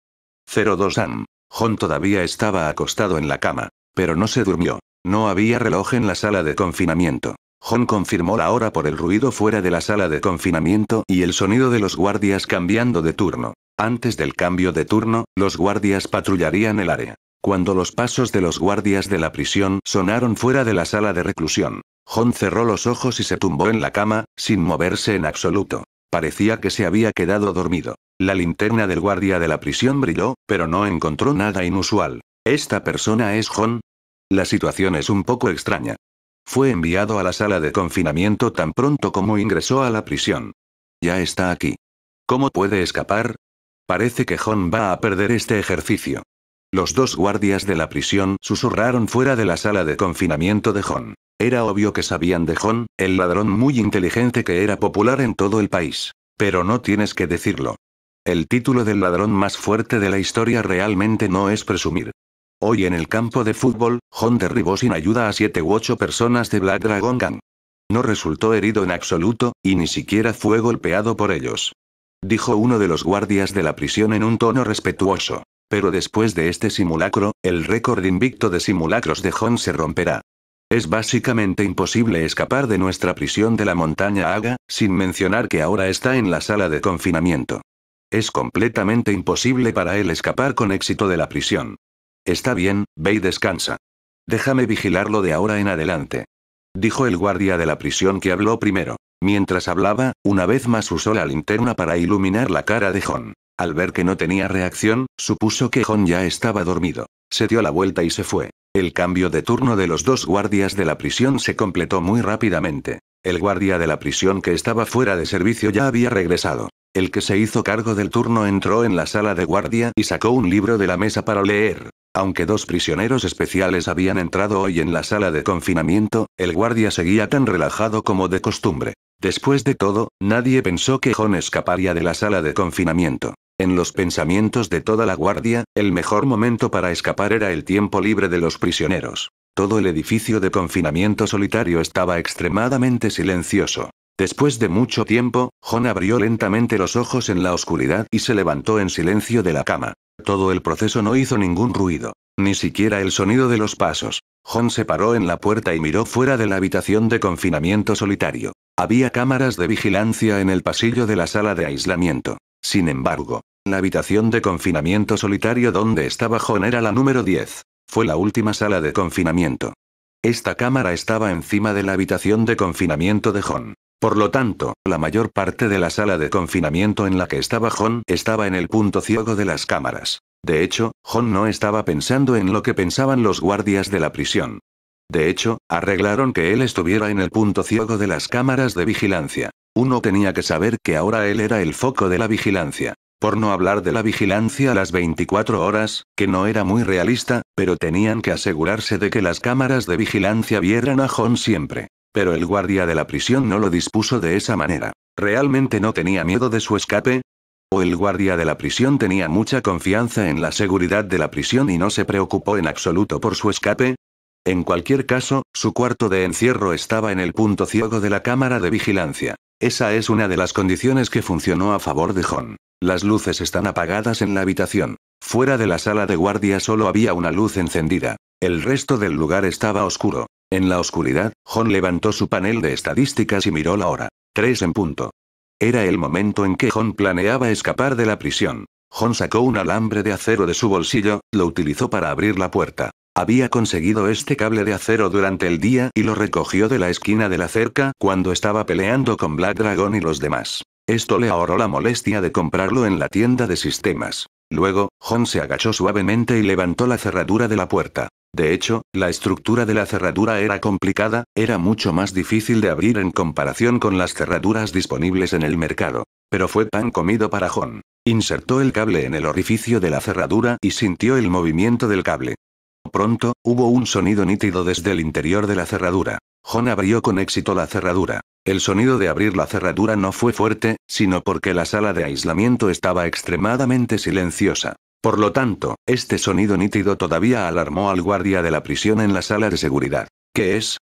02 am. John todavía estaba acostado en la cama, pero no se durmió. No había reloj en la sala de confinamiento. John confirmó la hora por el ruido fuera de la sala de confinamiento y el sonido de los guardias cambiando de turno. Antes del cambio de turno, los guardias patrullarían el área. Cuando los pasos de los guardias de la prisión sonaron fuera de la sala de reclusión, John cerró los ojos y se tumbó en la cama, sin moverse en absoluto. Parecía que se había quedado dormido. La linterna del guardia de la prisión brilló, pero no encontró nada inusual. ¿Esta persona es John? La situación es un poco extraña. Fue enviado a la sala de confinamiento tan pronto como ingresó a la prisión. Ya está aquí. ¿Cómo puede escapar? Parece que John va a perder este ejercicio. Los dos guardias de la prisión susurraron fuera de la sala de confinamiento de John. Era obvio que sabían de John, el ladrón muy inteligente que era popular en todo el país. Pero no tienes que decirlo. El título del ladrón más fuerte de la historia realmente no es presumir. Hoy en el campo de fútbol, John derribó sin ayuda a siete u ocho personas de Black Dragon Gang. No resultó herido en absoluto, y ni siquiera fue golpeado por ellos dijo uno de los guardias de la prisión en un tono respetuoso. Pero después de este simulacro, el récord invicto de simulacros de John se romperá. Es básicamente imposible escapar de nuestra prisión de la montaña Haga, sin mencionar que ahora está en la sala de confinamiento. Es completamente imposible para él escapar con éxito de la prisión. Está bien, ve y descansa. Déjame vigilarlo de ahora en adelante. Dijo el guardia de la prisión que habló primero. Mientras hablaba, una vez más usó la linterna para iluminar la cara de Hon. Al ver que no tenía reacción, supuso que Hon ya estaba dormido. Se dio la vuelta y se fue. El cambio de turno de los dos guardias de la prisión se completó muy rápidamente. El guardia de la prisión que estaba fuera de servicio ya había regresado. El que se hizo cargo del turno entró en la sala de guardia y sacó un libro de la mesa para leer. Aunque dos prisioneros especiales habían entrado hoy en la sala de confinamiento, el guardia seguía tan relajado como de costumbre. Después de todo, nadie pensó que John escaparía de la sala de confinamiento. En los pensamientos de toda la guardia, el mejor momento para escapar era el tiempo libre de los prisioneros. Todo el edificio de confinamiento solitario estaba extremadamente silencioso. Después de mucho tiempo, John abrió lentamente los ojos en la oscuridad y se levantó en silencio de la cama. Todo el proceso no hizo ningún ruido, ni siquiera el sonido de los pasos. John se paró en la puerta y miró fuera de la habitación de confinamiento solitario. Había cámaras de vigilancia en el pasillo de la sala de aislamiento. Sin embargo, la habitación de confinamiento solitario donde estaba John era la número 10. Fue la última sala de confinamiento. Esta cámara estaba encima de la habitación de confinamiento de John. Por lo tanto, la mayor parte de la sala de confinamiento en la que estaba John estaba en el punto ciego de las cámaras. De hecho, John no estaba pensando en lo que pensaban los guardias de la prisión. De hecho, arreglaron que él estuviera en el punto ciego de las cámaras de vigilancia. Uno tenía que saber que ahora él era el foco de la vigilancia. Por no hablar de la vigilancia a las 24 horas, que no era muy realista, pero tenían que asegurarse de que las cámaras de vigilancia vieran a John siempre. Pero el guardia de la prisión no lo dispuso de esa manera. Realmente no tenía miedo de su escape, el guardia de la prisión tenía mucha confianza en la seguridad de la prisión y no se preocupó en absoluto por su escape? En cualquier caso, su cuarto de encierro estaba en el punto ciego de la cámara de vigilancia. Esa es una de las condiciones que funcionó a favor de John. Las luces están apagadas en la habitación. Fuera de la sala de guardia solo había una luz encendida. El resto del lugar estaba oscuro. En la oscuridad, John levantó su panel de estadísticas y miró la hora. 3 en punto. Era el momento en que John planeaba escapar de la prisión. Hon sacó un alambre de acero de su bolsillo, lo utilizó para abrir la puerta. Había conseguido este cable de acero durante el día y lo recogió de la esquina de la cerca cuando estaba peleando con Black Dragon y los demás. Esto le ahorró la molestia de comprarlo en la tienda de sistemas. Luego, John se agachó suavemente y levantó la cerradura de la puerta. De hecho, la estructura de la cerradura era complicada, era mucho más difícil de abrir en comparación con las cerraduras disponibles en el mercado. Pero fue pan comido para John. Insertó el cable en el orificio de la cerradura y sintió el movimiento del cable. Pronto, hubo un sonido nítido desde el interior de la cerradura. John abrió con éxito la cerradura. El sonido de abrir la cerradura no fue fuerte, sino porque la sala de aislamiento estaba extremadamente silenciosa. Por lo tanto, este sonido nítido todavía alarmó al guardia de la prisión en la sala de seguridad. ¿Qué es?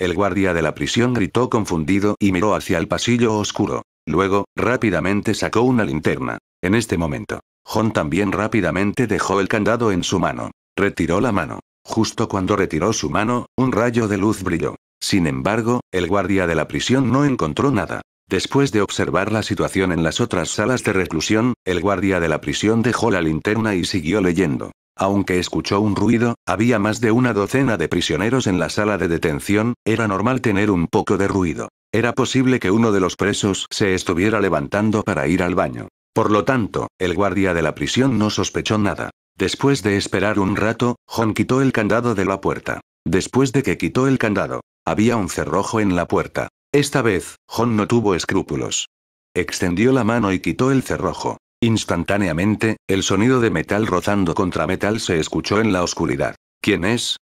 El guardia de la prisión gritó confundido y miró hacia el pasillo oscuro. Luego, rápidamente sacó una linterna. En este momento, John también rápidamente dejó el candado en su mano. Retiró la mano. Justo cuando retiró su mano, un rayo de luz brilló. Sin embargo, el guardia de la prisión no encontró nada. Después de observar la situación en las otras salas de reclusión, el guardia de la prisión dejó la linterna y siguió leyendo. Aunque escuchó un ruido, había más de una docena de prisioneros en la sala de detención, era normal tener un poco de ruido. Era posible que uno de los presos se estuviera levantando para ir al baño. Por lo tanto, el guardia de la prisión no sospechó nada. Después de esperar un rato, John quitó el candado de la puerta. Después de que quitó el candado, había un cerrojo en la puerta. Esta vez, John no tuvo escrúpulos. Extendió la mano y quitó el cerrojo. Instantáneamente, el sonido de metal rozando contra metal se escuchó en la oscuridad. ¿Quién es?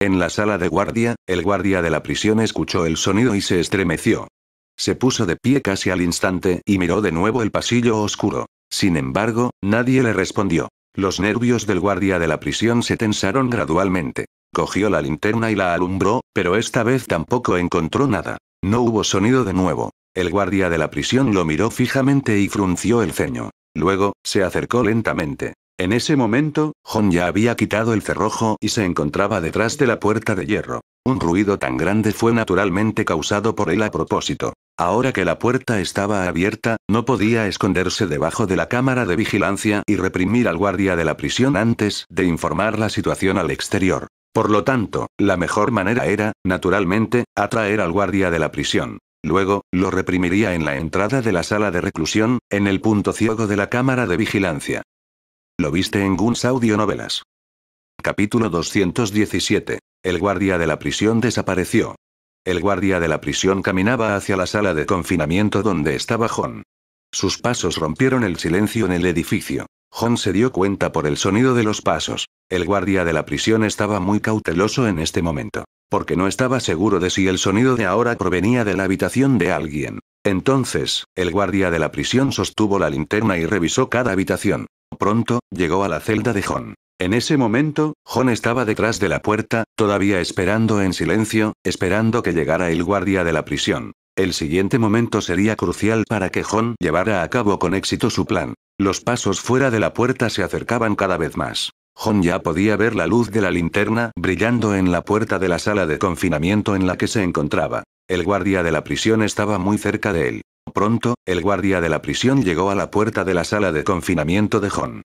En la sala de guardia, el guardia de la prisión escuchó el sonido y se estremeció. Se puso de pie casi al instante y miró de nuevo el pasillo oscuro. Sin embargo, nadie le respondió. Los nervios del guardia de la prisión se tensaron gradualmente. Cogió la linterna y la alumbró, pero esta vez tampoco encontró nada. No hubo sonido de nuevo. El guardia de la prisión lo miró fijamente y frunció el ceño. Luego, se acercó lentamente. En ese momento, Hon ya había quitado el cerrojo y se encontraba detrás de la puerta de hierro. Un ruido tan grande fue naturalmente causado por él a propósito. Ahora que la puerta estaba abierta, no podía esconderse debajo de la cámara de vigilancia y reprimir al guardia de la prisión antes de informar la situación al exterior. Por lo tanto, la mejor manera era, naturalmente, atraer al guardia de la prisión. Luego, lo reprimiría en la entrada de la sala de reclusión, en el punto ciego de la cámara de vigilancia. Lo viste en Guns Audio Novelas. Capítulo 217. El guardia de la prisión desapareció. El guardia de la prisión caminaba hacia la sala de confinamiento donde estaba John. Sus pasos rompieron el silencio en el edificio. John se dio cuenta por el sonido de los pasos. El guardia de la prisión estaba muy cauteloso en este momento, porque no estaba seguro de si el sonido de ahora provenía de la habitación de alguien. Entonces, el guardia de la prisión sostuvo la linterna y revisó cada habitación. Pronto, llegó a la celda de John. En ese momento, John estaba detrás de la puerta, todavía esperando en silencio, esperando que llegara el guardia de la prisión. El siguiente momento sería crucial para que John llevara a cabo con éxito su plan. Los pasos fuera de la puerta se acercaban cada vez más. John ya podía ver la luz de la linterna brillando en la puerta de la sala de confinamiento en la que se encontraba. El guardia de la prisión estaba muy cerca de él. Pronto, el guardia de la prisión llegó a la puerta de la sala de confinamiento de John.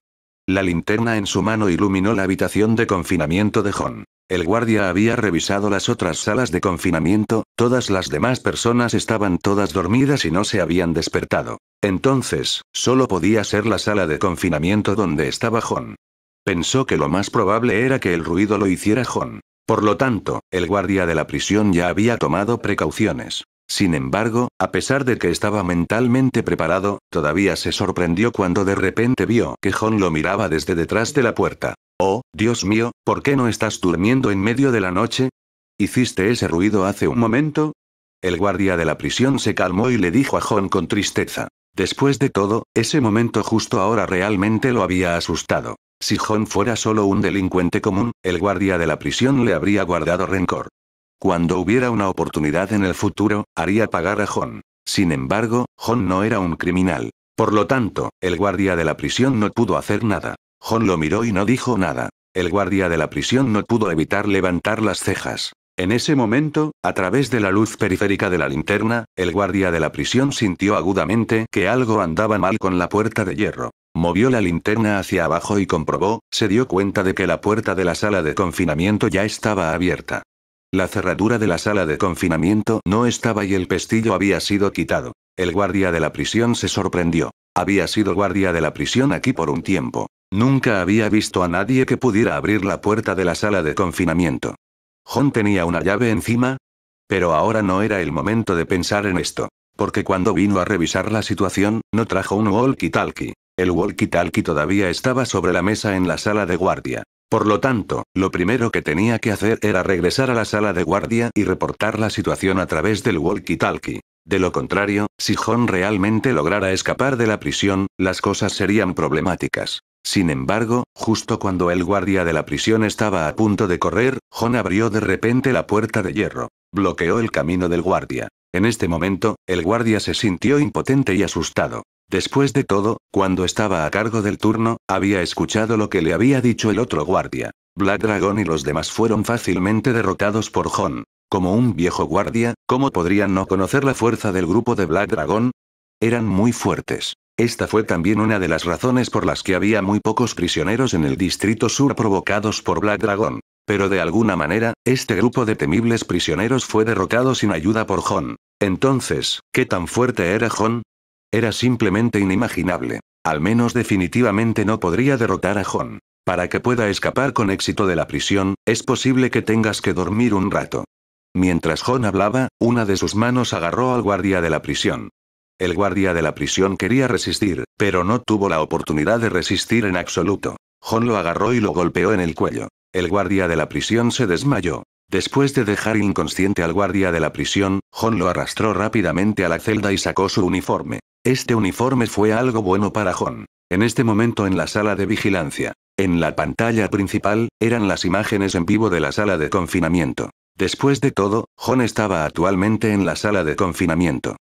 La linterna en su mano iluminó la habitación de confinamiento de John. El guardia había revisado las otras salas de confinamiento, todas las demás personas estaban todas dormidas y no se habían despertado. Entonces, solo podía ser la sala de confinamiento donde estaba John. Pensó que lo más probable era que el ruido lo hiciera John. Por lo tanto, el guardia de la prisión ya había tomado precauciones. Sin embargo, a pesar de que estaba mentalmente preparado, todavía se sorprendió cuando de repente vio que John lo miraba desde detrás de la puerta. Oh, Dios mío, ¿por qué no estás durmiendo en medio de la noche? ¿Hiciste ese ruido hace un momento? El guardia de la prisión se calmó y le dijo a John con tristeza. Después de todo, ese momento justo ahora realmente lo había asustado. Si John fuera solo un delincuente común, el guardia de la prisión le habría guardado rencor. Cuando hubiera una oportunidad en el futuro, haría pagar a John. Sin embargo, John no era un criminal. Por lo tanto, el guardia de la prisión no pudo hacer nada. John lo miró y no dijo nada. El guardia de la prisión no pudo evitar levantar las cejas. En ese momento, a través de la luz periférica de la linterna, el guardia de la prisión sintió agudamente que algo andaba mal con la puerta de hierro. Movió la linterna hacia abajo y comprobó, se dio cuenta de que la puerta de la sala de confinamiento ya estaba abierta. La cerradura de la sala de confinamiento no estaba y el pestillo había sido quitado. El guardia de la prisión se sorprendió. Había sido guardia de la prisión aquí por un tiempo. Nunca había visto a nadie que pudiera abrir la puerta de la sala de confinamiento. John tenía una llave encima. Pero ahora no era el momento de pensar en esto. Porque cuando vino a revisar la situación, no trajo un walkie-talkie. El walkie-talkie todavía estaba sobre la mesa en la sala de guardia. Por lo tanto, lo primero que tenía que hacer era regresar a la sala de guardia y reportar la situación a través del walkie-talkie. De lo contrario, si John realmente lograra escapar de la prisión, las cosas serían problemáticas. Sin embargo, justo cuando el guardia de la prisión estaba a punto de correr, John abrió de repente la puerta de hierro. Bloqueó el camino del guardia. En este momento, el guardia se sintió impotente y asustado. Después de todo, cuando estaba a cargo del turno, había escuchado lo que le había dicho el otro guardia. Black Dragon y los demás fueron fácilmente derrotados por Hon. Como un viejo guardia, ¿cómo podrían no conocer la fuerza del grupo de Black Dragon? Eran muy fuertes. Esta fue también una de las razones por las que había muy pocos prisioneros en el Distrito Sur provocados por Black Dragon. Pero de alguna manera, este grupo de temibles prisioneros fue derrotado sin ayuda por Hon. Entonces, ¿qué tan fuerte era Hon? Era simplemente inimaginable. Al menos definitivamente no podría derrotar a Jon. Para que pueda escapar con éxito de la prisión, es posible que tengas que dormir un rato. Mientras Jon hablaba, una de sus manos agarró al guardia de la prisión. El guardia de la prisión quería resistir, pero no tuvo la oportunidad de resistir en absoluto. Jon lo agarró y lo golpeó en el cuello. El guardia de la prisión se desmayó. Después de dejar inconsciente al guardia de la prisión, John lo arrastró rápidamente a la celda y sacó su uniforme. Este uniforme fue algo bueno para John. En este momento en la sala de vigilancia, en la pantalla principal, eran las imágenes en vivo de la sala de confinamiento. Después de todo, John estaba actualmente en la sala de confinamiento.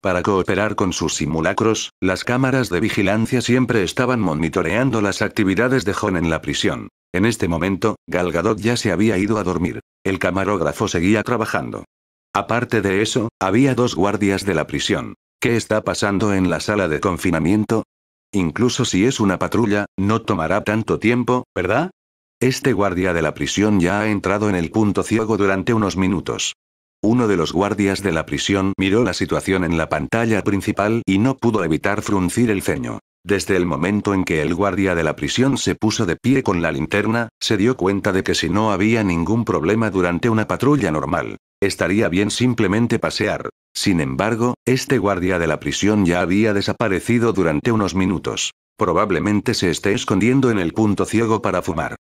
Para cooperar con sus simulacros, las cámaras de vigilancia siempre estaban monitoreando las actividades de John en la prisión. En este momento, Galgadot ya se había ido a dormir. El camarógrafo seguía trabajando. Aparte de eso, había dos guardias de la prisión. ¿Qué está pasando en la sala de confinamiento? Incluso si es una patrulla, no tomará tanto tiempo, ¿verdad? Este guardia de la prisión ya ha entrado en el punto ciego durante unos minutos. Uno de los guardias de la prisión miró la situación en la pantalla principal y no pudo evitar fruncir el ceño. Desde el momento en que el guardia de la prisión se puso de pie con la linterna, se dio cuenta de que si no había ningún problema durante una patrulla normal, estaría bien simplemente pasear. Sin embargo, este guardia de la prisión ya había desaparecido durante unos minutos. Probablemente se esté escondiendo en el punto ciego para fumar.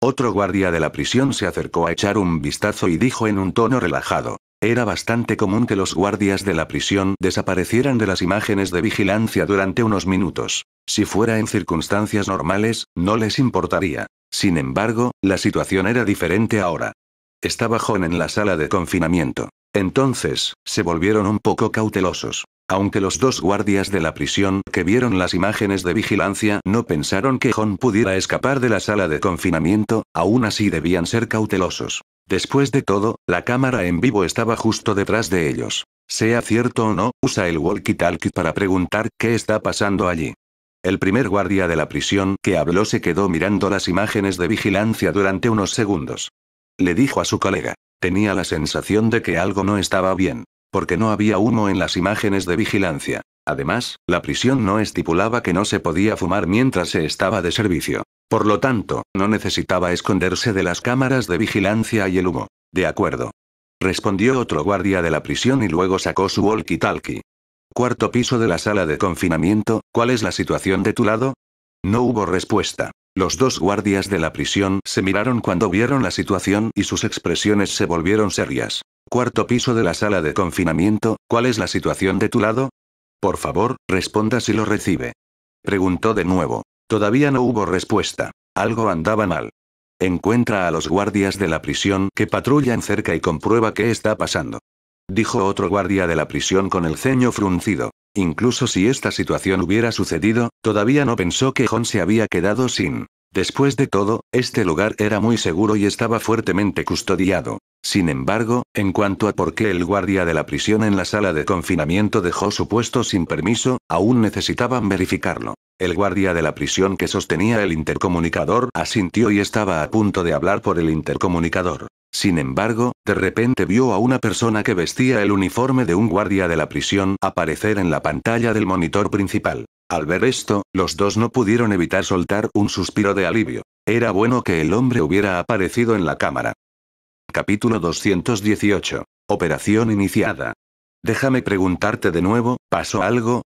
Otro guardia de la prisión se acercó a echar un vistazo y dijo en un tono relajado, era bastante común que los guardias de la prisión desaparecieran de las imágenes de vigilancia durante unos minutos. Si fuera en circunstancias normales, no les importaría. Sin embargo, la situación era diferente ahora. Estaba John en la sala de confinamiento. Entonces, se volvieron un poco cautelosos. Aunque los dos guardias de la prisión que vieron las imágenes de vigilancia no pensaron que John pudiera escapar de la sala de confinamiento, aún así debían ser cautelosos. Después de todo, la cámara en vivo estaba justo detrás de ellos. Sea cierto o no, usa el walkie-talkie para preguntar qué está pasando allí. El primer guardia de la prisión que habló se quedó mirando las imágenes de vigilancia durante unos segundos. Le dijo a su colega. Tenía la sensación de que algo no estaba bien, porque no había humo en las imágenes de vigilancia. Además, la prisión no estipulaba que no se podía fumar mientras se estaba de servicio. Por lo tanto, no necesitaba esconderse de las cámaras de vigilancia y el humo. De acuerdo. Respondió otro guardia de la prisión y luego sacó su walkie-talkie. Cuarto piso de la sala de confinamiento, ¿cuál es la situación de tu lado? No hubo respuesta. Los dos guardias de la prisión se miraron cuando vieron la situación y sus expresiones se volvieron serias. Cuarto piso de la sala de confinamiento, ¿cuál es la situación de tu lado? Por favor, responda si lo recibe. Preguntó de nuevo. Todavía no hubo respuesta. Algo andaba mal. Encuentra a los guardias de la prisión que patrullan cerca y comprueba qué está pasando. Dijo otro guardia de la prisión con el ceño fruncido. Incluso si esta situación hubiera sucedido, todavía no pensó que John se había quedado sin. Después de todo, este lugar era muy seguro y estaba fuertemente custodiado. Sin embargo, en cuanto a por qué el guardia de la prisión en la sala de confinamiento dejó su puesto sin permiso, aún necesitaban verificarlo. El guardia de la prisión que sostenía el intercomunicador asintió y estaba a punto de hablar por el intercomunicador. Sin embargo, de repente vio a una persona que vestía el uniforme de un guardia de la prisión aparecer en la pantalla del monitor principal. Al ver esto, los dos no pudieron evitar soltar un suspiro de alivio. Era bueno que el hombre hubiera aparecido en la cámara. Capítulo 218. Operación iniciada. Déjame preguntarte de nuevo, ¿pasó algo?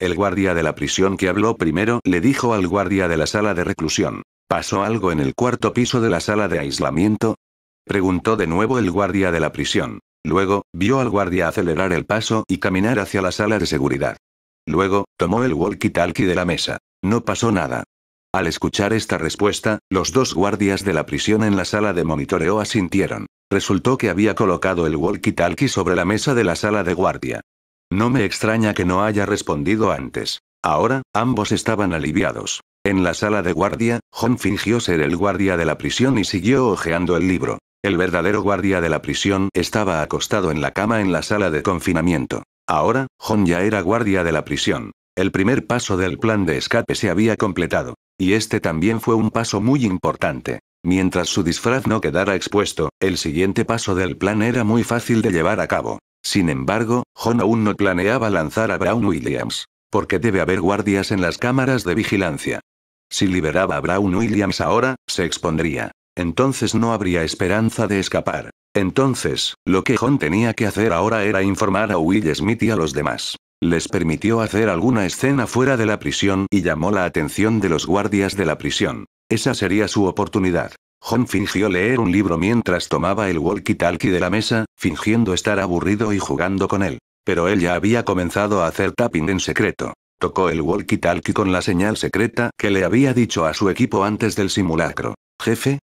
El guardia de la prisión que habló primero le dijo al guardia de la sala de reclusión. ¿Pasó algo en el cuarto piso de la sala de aislamiento? Preguntó de nuevo el guardia de la prisión. Luego, vio al guardia acelerar el paso y caminar hacia la sala de seguridad. Luego, tomó el walkie-talkie de la mesa. No pasó nada. Al escuchar esta respuesta, los dos guardias de la prisión en la sala de monitoreo asintieron. Resultó que había colocado el walkie-talkie sobre la mesa de la sala de guardia. No me extraña que no haya respondido antes. Ahora, ambos estaban aliviados. En la sala de guardia, John fingió ser el guardia de la prisión y siguió hojeando el libro. El verdadero guardia de la prisión estaba acostado en la cama en la sala de confinamiento. Ahora, John ya era guardia de la prisión. El primer paso del plan de escape se había completado. Y este también fue un paso muy importante. Mientras su disfraz no quedara expuesto, el siguiente paso del plan era muy fácil de llevar a cabo. Sin embargo, John aún no planeaba lanzar a Brown Williams. Porque debe haber guardias en las cámaras de vigilancia. Si liberaba a Brown Williams ahora, se expondría. Entonces no habría esperanza de escapar. Entonces, lo que John tenía que hacer ahora era informar a Will Smith y a los demás. Les permitió hacer alguna escena fuera de la prisión y llamó la atención de los guardias de la prisión. Esa sería su oportunidad. John fingió leer un libro mientras tomaba el walkie-talkie de la mesa, fingiendo estar aburrido y jugando con él. Pero él ya había comenzado a hacer tapping en secreto. Tocó el walkie-talkie con la señal secreta que le había dicho a su equipo antes del simulacro. Jefe,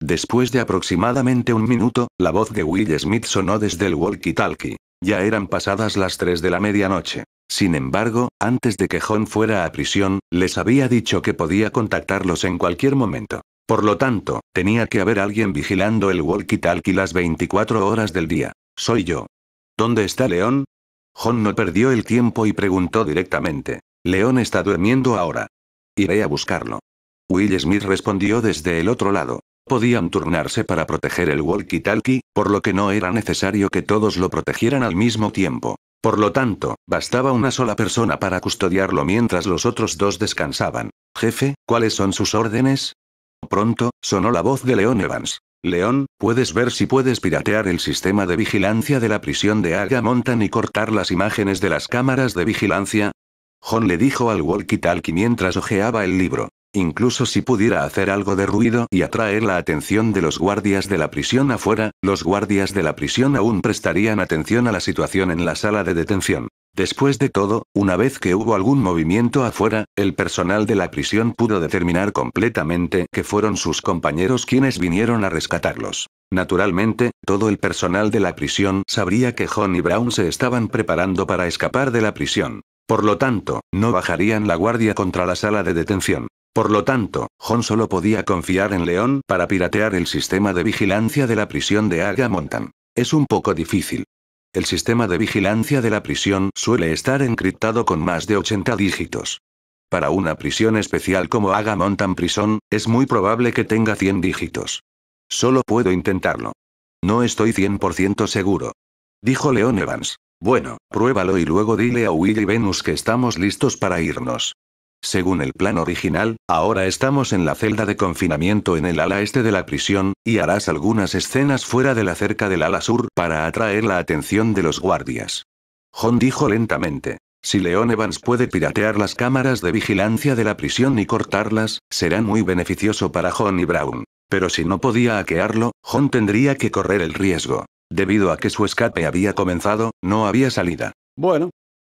Después de aproximadamente un minuto, la voz de Will Smith sonó desde el walkie-talkie. Ya eran pasadas las 3 de la medianoche. Sin embargo, antes de que John fuera a prisión, les había dicho que podía contactarlos en cualquier momento. Por lo tanto, tenía que haber alguien vigilando el walkie-talkie las 24 horas del día. Soy yo. ¿Dónde está León? John no perdió el tiempo y preguntó directamente. León está durmiendo ahora. Iré a buscarlo. Will Smith respondió desde el otro lado. Podían turnarse para proteger el walkie-talkie, por lo que no era necesario que todos lo protegieran al mismo tiempo. Por lo tanto, bastaba una sola persona para custodiarlo mientras los otros dos descansaban. Jefe, ¿cuáles son sus órdenes? Pronto, sonó la voz de León Evans. León, puedes ver si puedes piratear el sistema de vigilancia de la prisión de Agamontan y cortar las imágenes de las cámaras de vigilancia. John le dijo al walkie-talkie mientras hojeaba el libro. Incluso si pudiera hacer algo de ruido y atraer la atención de los guardias de la prisión afuera, los guardias de la prisión aún prestarían atención a la situación en la sala de detención. Después de todo, una vez que hubo algún movimiento afuera, el personal de la prisión pudo determinar completamente que fueron sus compañeros quienes vinieron a rescatarlos. Naturalmente, todo el personal de la prisión sabría que John y Brown se estaban preparando para escapar de la prisión. Por lo tanto, no bajarían la guardia contra la sala de detención. Por lo tanto, Hon solo podía confiar en León para piratear el sistema de vigilancia de la prisión de Agamontan. Es un poco difícil. El sistema de vigilancia de la prisión suele estar encriptado con más de 80 dígitos. Para una prisión especial como Agamontan Prison, es muy probable que tenga 100 dígitos. Solo puedo intentarlo. No estoy 100% seguro. Dijo León Evans. Bueno, pruébalo y luego dile a Will y Venus que estamos listos para irnos. Según el plan original, ahora estamos en la celda de confinamiento en el ala este de la prisión, y harás algunas escenas fuera de la cerca del ala sur para atraer la atención de los guardias. John dijo lentamente. Si Leon Evans puede piratear las cámaras de vigilancia de la prisión y cortarlas, será muy beneficioso para John y Brown. Pero si no podía hackearlo, John tendría que correr el riesgo. Debido a que su escape había comenzado, no había salida. Bueno,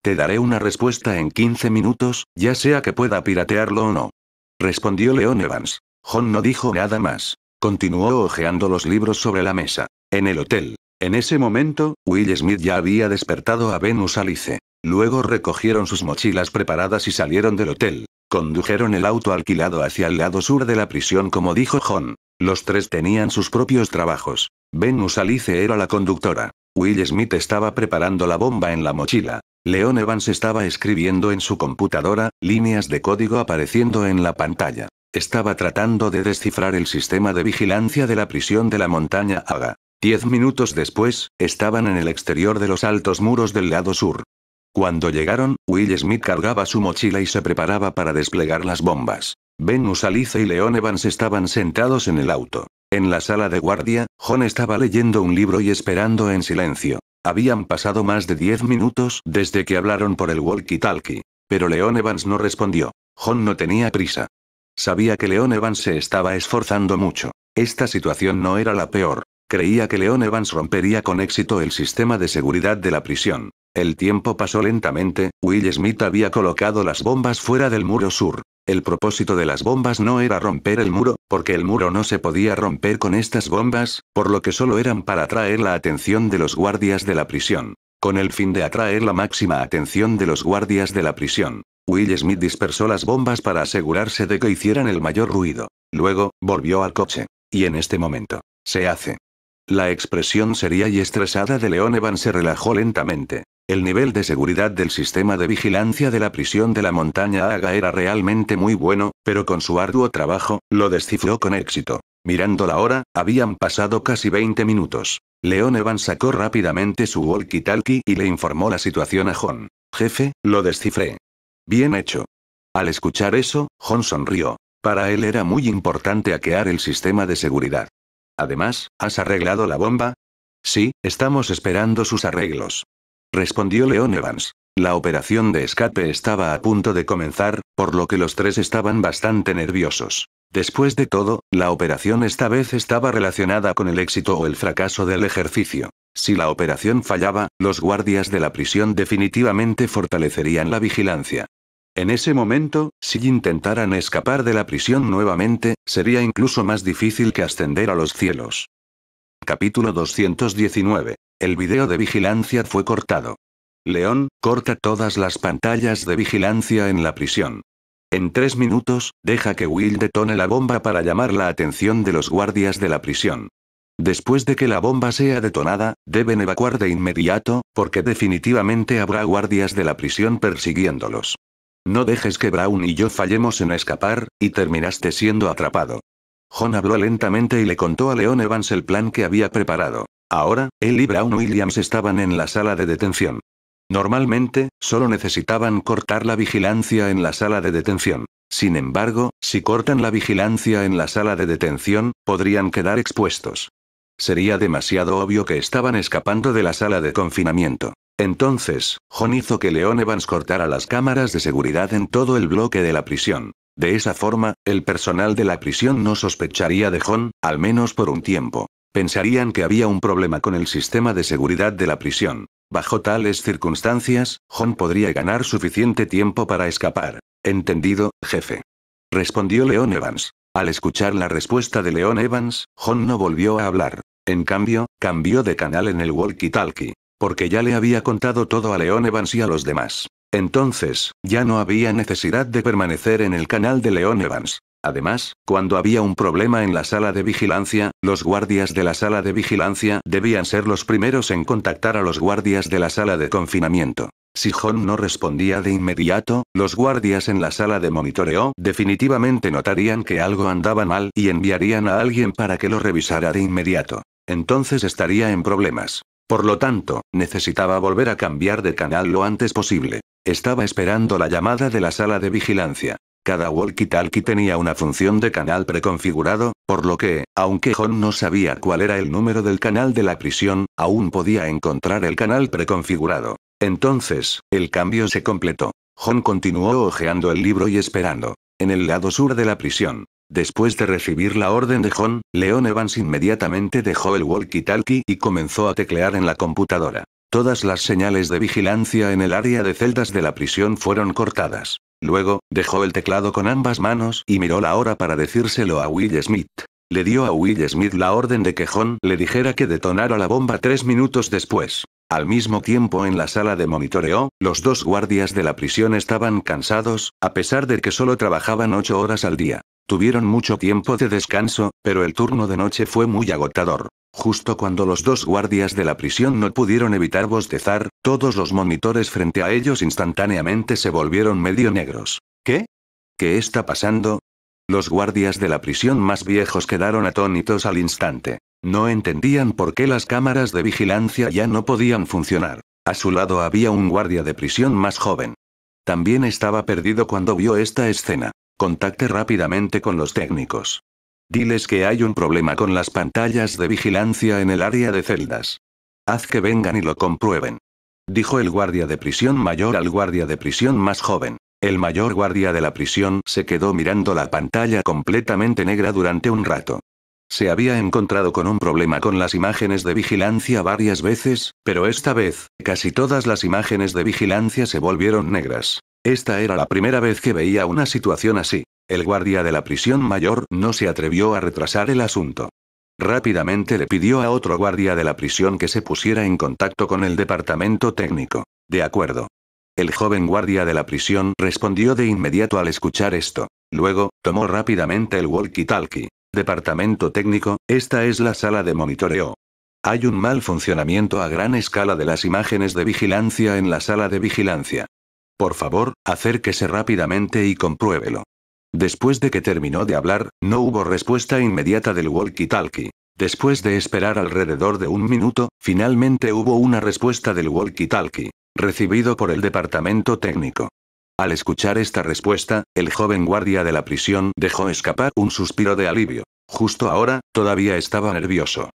te daré una respuesta en 15 minutos, ya sea que pueda piratearlo o no. Respondió León Evans. John no dijo nada más. Continuó hojeando los libros sobre la mesa. En el hotel. En ese momento, Will Smith ya había despertado a Venus Alice. Luego recogieron sus mochilas preparadas y salieron del hotel. Condujeron el auto alquilado hacia el lado sur de la prisión como dijo John. Los tres tenían sus propios trabajos. Venus Alice era la conductora. Will Smith estaba preparando la bomba en la mochila. Leon Evans estaba escribiendo en su computadora, líneas de código apareciendo en la pantalla. Estaba tratando de descifrar el sistema de vigilancia de la prisión de la montaña Haga. Diez minutos después, estaban en el exterior de los altos muros del lado sur. Cuando llegaron, Will Smith cargaba su mochila y se preparaba para desplegar las bombas. Venus Alice y Leon Evans estaban sentados en el auto. En la sala de guardia, John estaba leyendo un libro y esperando en silencio. Habían pasado más de 10 minutos desde que hablaron por el walkie-talkie. Pero Leon Evans no respondió. John no tenía prisa. Sabía que Leon Evans se estaba esforzando mucho. Esta situación no era la peor. Creía que Leon Evans rompería con éxito el sistema de seguridad de la prisión. El tiempo pasó lentamente, Will Smith había colocado las bombas fuera del muro sur. El propósito de las bombas no era romper el muro, porque el muro no se podía romper con estas bombas, por lo que solo eran para atraer la atención de los guardias de la prisión. Con el fin de atraer la máxima atención de los guardias de la prisión, Will Smith dispersó las bombas para asegurarse de que hicieran el mayor ruido. Luego, volvió al coche. Y en este momento, se hace. La expresión seria y estresada de León Evans se relajó lentamente. El nivel de seguridad del sistema de vigilancia de la prisión de la montaña Aga era realmente muy bueno, pero con su arduo trabajo, lo descifró con éxito. Mirando la hora, habían pasado casi 20 minutos. León Evans sacó rápidamente su walkie-talkie y le informó la situación a John. Jefe, lo descifré. Bien hecho. Al escuchar eso, John sonrió. Para él era muy importante hackear el sistema de seguridad. Además, ¿has arreglado la bomba? Sí, estamos esperando sus arreglos. Respondió León Evans. La operación de escape estaba a punto de comenzar, por lo que los tres estaban bastante nerviosos. Después de todo, la operación esta vez estaba relacionada con el éxito o el fracaso del ejercicio. Si la operación fallaba, los guardias de la prisión definitivamente fortalecerían la vigilancia. En ese momento, si intentaran escapar de la prisión nuevamente, sería incluso más difícil que ascender a los cielos. Capítulo 219. El video de vigilancia fue cortado. León, corta todas las pantallas de vigilancia en la prisión. En tres minutos, deja que Will detone la bomba para llamar la atención de los guardias de la prisión. Después de que la bomba sea detonada, deben evacuar de inmediato, porque definitivamente habrá guardias de la prisión persiguiéndolos. No dejes que Brown y yo fallemos en escapar, y terminaste siendo atrapado. John habló lentamente y le contó a Leon Evans el plan que había preparado. Ahora, él y Brown Williams estaban en la sala de detención. Normalmente, solo necesitaban cortar la vigilancia en la sala de detención. Sin embargo, si cortan la vigilancia en la sala de detención, podrían quedar expuestos. Sería demasiado obvio que estaban escapando de la sala de confinamiento. Entonces, John hizo que Leon Evans cortara las cámaras de seguridad en todo el bloque de la prisión. De esa forma, el personal de la prisión no sospecharía de John, al menos por un tiempo. Pensarían que había un problema con el sistema de seguridad de la prisión. Bajo tales circunstancias, John podría ganar suficiente tiempo para escapar. Entendido, jefe. Respondió Leon Evans. Al escuchar la respuesta de Leon Evans, John no volvió a hablar. En cambio, cambió de canal en el walkie-talkie. Porque ya le había contado todo a León Evans y a los demás. Entonces, ya no había necesidad de permanecer en el canal de León Evans. Además, cuando había un problema en la sala de vigilancia, los guardias de la sala de vigilancia debían ser los primeros en contactar a los guardias de la sala de confinamiento. Si John no respondía de inmediato, los guardias en la sala de monitoreo definitivamente notarían que algo andaba mal y enviarían a alguien para que lo revisara de inmediato. Entonces estaría en problemas. Por lo tanto, necesitaba volver a cambiar de canal lo antes posible. Estaba esperando la llamada de la sala de vigilancia. Cada walkie-talkie tenía una función de canal preconfigurado, por lo que, aunque John no sabía cuál era el número del canal de la prisión, aún podía encontrar el canal preconfigurado. Entonces, el cambio se completó. John continuó hojeando el libro y esperando. En el lado sur de la prisión, Después de recibir la orden de John, Leon Evans inmediatamente dejó el walkie-talkie y comenzó a teclear en la computadora. Todas las señales de vigilancia en el área de celdas de la prisión fueron cortadas. Luego, dejó el teclado con ambas manos y miró la hora para decírselo a Will Smith. Le dio a Will Smith la orden de que John le dijera que detonara la bomba tres minutos después. Al mismo tiempo en la sala de monitoreo, los dos guardias de la prisión estaban cansados, a pesar de que solo trabajaban ocho horas al día. Tuvieron mucho tiempo de descanso, pero el turno de noche fue muy agotador. Justo cuando los dos guardias de la prisión no pudieron evitar bostezar, todos los monitores frente a ellos instantáneamente se volvieron medio negros. ¿Qué? ¿Qué está pasando? Los guardias de la prisión más viejos quedaron atónitos al instante. No entendían por qué las cámaras de vigilancia ya no podían funcionar. A su lado había un guardia de prisión más joven. También estaba perdido cuando vio esta escena. Contacte rápidamente con los técnicos. Diles que hay un problema con las pantallas de vigilancia en el área de celdas. Haz que vengan y lo comprueben. Dijo el guardia de prisión mayor al guardia de prisión más joven. El mayor guardia de la prisión se quedó mirando la pantalla completamente negra durante un rato. Se había encontrado con un problema con las imágenes de vigilancia varias veces, pero esta vez, casi todas las imágenes de vigilancia se volvieron negras. Esta era la primera vez que veía una situación así. El guardia de la prisión mayor no se atrevió a retrasar el asunto. Rápidamente le pidió a otro guardia de la prisión que se pusiera en contacto con el departamento técnico. De acuerdo. El joven guardia de la prisión respondió de inmediato al escuchar esto. Luego, tomó rápidamente el walkie-talkie. Departamento técnico, esta es la sala de monitoreo. Hay un mal funcionamiento a gran escala de las imágenes de vigilancia en la sala de vigilancia. Por favor, acérquese rápidamente y compruébelo. Después de que terminó de hablar, no hubo respuesta inmediata del walkie-talkie. Después de esperar alrededor de un minuto, finalmente hubo una respuesta del walkie-talkie, recibido por el departamento técnico. Al escuchar esta respuesta, el joven guardia de la prisión dejó escapar un suspiro de alivio. Justo ahora, todavía estaba nervioso.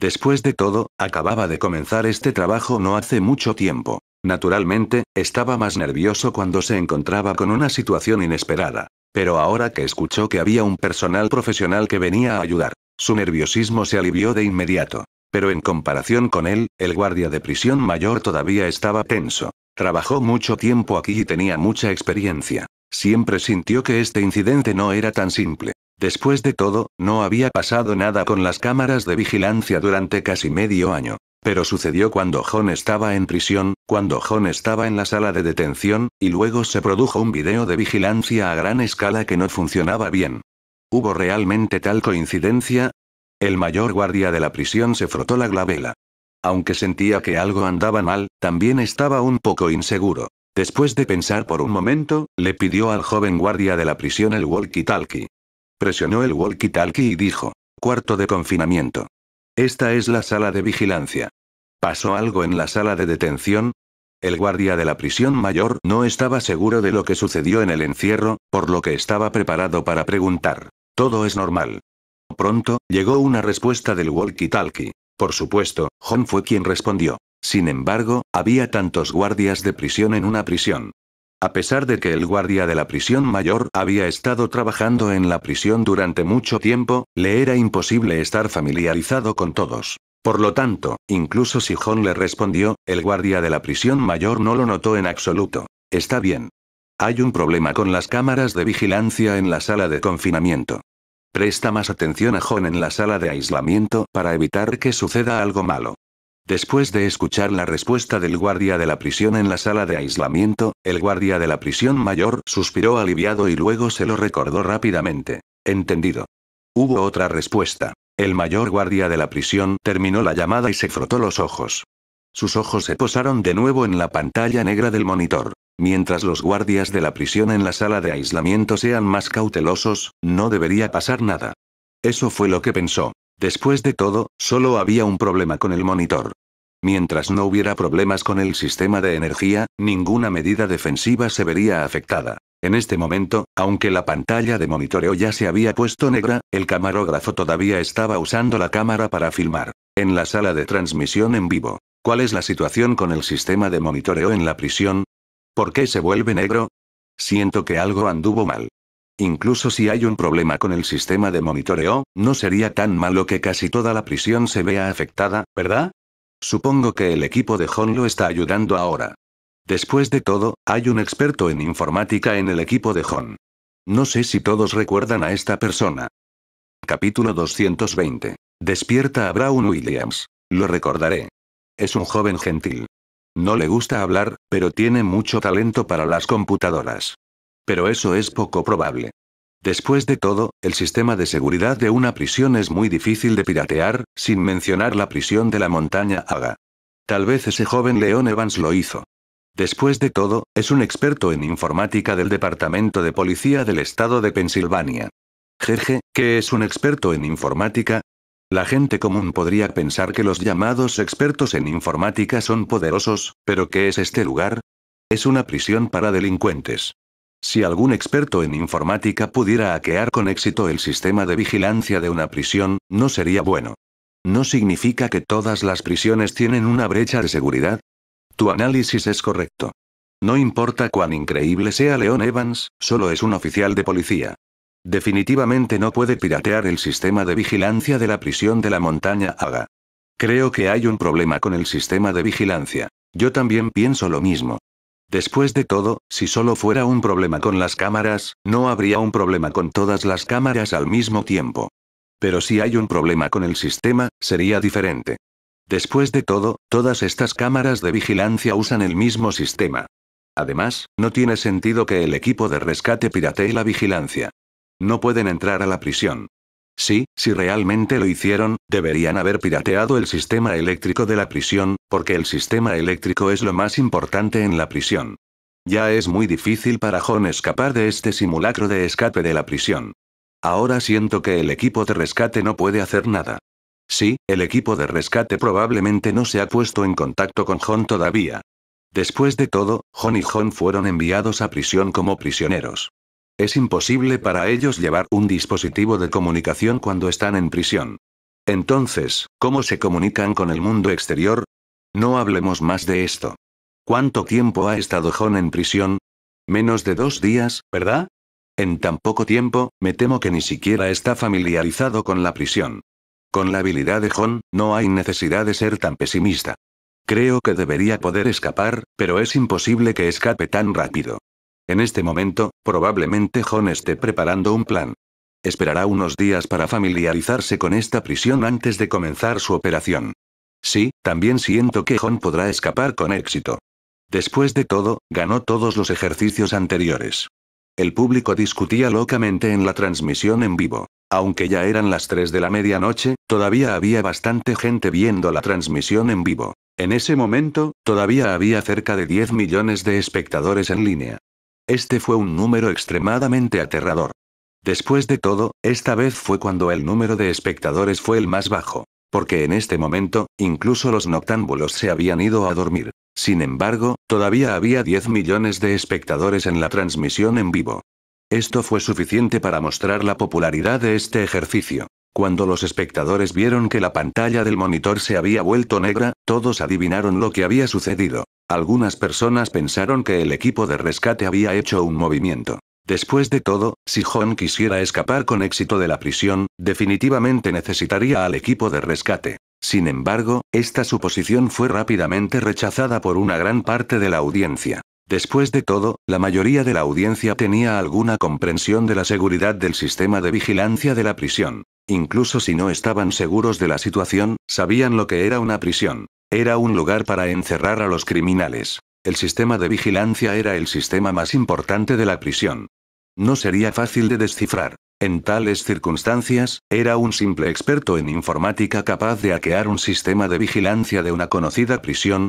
Después de todo, acababa de comenzar este trabajo no hace mucho tiempo. Naturalmente, estaba más nervioso cuando se encontraba con una situación inesperada. Pero ahora que escuchó que había un personal profesional que venía a ayudar, su nerviosismo se alivió de inmediato. Pero en comparación con él, el guardia de prisión mayor todavía estaba tenso. Trabajó mucho tiempo aquí y tenía mucha experiencia. Siempre sintió que este incidente no era tan simple. Después de todo, no había pasado nada con las cámaras de vigilancia durante casi medio año. Pero sucedió cuando John estaba en prisión, cuando John estaba en la sala de detención, y luego se produjo un video de vigilancia a gran escala que no funcionaba bien. ¿Hubo realmente tal coincidencia? El mayor guardia de la prisión se frotó la glabela. Aunque sentía que algo andaba mal, también estaba un poco inseguro. Después de pensar por un momento, le pidió al joven guardia de la prisión el walkie-talkie. Presionó el walkie-talkie y dijo, cuarto de confinamiento. Esta es la sala de vigilancia. ¿Pasó algo en la sala de detención? El guardia de la prisión mayor no estaba seguro de lo que sucedió en el encierro, por lo que estaba preparado para preguntar. Todo es normal. Pronto, llegó una respuesta del walkie-talkie. Por supuesto, John fue quien respondió. Sin embargo, había tantos guardias de prisión en una prisión. A pesar de que el guardia de la prisión mayor había estado trabajando en la prisión durante mucho tiempo, le era imposible estar familiarizado con todos. Por lo tanto, incluso si John le respondió, el guardia de la prisión mayor no lo notó en absoluto. Está bien. Hay un problema con las cámaras de vigilancia en la sala de confinamiento. Presta más atención a John en la sala de aislamiento para evitar que suceda algo malo. Después de escuchar la respuesta del guardia de la prisión en la sala de aislamiento, el guardia de la prisión mayor suspiró aliviado y luego se lo recordó rápidamente. Entendido. Hubo otra respuesta. El mayor guardia de la prisión terminó la llamada y se frotó los ojos. Sus ojos se posaron de nuevo en la pantalla negra del monitor. Mientras los guardias de la prisión en la sala de aislamiento sean más cautelosos, no debería pasar nada. Eso fue lo que pensó. Después de todo, solo había un problema con el monitor. Mientras no hubiera problemas con el sistema de energía, ninguna medida defensiva se vería afectada. En este momento, aunque la pantalla de monitoreo ya se había puesto negra, el camarógrafo todavía estaba usando la cámara para filmar. En la sala de transmisión en vivo. ¿Cuál es la situación con el sistema de monitoreo en la prisión? ¿Por qué se vuelve negro? Siento que algo anduvo mal. Incluso si hay un problema con el sistema de monitoreo, no sería tan malo que casi toda la prisión se vea afectada, ¿verdad? Supongo que el equipo de Honlo está ayudando ahora. Después de todo, hay un experto en informática en el equipo de John. No sé si todos recuerdan a esta persona. Capítulo 220. Despierta a Brown Williams. Lo recordaré. Es un joven gentil. No le gusta hablar, pero tiene mucho talento para las computadoras. Pero eso es poco probable. Después de todo, el sistema de seguridad de una prisión es muy difícil de piratear, sin mencionar la prisión de la montaña Haga. Tal vez ese joven León Evans lo hizo. Después de todo, es un experto en informática del Departamento de Policía del Estado de Pensilvania. Jeje, ¿qué es un experto en informática? La gente común podría pensar que los llamados expertos en informática son poderosos, pero ¿qué es este lugar? Es una prisión para delincuentes. Si algún experto en informática pudiera hackear con éxito el sistema de vigilancia de una prisión, no sería bueno. ¿No significa que todas las prisiones tienen una brecha de seguridad? Tu análisis es correcto. No importa cuán increíble sea Leon Evans, solo es un oficial de policía. Definitivamente no puede piratear el sistema de vigilancia de la prisión de la montaña Haga. Creo que hay un problema con el sistema de vigilancia. Yo también pienso lo mismo. Después de todo, si solo fuera un problema con las cámaras, no habría un problema con todas las cámaras al mismo tiempo. Pero si hay un problema con el sistema, sería diferente. Después de todo, todas estas cámaras de vigilancia usan el mismo sistema. Además, no tiene sentido que el equipo de rescate piratee la vigilancia. No pueden entrar a la prisión. Sí, si realmente lo hicieron, deberían haber pirateado el sistema eléctrico de la prisión, porque el sistema eléctrico es lo más importante en la prisión. Ya es muy difícil para John escapar de este simulacro de escape de la prisión. Ahora siento que el equipo de rescate no puede hacer nada. Sí, el equipo de rescate probablemente no se ha puesto en contacto con John todavía. Después de todo, John y John fueron enviados a prisión como prisioneros. Es imposible para ellos llevar un dispositivo de comunicación cuando están en prisión. Entonces, ¿cómo se comunican con el mundo exterior? No hablemos más de esto. ¿Cuánto tiempo ha estado John en prisión? Menos de dos días, ¿verdad? En tan poco tiempo, me temo que ni siquiera está familiarizado con la prisión. Con la habilidad de Hon, no hay necesidad de ser tan pesimista. Creo que debería poder escapar, pero es imposible que escape tan rápido. En este momento, probablemente Hon esté preparando un plan. Esperará unos días para familiarizarse con esta prisión antes de comenzar su operación. Sí, también siento que Hon podrá escapar con éxito. Después de todo, ganó todos los ejercicios anteriores. El público discutía locamente en la transmisión en vivo. Aunque ya eran las 3 de la medianoche, todavía había bastante gente viendo la transmisión en vivo. En ese momento, todavía había cerca de 10 millones de espectadores en línea. Este fue un número extremadamente aterrador. Después de todo, esta vez fue cuando el número de espectadores fue el más bajo, porque en este momento, incluso los noctámbulos se habían ido a dormir. Sin embargo, todavía había 10 millones de espectadores en la transmisión en vivo. Esto fue suficiente para mostrar la popularidad de este ejercicio. Cuando los espectadores vieron que la pantalla del monitor se había vuelto negra, todos adivinaron lo que había sucedido. Algunas personas pensaron que el equipo de rescate había hecho un movimiento. Después de todo, si John quisiera escapar con éxito de la prisión, definitivamente necesitaría al equipo de rescate. Sin embargo, esta suposición fue rápidamente rechazada por una gran parte de la audiencia. Después de todo, la mayoría de la audiencia tenía alguna comprensión de la seguridad del sistema de vigilancia de la prisión. Incluso si no estaban seguros de la situación, sabían lo que era una prisión. Era un lugar para encerrar a los criminales. El sistema de vigilancia era el sistema más importante de la prisión. No sería fácil de descifrar. En tales circunstancias, era un simple experto en informática capaz de hackear un sistema de vigilancia de una conocida prisión,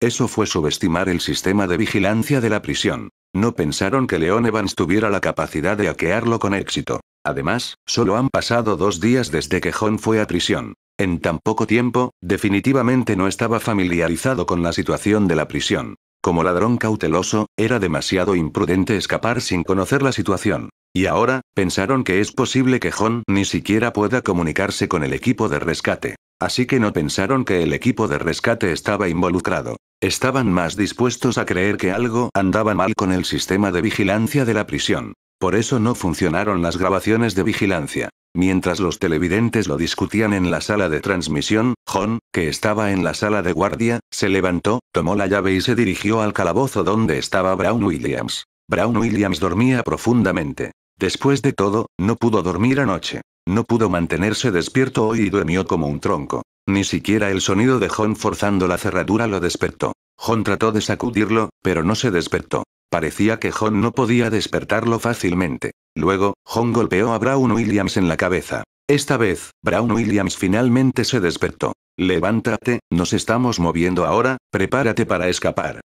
eso fue subestimar el sistema de vigilancia de la prisión. No pensaron que Leon Evans tuviera la capacidad de hackearlo con éxito. Además, solo han pasado dos días desde que John fue a prisión. En tan poco tiempo, definitivamente no estaba familiarizado con la situación de la prisión. Como ladrón cauteloso, era demasiado imprudente escapar sin conocer la situación. Y ahora, pensaron que es posible que John ni siquiera pueda comunicarse con el equipo de rescate. Así que no pensaron que el equipo de rescate estaba involucrado. Estaban más dispuestos a creer que algo andaba mal con el sistema de vigilancia de la prisión. Por eso no funcionaron las grabaciones de vigilancia. Mientras los televidentes lo discutían en la sala de transmisión, John, que estaba en la sala de guardia, se levantó, tomó la llave y se dirigió al calabozo donde estaba Brown Williams. Brown Williams dormía profundamente. Después de todo, no pudo dormir anoche. No pudo mantenerse despierto hoy y duermió como un tronco. Ni siquiera el sonido de John forzando la cerradura lo despertó. John trató de sacudirlo, pero no se despertó. Parecía que John no podía despertarlo fácilmente. Luego, John golpeó a Brown Williams en la cabeza. Esta vez, Brown Williams finalmente se despertó. Levántate, nos estamos moviendo ahora, prepárate para escapar.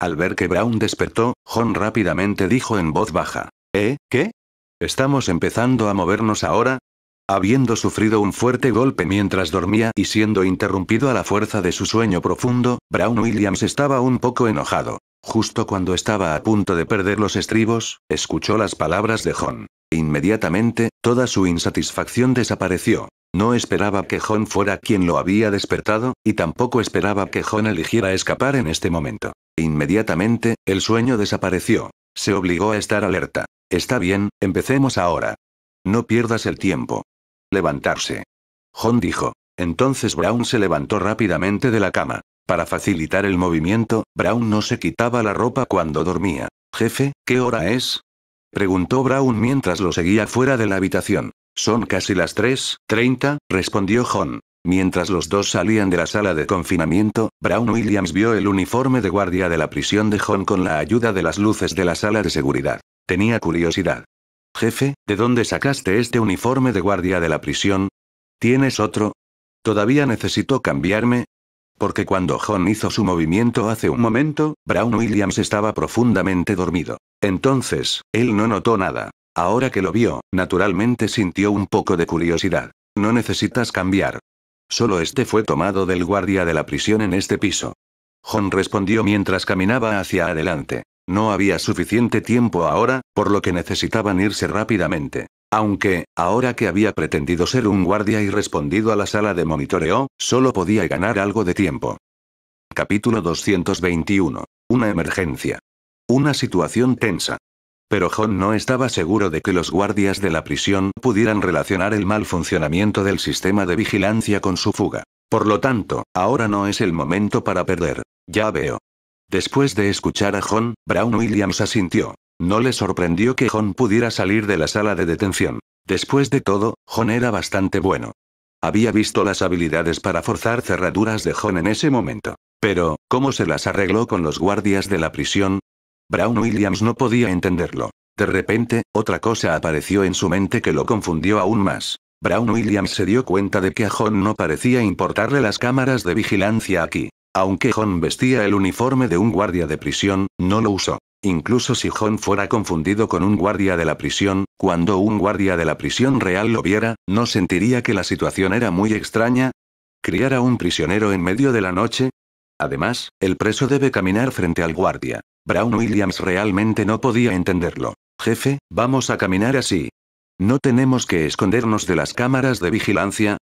Al ver que Brown despertó, John rápidamente dijo en voz baja. ¿Eh? ¿Qué? Estamos empezando a movernos ahora, Habiendo sufrido un fuerte golpe mientras dormía y siendo interrumpido a la fuerza de su sueño profundo, Brown Williams estaba un poco enojado. Justo cuando estaba a punto de perder los estribos, escuchó las palabras de John. Inmediatamente, toda su insatisfacción desapareció. No esperaba que John fuera quien lo había despertado, y tampoco esperaba que John eligiera escapar en este momento. Inmediatamente, el sueño desapareció. Se obligó a estar alerta. Está bien, empecemos ahora. No pierdas el tiempo levantarse. John dijo. Entonces Brown se levantó rápidamente de la cama. Para facilitar el movimiento, Brown no se quitaba la ropa cuando dormía. Jefe, ¿qué hora es? Preguntó Brown mientras lo seguía fuera de la habitación. Son casi las 3.30, respondió John. Mientras los dos salían de la sala de confinamiento, Brown Williams vio el uniforme de guardia de la prisión de John con la ayuda de las luces de la sala de seguridad. Tenía curiosidad. Jefe, ¿de dónde sacaste este uniforme de guardia de la prisión? ¿Tienes otro? ¿Todavía necesito cambiarme? Porque cuando John hizo su movimiento hace un momento, Brown Williams estaba profundamente dormido. Entonces, él no notó nada. Ahora que lo vio, naturalmente sintió un poco de curiosidad. No necesitas cambiar. Solo este fue tomado del guardia de la prisión en este piso. John respondió mientras caminaba hacia adelante. No había suficiente tiempo ahora, por lo que necesitaban irse rápidamente. Aunque, ahora que había pretendido ser un guardia y respondido a la sala de monitoreo, solo podía ganar algo de tiempo. Capítulo 221. Una emergencia. Una situación tensa. Pero John no estaba seguro de que los guardias de la prisión pudieran relacionar el mal funcionamiento del sistema de vigilancia con su fuga. Por lo tanto, ahora no es el momento para perder. Ya veo. Después de escuchar a John, Brown Williams asintió. No le sorprendió que John pudiera salir de la sala de detención. Después de todo, John era bastante bueno. Había visto las habilidades para forzar cerraduras de John en ese momento. Pero, ¿cómo se las arregló con los guardias de la prisión? Brown Williams no podía entenderlo. De repente, otra cosa apareció en su mente que lo confundió aún más. Brown Williams se dio cuenta de que a John no parecía importarle las cámaras de vigilancia aquí. Aunque John vestía el uniforme de un guardia de prisión, no lo usó. Incluso si John fuera confundido con un guardia de la prisión, cuando un guardia de la prisión real lo viera, ¿no sentiría que la situación era muy extraña? ¿Criar a un prisionero en medio de la noche? Además, el preso debe caminar frente al guardia. Brown Williams realmente no podía entenderlo. Jefe, vamos a caminar así. No tenemos que escondernos de las cámaras de vigilancia,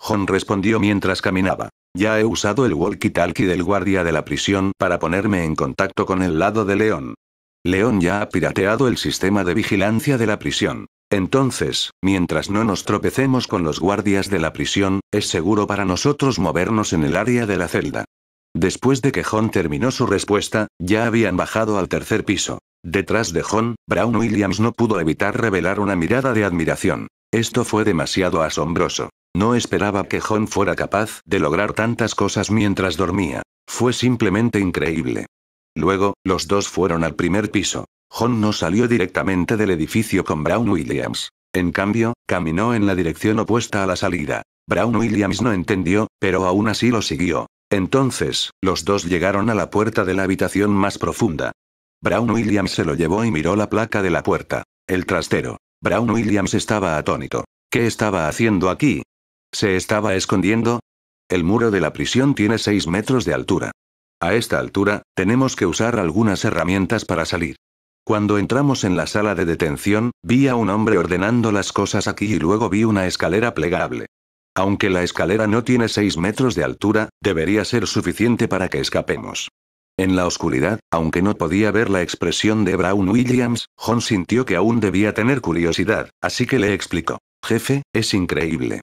John respondió mientras caminaba. Ya he usado el walkie-talkie del guardia de la prisión para ponerme en contacto con el lado de León. León ya ha pirateado el sistema de vigilancia de la prisión. Entonces, mientras no nos tropecemos con los guardias de la prisión, es seguro para nosotros movernos en el área de la celda. Después de que John terminó su respuesta, ya habían bajado al tercer piso. Detrás de John, Brown Williams no pudo evitar revelar una mirada de admiración. Esto fue demasiado asombroso. No esperaba que John fuera capaz de lograr tantas cosas mientras dormía. Fue simplemente increíble. Luego, los dos fueron al primer piso. John no salió directamente del edificio con Brown Williams. En cambio, caminó en la dirección opuesta a la salida. Brown Williams no entendió, pero aún así lo siguió. Entonces, los dos llegaron a la puerta de la habitación más profunda. Brown Williams se lo llevó y miró la placa de la puerta. El trastero. Brown Williams estaba atónito. ¿Qué estaba haciendo aquí? ¿Se estaba escondiendo? El muro de la prisión tiene 6 metros de altura. A esta altura, tenemos que usar algunas herramientas para salir. Cuando entramos en la sala de detención, vi a un hombre ordenando las cosas aquí y luego vi una escalera plegable. Aunque la escalera no tiene 6 metros de altura, debería ser suficiente para que escapemos. En la oscuridad, aunque no podía ver la expresión de Brown Williams, John sintió que aún debía tener curiosidad, así que le explicó. Jefe, es increíble.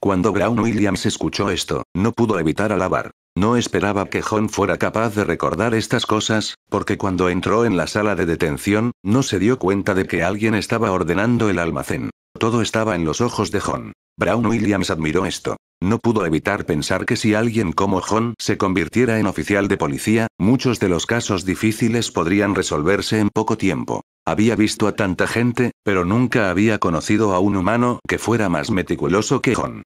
Cuando Brown Williams escuchó esto, no pudo evitar alabar. No esperaba que John fuera capaz de recordar estas cosas, porque cuando entró en la sala de detención, no se dio cuenta de que alguien estaba ordenando el almacén. Todo estaba en los ojos de John. Brown Williams admiró esto. No pudo evitar pensar que si alguien como John se convirtiera en oficial de policía, muchos de los casos difíciles podrían resolverse en poco tiempo. Había visto a tanta gente, pero nunca había conocido a un humano que fuera más meticuloso que John.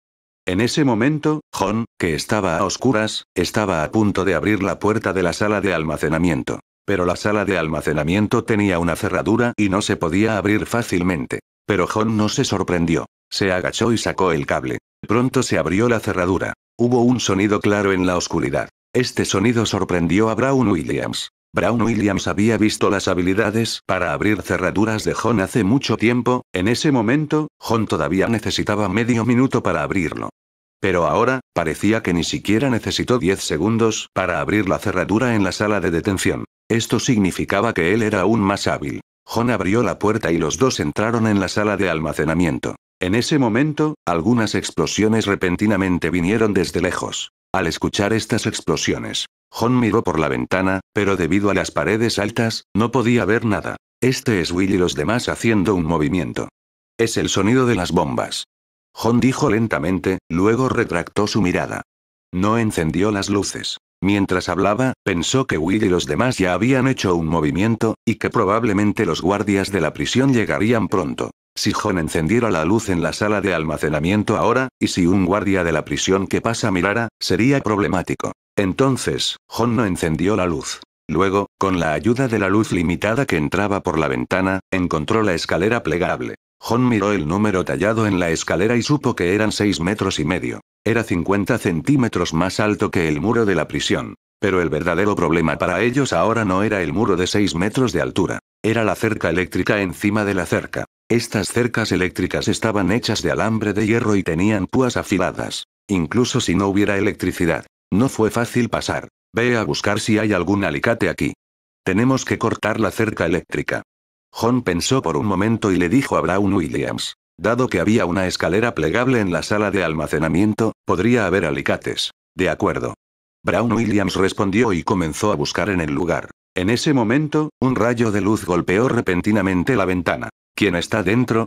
En ese momento, John, que estaba a oscuras, estaba a punto de abrir la puerta de la sala de almacenamiento. Pero la sala de almacenamiento tenía una cerradura y no se podía abrir fácilmente. Pero John no se sorprendió. Se agachó y sacó el cable pronto se abrió la cerradura. Hubo un sonido claro en la oscuridad. Este sonido sorprendió a Brown Williams. Brown Williams había visto las habilidades para abrir cerraduras de John hace mucho tiempo, en ese momento, John todavía necesitaba medio minuto para abrirlo. Pero ahora, parecía que ni siquiera necesitó 10 segundos para abrir la cerradura en la sala de detención. Esto significaba que él era aún más hábil. John abrió la puerta y los dos entraron en la sala de almacenamiento. En ese momento, algunas explosiones repentinamente vinieron desde lejos. Al escuchar estas explosiones, John miró por la ventana, pero debido a las paredes altas, no podía ver nada. Este es Will y los demás haciendo un movimiento. Es el sonido de las bombas. John dijo lentamente, luego retractó su mirada. No encendió las luces. Mientras hablaba, pensó que Will y los demás ya habían hecho un movimiento, y que probablemente los guardias de la prisión llegarían pronto. Si John encendiera la luz en la sala de almacenamiento ahora, y si un guardia de la prisión que pasa mirara, sería problemático. Entonces, John no encendió la luz. Luego, con la ayuda de la luz limitada que entraba por la ventana, encontró la escalera plegable. John miró el número tallado en la escalera y supo que eran 6 metros y medio. Era 50 centímetros más alto que el muro de la prisión. Pero el verdadero problema para ellos ahora no era el muro de 6 metros de altura, era la cerca eléctrica encima de la cerca. Estas cercas eléctricas estaban hechas de alambre de hierro y tenían púas afiladas. Incluso si no hubiera electricidad. No fue fácil pasar. Ve a buscar si hay algún alicate aquí. Tenemos que cortar la cerca eléctrica. John pensó por un momento y le dijo a Brown Williams. Dado que había una escalera plegable en la sala de almacenamiento, podría haber alicates. De acuerdo. Brown Williams respondió y comenzó a buscar en el lugar. En ese momento, un rayo de luz golpeó repentinamente la ventana. ¿Quién está dentro?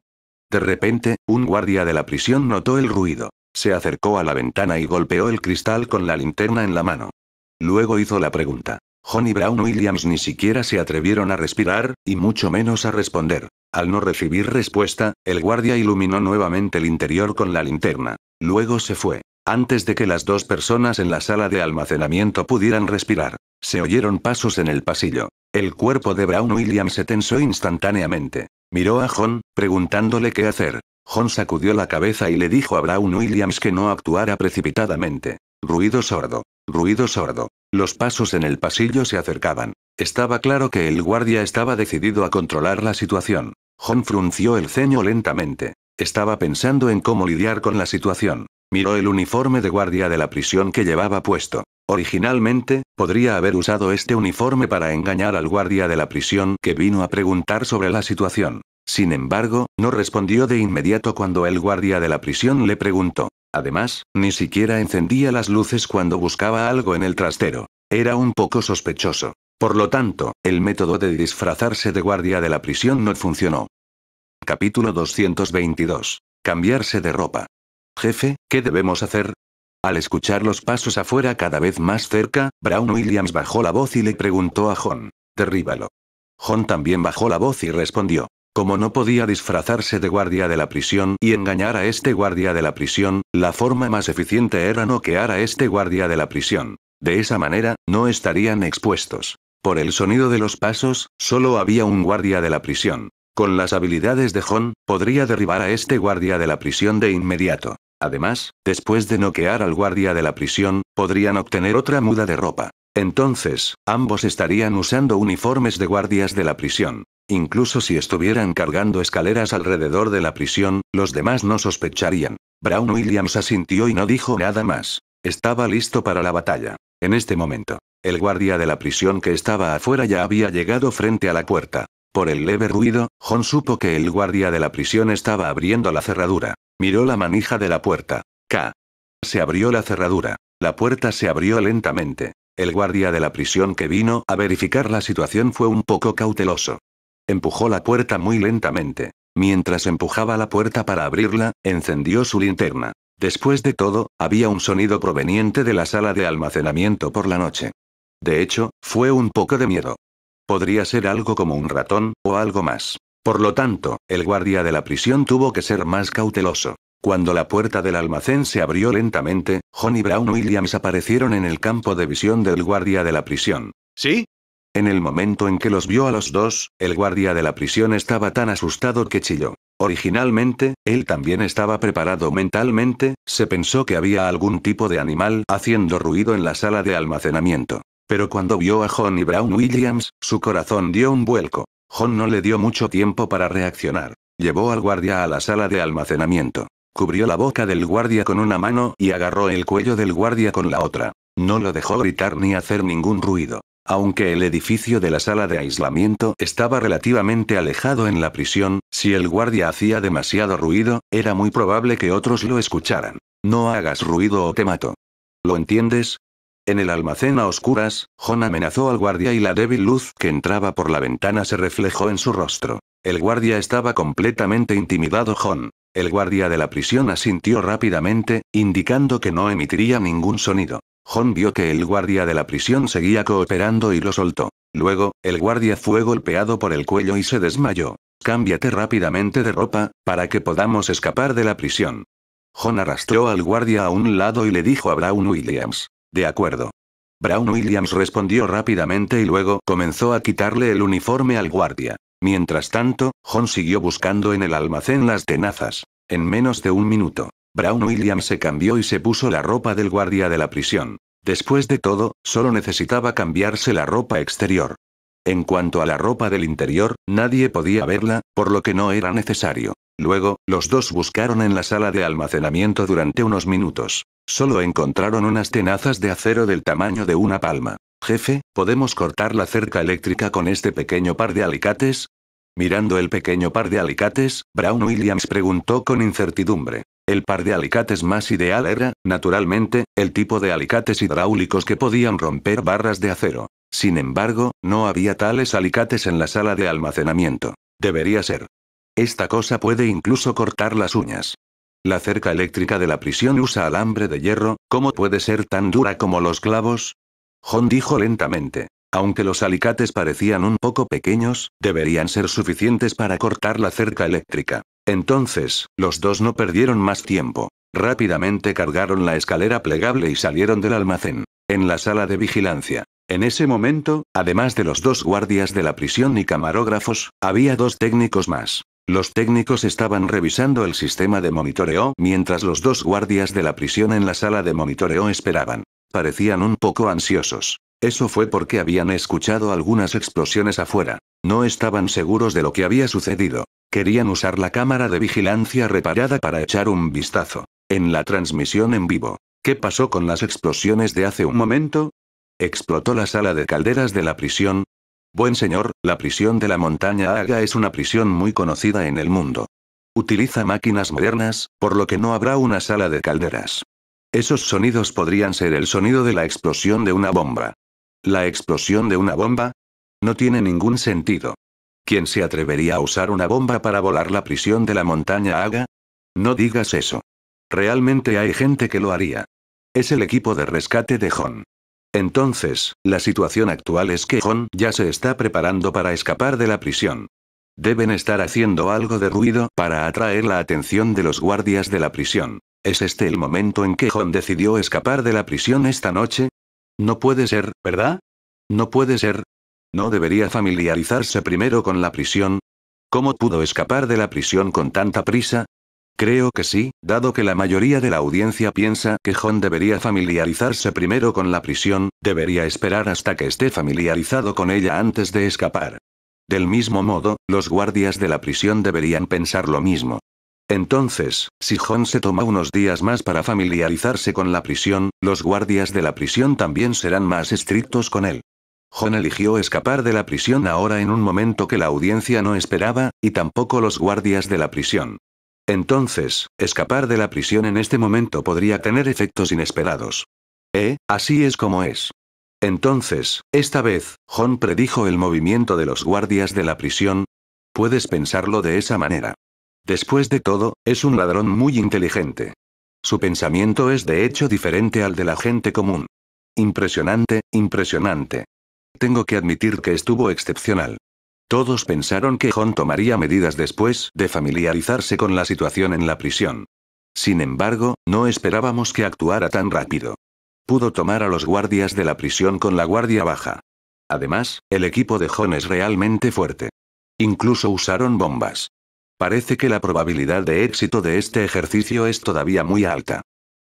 De repente, un guardia de la prisión notó el ruido. Se acercó a la ventana y golpeó el cristal con la linterna en la mano. Luego hizo la pregunta. John Brown Williams ni siquiera se atrevieron a respirar, y mucho menos a responder. Al no recibir respuesta, el guardia iluminó nuevamente el interior con la linterna. Luego se fue. Antes de que las dos personas en la sala de almacenamiento pudieran respirar, se oyeron pasos en el pasillo. El cuerpo de Brown Williams se tensó instantáneamente. Miró a John, preguntándole qué hacer. John sacudió la cabeza y le dijo a Brown Williams que no actuara precipitadamente. Ruido sordo. Ruido sordo. Los pasos en el pasillo se acercaban. Estaba claro que el guardia estaba decidido a controlar la situación. John frunció el ceño lentamente. Estaba pensando en cómo lidiar con la situación. Miró el uniforme de guardia de la prisión que llevaba puesto. Originalmente, podría haber usado este uniforme para engañar al guardia de la prisión que vino a preguntar sobre la situación. Sin embargo, no respondió de inmediato cuando el guardia de la prisión le preguntó. Además, ni siquiera encendía las luces cuando buscaba algo en el trastero. Era un poco sospechoso. Por lo tanto, el método de disfrazarse de guardia de la prisión no funcionó. Capítulo 222. Cambiarse de ropa. Jefe, ¿qué debemos hacer? Al escuchar los pasos afuera cada vez más cerca, Brown Williams bajó la voz y le preguntó a John. Derríbalo. John también bajó la voz y respondió. Como no podía disfrazarse de guardia de la prisión y engañar a este guardia de la prisión, la forma más eficiente era noquear a este guardia de la prisión. De esa manera, no estarían expuestos. Por el sonido de los pasos, solo había un guardia de la prisión. Con las habilidades de John, podría derribar a este guardia de la prisión de inmediato. Además, después de noquear al guardia de la prisión, podrían obtener otra muda de ropa. Entonces, ambos estarían usando uniformes de guardias de la prisión. Incluso si estuvieran cargando escaleras alrededor de la prisión, los demás no sospecharían. Brown Williams asintió y no dijo nada más. Estaba listo para la batalla. En este momento, el guardia de la prisión que estaba afuera ya había llegado frente a la puerta. Por el leve ruido, John supo que el guardia de la prisión estaba abriendo la cerradura. Miró la manija de la puerta. K. Se abrió la cerradura. La puerta se abrió lentamente. El guardia de la prisión que vino a verificar la situación fue un poco cauteloso. Empujó la puerta muy lentamente. Mientras empujaba la puerta para abrirla, encendió su linterna. Después de todo, había un sonido proveniente de la sala de almacenamiento por la noche. De hecho, fue un poco de miedo. Podría ser algo como un ratón, o algo más. Por lo tanto, el guardia de la prisión tuvo que ser más cauteloso. Cuando la puerta del almacén se abrió lentamente, John y Brown Williams aparecieron en el campo de visión del guardia de la prisión. ¿Sí? En el momento en que los vio a los dos, el guardia de la prisión estaba tan asustado que chilló. Originalmente, él también estaba preparado mentalmente, se pensó que había algún tipo de animal haciendo ruido en la sala de almacenamiento. Pero cuando vio a John y Brown Williams, su corazón dio un vuelco. John no le dio mucho tiempo para reaccionar. Llevó al guardia a la sala de almacenamiento. Cubrió la boca del guardia con una mano y agarró el cuello del guardia con la otra. No lo dejó gritar ni hacer ningún ruido. Aunque el edificio de la sala de aislamiento estaba relativamente alejado en la prisión, si el guardia hacía demasiado ruido, era muy probable que otros lo escucharan. No hagas ruido o te mato. ¿Lo entiendes? En el almacén a oscuras, John amenazó al guardia y la débil luz que entraba por la ventana se reflejó en su rostro. El guardia estaba completamente intimidado. John, el guardia de la prisión asintió rápidamente, indicando que no emitiría ningún sonido. John vio que el guardia de la prisión seguía cooperando y lo soltó. Luego, el guardia fue golpeado por el cuello y se desmayó. Cámbiate rápidamente de ropa, para que podamos escapar de la prisión. John arrastró al guardia a un lado y le dijo a Brown Williams. De acuerdo. Brown Williams respondió rápidamente y luego comenzó a quitarle el uniforme al guardia. Mientras tanto, John siguió buscando en el almacén las tenazas. En menos de un minuto, Brown Williams se cambió y se puso la ropa del guardia de la prisión. Después de todo, solo necesitaba cambiarse la ropa exterior. En cuanto a la ropa del interior, nadie podía verla, por lo que no era necesario. Luego, los dos buscaron en la sala de almacenamiento durante unos minutos. Solo encontraron unas tenazas de acero del tamaño de una palma. Jefe, ¿podemos cortar la cerca eléctrica con este pequeño par de alicates? Mirando el pequeño par de alicates, Brown Williams preguntó con incertidumbre. El par de alicates más ideal era, naturalmente, el tipo de alicates hidráulicos que podían romper barras de acero. Sin embargo, no había tales alicates en la sala de almacenamiento. Debería ser. Esta cosa puede incluso cortar las uñas. La cerca eléctrica de la prisión usa alambre de hierro, ¿cómo puede ser tan dura como los clavos? John dijo lentamente. Aunque los alicates parecían un poco pequeños, deberían ser suficientes para cortar la cerca eléctrica. Entonces, los dos no perdieron más tiempo. Rápidamente cargaron la escalera plegable y salieron del almacén. En la sala de vigilancia. En ese momento, además de los dos guardias de la prisión y camarógrafos, había dos técnicos más. Los técnicos estaban revisando el sistema de monitoreo mientras los dos guardias de la prisión en la sala de monitoreo esperaban. Parecían un poco ansiosos. Eso fue porque habían escuchado algunas explosiones afuera. No estaban seguros de lo que había sucedido. Querían usar la cámara de vigilancia reparada para echar un vistazo. En la transmisión en vivo. ¿Qué pasó con las explosiones de hace un momento? Explotó la sala de calderas de la prisión, Buen señor, la prisión de la montaña Haga es una prisión muy conocida en el mundo. Utiliza máquinas modernas, por lo que no habrá una sala de calderas. Esos sonidos podrían ser el sonido de la explosión de una bomba. ¿La explosión de una bomba? No tiene ningún sentido. ¿Quién se atrevería a usar una bomba para volar la prisión de la montaña Haga? No digas eso. Realmente hay gente que lo haría. Es el equipo de rescate de Hon. Entonces, la situación actual es que John ya se está preparando para escapar de la prisión. Deben estar haciendo algo de ruido para atraer la atención de los guardias de la prisión. ¿Es este el momento en que John decidió escapar de la prisión esta noche? No puede ser, ¿verdad? No puede ser. ¿No debería familiarizarse primero con la prisión? ¿Cómo pudo escapar de la prisión con tanta prisa? Creo que sí, dado que la mayoría de la audiencia piensa que John debería familiarizarse primero con la prisión, debería esperar hasta que esté familiarizado con ella antes de escapar. Del mismo modo, los guardias de la prisión deberían pensar lo mismo. Entonces, si John se toma unos días más para familiarizarse con la prisión, los guardias de la prisión también serán más estrictos con él. John eligió escapar de la prisión ahora en un momento que la audiencia no esperaba, y tampoco los guardias de la prisión. Entonces, escapar de la prisión en este momento podría tener efectos inesperados. Eh, así es como es. Entonces, esta vez, John predijo el movimiento de los guardias de la prisión. Puedes pensarlo de esa manera. Después de todo, es un ladrón muy inteligente. Su pensamiento es de hecho diferente al de la gente común. Impresionante, impresionante. Tengo que admitir que estuvo excepcional. Todos pensaron que Hon tomaría medidas después de familiarizarse con la situación en la prisión. Sin embargo, no esperábamos que actuara tan rápido. Pudo tomar a los guardias de la prisión con la guardia baja. Además, el equipo de John es realmente fuerte. Incluso usaron bombas. Parece que la probabilidad de éxito de este ejercicio es todavía muy alta.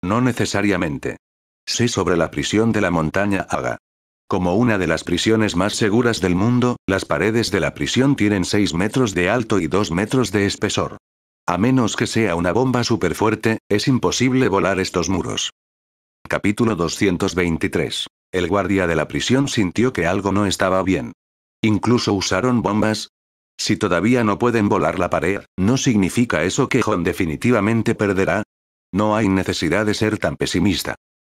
No necesariamente. Sé sobre la prisión de la montaña Haga. Como una de las prisiones más seguras del mundo, las paredes de la prisión tienen 6 metros de alto y 2 metros de espesor. A menos que sea una bomba súper fuerte, es imposible volar estos muros. Capítulo 223. El guardia de la prisión sintió que algo no estaba bien. Incluso usaron bombas. Si todavía no pueden volar la pared, ¿no significa eso que John definitivamente perderá? No hay necesidad de ser tan pesimista.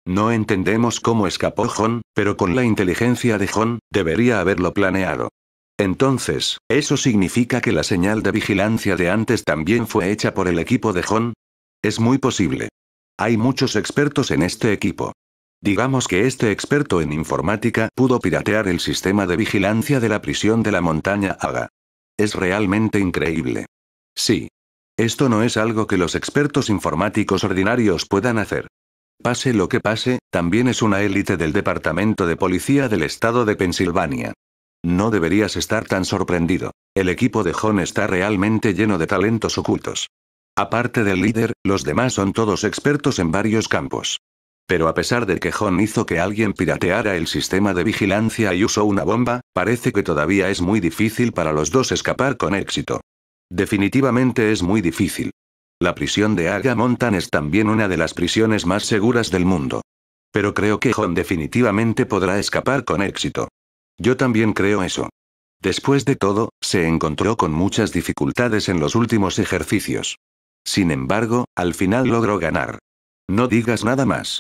No entendemos cómo escapó John, pero con la inteligencia de John, debería haberlo planeado. Entonces, ¿eso significa que la señal de vigilancia de antes también fue hecha por el equipo de John? Es muy posible. Hay muchos expertos en este equipo. Digamos que este experto en informática pudo piratear el sistema de vigilancia de la prisión de la montaña Haga. Es realmente increíble. Sí. Esto no es algo que los expertos informáticos ordinarios puedan hacer. Pase lo que pase, también es una élite del Departamento de Policía del Estado de Pensilvania. No deberías estar tan sorprendido. El equipo de John está realmente lleno de talentos ocultos. Aparte del líder, los demás son todos expertos en varios campos. Pero a pesar de que John hizo que alguien pirateara el sistema de vigilancia y usó una bomba, parece que todavía es muy difícil para los dos escapar con éxito. Definitivamente es muy difícil. La prisión de Aga Montan es también una de las prisiones más seguras del mundo. Pero creo que John definitivamente podrá escapar con éxito. Yo también creo eso. Después de todo, se encontró con muchas dificultades en los últimos ejercicios. Sin embargo, al final logró ganar. No digas nada más.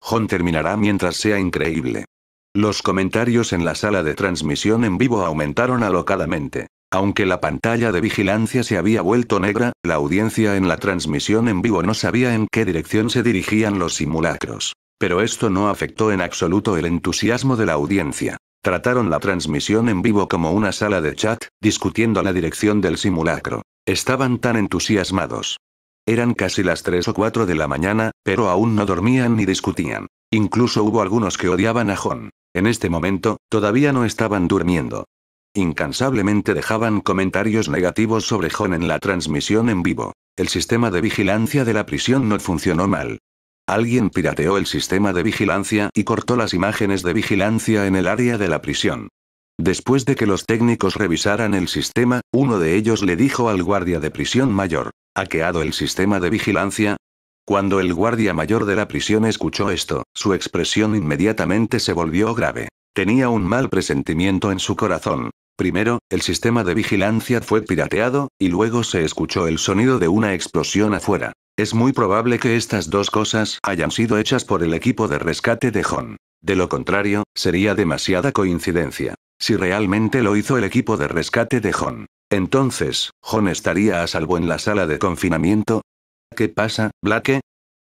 John terminará mientras sea increíble. Los comentarios en la sala de transmisión en vivo aumentaron alocadamente. Aunque la pantalla de vigilancia se había vuelto negra, la audiencia en la transmisión en vivo no sabía en qué dirección se dirigían los simulacros. Pero esto no afectó en absoluto el entusiasmo de la audiencia. Trataron la transmisión en vivo como una sala de chat, discutiendo la dirección del simulacro. Estaban tan entusiasmados. Eran casi las 3 o 4 de la mañana, pero aún no dormían ni discutían. Incluso hubo algunos que odiaban a John. En este momento, todavía no estaban durmiendo. Incansablemente dejaban comentarios negativos sobre John en la transmisión en vivo. El sistema de vigilancia de la prisión no funcionó mal. Alguien pirateó el sistema de vigilancia y cortó las imágenes de vigilancia en el área de la prisión. Después de que los técnicos revisaran el sistema, uno de ellos le dijo al guardia de prisión mayor, ¿haqueado el sistema de vigilancia? Cuando el guardia mayor de la prisión escuchó esto, su expresión inmediatamente se volvió grave. Tenía un mal presentimiento en su corazón. Primero, el sistema de vigilancia fue pirateado, y luego se escuchó el sonido de una explosión afuera. Es muy probable que estas dos cosas hayan sido hechas por el equipo de rescate de John. De lo contrario, sería demasiada coincidencia. Si realmente lo hizo el equipo de rescate de John. Entonces, John estaría a salvo en la sala de confinamiento. ¿Qué pasa, Blake?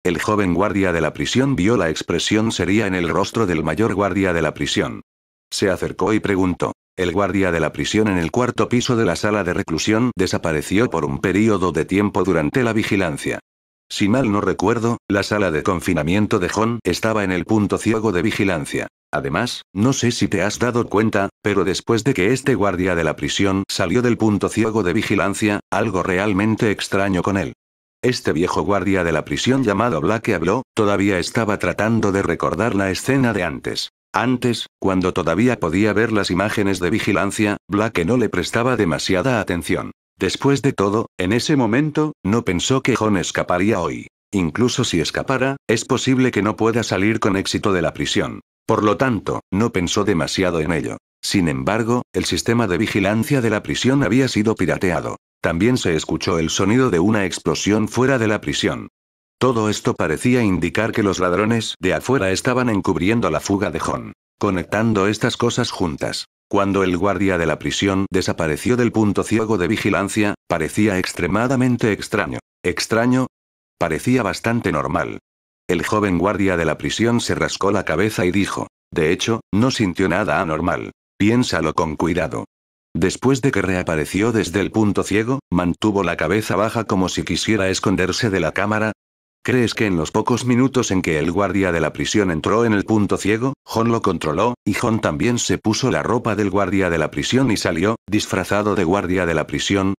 El joven guardia de la prisión vio la expresión seria en el rostro del mayor guardia de la prisión. Se acercó y preguntó. El guardia de la prisión en el cuarto piso de la sala de reclusión desapareció por un período de tiempo durante la vigilancia. Si mal no recuerdo, la sala de confinamiento de John estaba en el punto ciego de vigilancia. Además, no sé si te has dado cuenta, pero después de que este guardia de la prisión salió del punto ciego de vigilancia, algo realmente extraño con él. Este viejo guardia de la prisión llamado Black habló, todavía estaba tratando de recordar la escena de antes. Antes, cuando todavía podía ver las imágenes de vigilancia, Black no le prestaba demasiada atención. Después de todo, en ese momento, no pensó que John escaparía hoy. Incluso si escapara, es posible que no pueda salir con éxito de la prisión. Por lo tanto, no pensó demasiado en ello. Sin embargo, el sistema de vigilancia de la prisión había sido pirateado. También se escuchó el sonido de una explosión fuera de la prisión. Todo esto parecía indicar que los ladrones de afuera estaban encubriendo la fuga de John. Conectando estas cosas juntas. Cuando el guardia de la prisión desapareció del punto ciego de vigilancia, parecía extremadamente extraño. ¿Extraño? Parecía bastante normal. El joven guardia de la prisión se rascó la cabeza y dijo, de hecho, no sintió nada anormal. Piénsalo con cuidado. Después de que reapareció desde el punto ciego, mantuvo la cabeza baja como si quisiera esconderse de la cámara, ¿Crees que en los pocos minutos en que el guardia de la prisión entró en el punto ciego, John lo controló, y John también se puso la ropa del guardia de la prisión y salió, disfrazado de guardia de la prisión?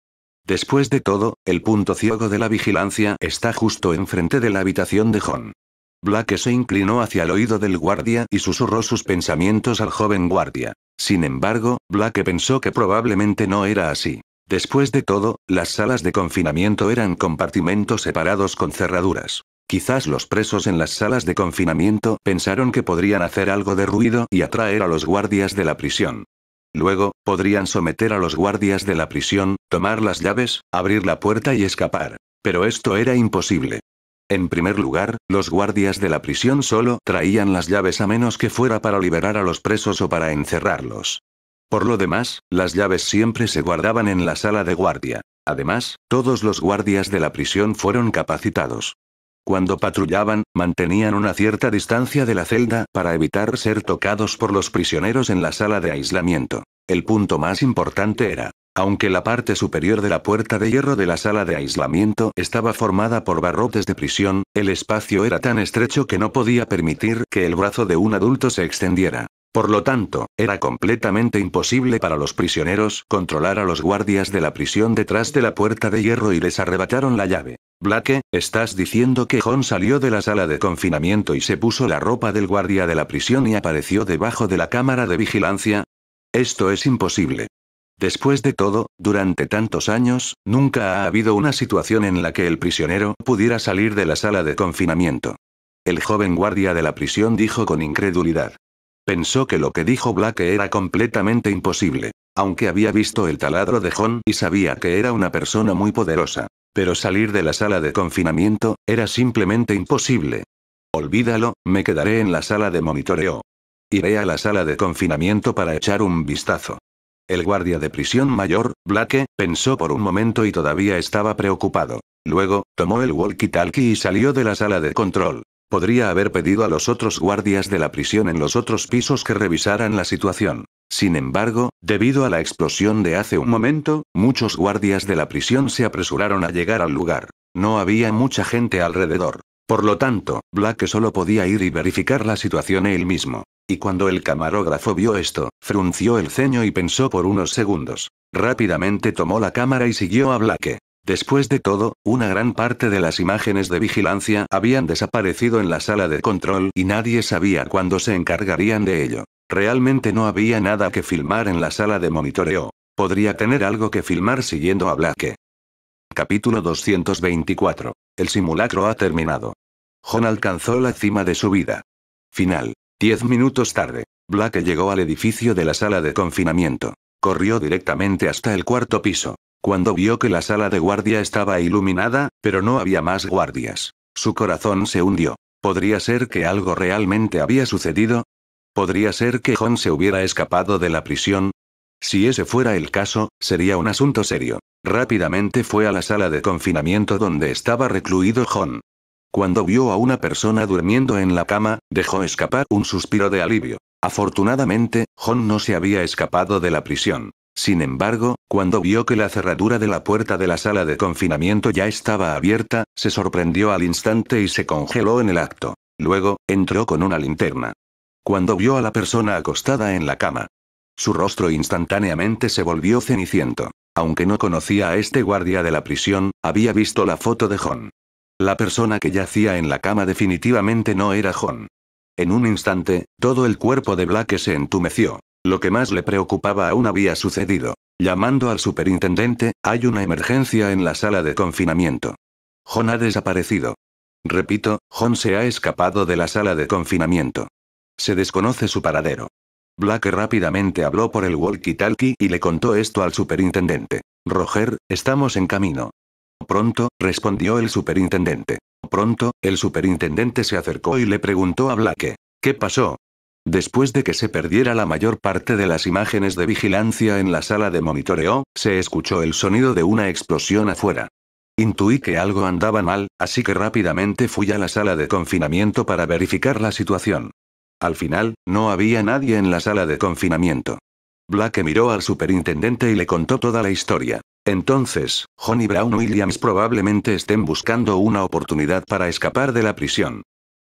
Después de todo, el punto ciego de la vigilancia está justo enfrente de la habitación de Hon. Black se inclinó hacia el oído del guardia y susurró sus pensamientos al joven guardia. Sin embargo, Black pensó que probablemente no era así. Después de todo, las salas de confinamiento eran compartimentos separados con cerraduras. Quizás los presos en las salas de confinamiento pensaron que podrían hacer algo de ruido y atraer a los guardias de la prisión. Luego, podrían someter a los guardias de la prisión, tomar las llaves, abrir la puerta y escapar. Pero esto era imposible. En primer lugar, los guardias de la prisión solo traían las llaves a menos que fuera para liberar a los presos o para encerrarlos. Por lo demás, las llaves siempre se guardaban en la sala de guardia. Además, todos los guardias de la prisión fueron capacitados. Cuando patrullaban, mantenían una cierta distancia de la celda para evitar ser tocados por los prisioneros en la sala de aislamiento. El punto más importante era, aunque la parte superior de la puerta de hierro de la sala de aislamiento estaba formada por barrotes de prisión, el espacio era tan estrecho que no podía permitir que el brazo de un adulto se extendiera. Por lo tanto, era completamente imposible para los prisioneros controlar a los guardias de la prisión detrás de la puerta de hierro y les arrebataron la llave. Blake, ¿estás diciendo que John salió de la sala de confinamiento y se puso la ropa del guardia de la prisión y apareció debajo de la cámara de vigilancia? Esto es imposible. Después de todo, durante tantos años, nunca ha habido una situación en la que el prisionero pudiera salir de la sala de confinamiento. El joven guardia de la prisión dijo con incredulidad. Pensó que lo que dijo Black era completamente imposible. Aunque había visto el taladro de John y sabía que era una persona muy poderosa. Pero salir de la sala de confinamiento, era simplemente imposible. Olvídalo, me quedaré en la sala de monitoreo. Iré a la sala de confinamiento para echar un vistazo. El guardia de prisión mayor, Blake, pensó por un momento y todavía estaba preocupado. Luego, tomó el walkie-talkie y salió de la sala de control. Podría haber pedido a los otros guardias de la prisión en los otros pisos que revisaran la situación. Sin embargo, debido a la explosión de hace un momento, muchos guardias de la prisión se apresuraron a llegar al lugar. No había mucha gente alrededor. Por lo tanto, Black solo podía ir y verificar la situación él mismo. Y cuando el camarógrafo vio esto, frunció el ceño y pensó por unos segundos. Rápidamente tomó la cámara y siguió a Blake. Después de todo, una gran parte de las imágenes de vigilancia habían desaparecido en la sala de control y nadie sabía cuándo se encargarían de ello. Realmente no había nada que filmar en la sala de monitoreo. Podría tener algo que filmar siguiendo a Blake. Capítulo 224. El simulacro ha terminado. John alcanzó la cima de su vida. Final. Diez minutos tarde. Blake llegó al edificio de la sala de confinamiento. Corrió directamente hasta el cuarto piso. Cuando vio que la sala de guardia estaba iluminada, pero no había más guardias. Su corazón se hundió. ¿Podría ser que algo realmente había sucedido? ¿Podría ser que John se hubiera escapado de la prisión? Si ese fuera el caso, sería un asunto serio. Rápidamente fue a la sala de confinamiento donde estaba recluido Hon. Cuando vio a una persona durmiendo en la cama, dejó escapar un suspiro de alivio. Afortunadamente, Hon no se había escapado de la prisión. Sin embargo, cuando vio que la cerradura de la puerta de la sala de confinamiento ya estaba abierta, se sorprendió al instante y se congeló en el acto. Luego, entró con una linterna. Cuando vio a la persona acostada en la cama, su rostro instantáneamente se volvió ceniciento. Aunque no conocía a este guardia de la prisión, había visto la foto de John. La persona que yacía en la cama definitivamente no era John. En un instante, todo el cuerpo de Black se entumeció. Lo que más le preocupaba aún había sucedido. Llamando al superintendente, hay una emergencia en la sala de confinamiento. John ha desaparecido. Repito, John se ha escapado de la sala de confinamiento. Se desconoce su paradero. Black rápidamente habló por el walkie-talkie y le contó esto al superintendente. Roger, estamos en camino. Pronto, respondió el superintendente. Pronto, el superintendente se acercó y le preguntó a Black. ¿Qué pasó? Después de que se perdiera la mayor parte de las imágenes de vigilancia en la sala de monitoreo, se escuchó el sonido de una explosión afuera. Intuí que algo andaba mal, así que rápidamente fui a la sala de confinamiento para verificar la situación. Al final, no había nadie en la sala de confinamiento. Black miró al superintendente y le contó toda la historia. Entonces, Johnny Brown Williams probablemente estén buscando una oportunidad para escapar de la prisión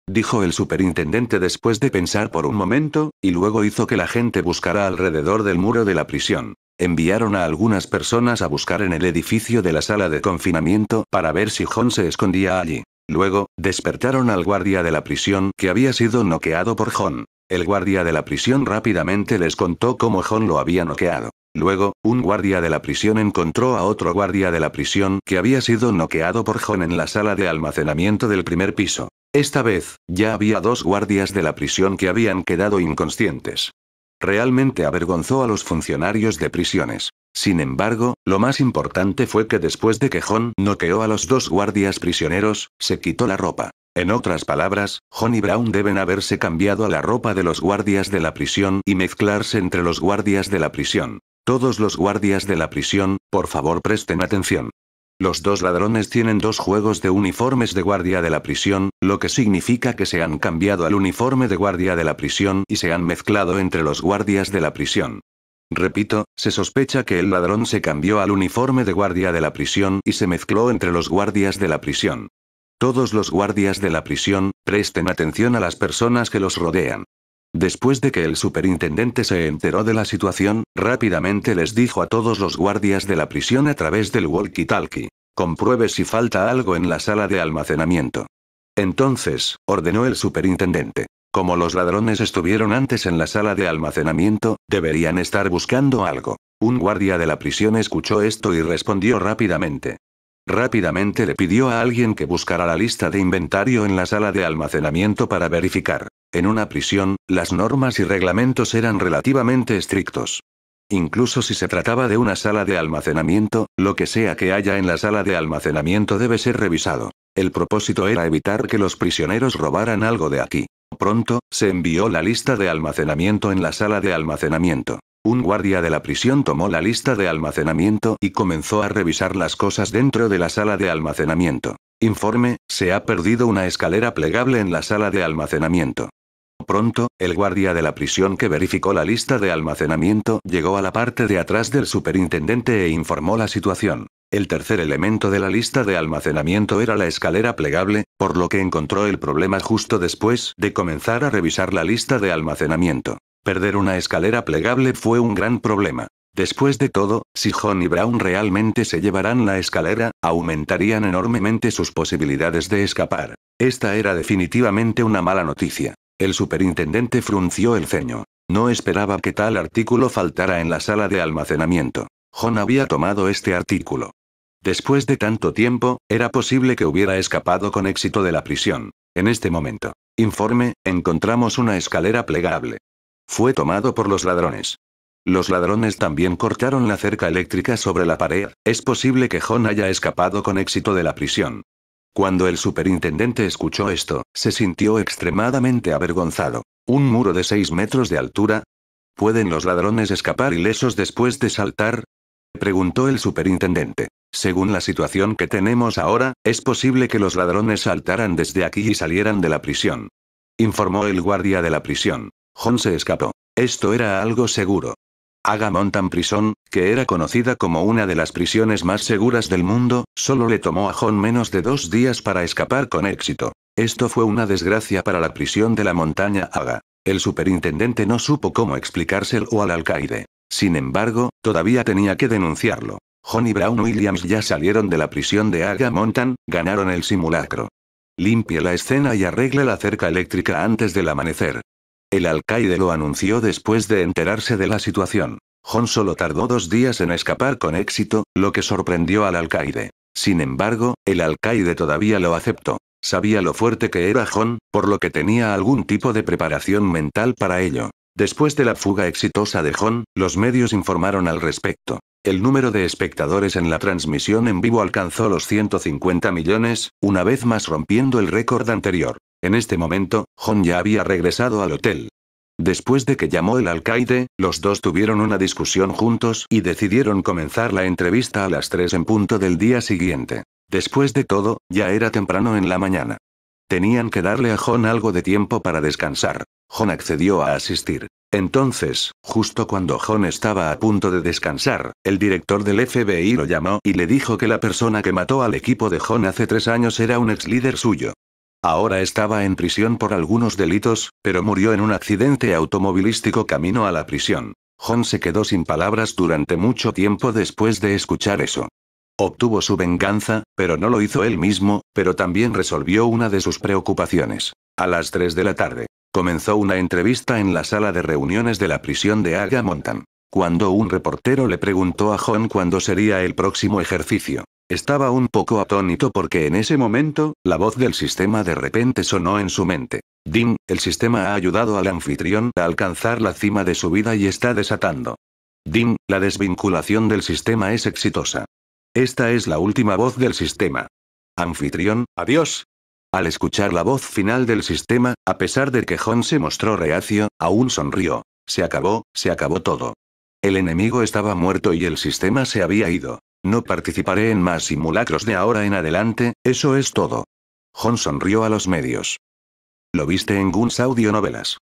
dijo el superintendente después de pensar por un momento, y luego hizo que la gente buscara alrededor del muro de la prisión. Enviaron a algunas personas a buscar en el edificio de la sala de confinamiento para ver si John se escondía allí. Luego, despertaron al guardia de la prisión que había sido noqueado por John. El guardia de la prisión rápidamente les contó cómo John lo había noqueado. Luego, un guardia de la prisión encontró a otro guardia de la prisión que había sido noqueado por John en la sala de almacenamiento del primer piso. Esta vez, ya había dos guardias de la prisión que habían quedado inconscientes. Realmente avergonzó a los funcionarios de prisiones. Sin embargo, lo más importante fue que después de que John noqueó a los dos guardias prisioneros, se quitó la ropa. En otras palabras, John y Brown deben haberse cambiado a la ropa de los guardias de la prisión y mezclarse entre los guardias de la prisión. Todos los guardias de la prisión, por favor presten atención. Los dos ladrones tienen dos juegos de uniformes de guardia de la prisión, lo que significa que se han cambiado al uniforme de guardia de la prisión y se han mezclado entre los guardias de la prisión. Repito, se sospecha que el ladrón se cambió al uniforme de guardia de la prisión y se mezcló entre los guardias de la prisión. Todos los guardias de la prisión, presten atención a las personas que los rodean. Después de que el superintendente se enteró de la situación, rápidamente les dijo a todos los guardias de la prisión a través del walkie-talkie. Compruebe si falta algo en la sala de almacenamiento. Entonces, ordenó el superintendente. Como los ladrones estuvieron antes en la sala de almacenamiento, deberían estar buscando algo. Un guardia de la prisión escuchó esto y respondió rápidamente. Rápidamente le pidió a alguien que buscara la lista de inventario en la sala de almacenamiento para verificar. En una prisión, las normas y reglamentos eran relativamente estrictos. Incluso si se trataba de una sala de almacenamiento, lo que sea que haya en la sala de almacenamiento debe ser revisado. El propósito era evitar que los prisioneros robaran algo de aquí. Pronto, se envió la lista de almacenamiento en la sala de almacenamiento. Un guardia de la prisión tomó la lista de almacenamiento y comenzó a revisar las cosas dentro de la sala de almacenamiento. Informe, se ha perdido una escalera plegable en la sala de almacenamiento. Pronto, el guardia de la prisión que verificó la lista de almacenamiento llegó a la parte de atrás del superintendente e informó la situación. El tercer elemento de la lista de almacenamiento era la escalera plegable, por lo que encontró el problema justo después de comenzar a revisar la lista de almacenamiento. Perder una escalera plegable fue un gran problema. Después de todo, si John y Brown realmente se llevarán la escalera, aumentarían enormemente sus posibilidades de escapar. Esta era definitivamente una mala noticia. El superintendente frunció el ceño. No esperaba que tal artículo faltara en la sala de almacenamiento. John había tomado este artículo. Después de tanto tiempo, era posible que hubiera escapado con éxito de la prisión. En este momento. Informe, encontramos una escalera plegable. Fue tomado por los ladrones. Los ladrones también cortaron la cerca eléctrica sobre la pared, es posible que John haya escapado con éxito de la prisión. Cuando el superintendente escuchó esto, se sintió extremadamente avergonzado. ¿Un muro de 6 metros de altura? ¿Pueden los ladrones escapar ilesos después de saltar? Preguntó el superintendente. Según la situación que tenemos ahora, es posible que los ladrones saltaran desde aquí y salieran de la prisión. Informó el guardia de la prisión. John se escapó. Esto era algo seguro. Haga montan Prison, que era conocida como una de las prisiones más seguras del mundo, solo le tomó a John menos de dos días para escapar con éxito. Esto fue una desgracia para la prisión de la montaña Haga. El superintendente no supo cómo explicárselo al alcaide. Sin embargo, todavía tenía que denunciarlo. John y Brown Williams ya salieron de la prisión de Haga Mountain, ganaron el simulacro. Limpie la escena y arregle la cerca eléctrica antes del amanecer. El alcaide lo anunció después de enterarse de la situación. John solo tardó dos días en escapar con éxito, lo que sorprendió al alcaide. Sin embargo, el alcaide todavía lo aceptó. Sabía lo fuerte que era John, por lo que tenía algún tipo de preparación mental para ello. Después de la fuga exitosa de John, los medios informaron al respecto. El número de espectadores en la transmisión en vivo alcanzó los 150 millones, una vez más rompiendo el récord anterior. En este momento, John ya había regresado al hotel. Después de que llamó el alcaide, los dos tuvieron una discusión juntos y decidieron comenzar la entrevista a las 3 en punto del día siguiente. Después de todo, ya era temprano en la mañana. Tenían que darle a John algo de tiempo para descansar. John accedió a asistir. Entonces, justo cuando John estaba a punto de descansar, el director del FBI lo llamó y le dijo que la persona que mató al equipo de John hace tres años era un ex líder suyo. Ahora estaba en prisión por algunos delitos, pero murió en un accidente automovilístico camino a la prisión. John se quedó sin palabras durante mucho tiempo después de escuchar eso. Obtuvo su venganza, pero no lo hizo él mismo, pero también resolvió una de sus preocupaciones. A las 3 de la tarde, comenzó una entrevista en la sala de reuniones de la prisión de Agamontan, Cuando un reportero le preguntó a John cuándo sería el próximo ejercicio, estaba un poco atónito porque en ese momento, la voz del sistema de repente sonó en su mente. Dim, el sistema ha ayudado al anfitrión a alcanzar la cima de su vida y está desatando. Dim, la desvinculación del sistema es exitosa. Esta es la última voz del sistema. Anfitrión, adiós. Al escuchar la voz final del sistema, a pesar de que John se mostró reacio, aún sonrió. Se acabó, se acabó todo. El enemigo estaba muerto y el sistema se había ido. No participaré en más simulacros de ahora en adelante, eso es todo. John sonrió a los medios. Lo viste en Guns Audio Novelas.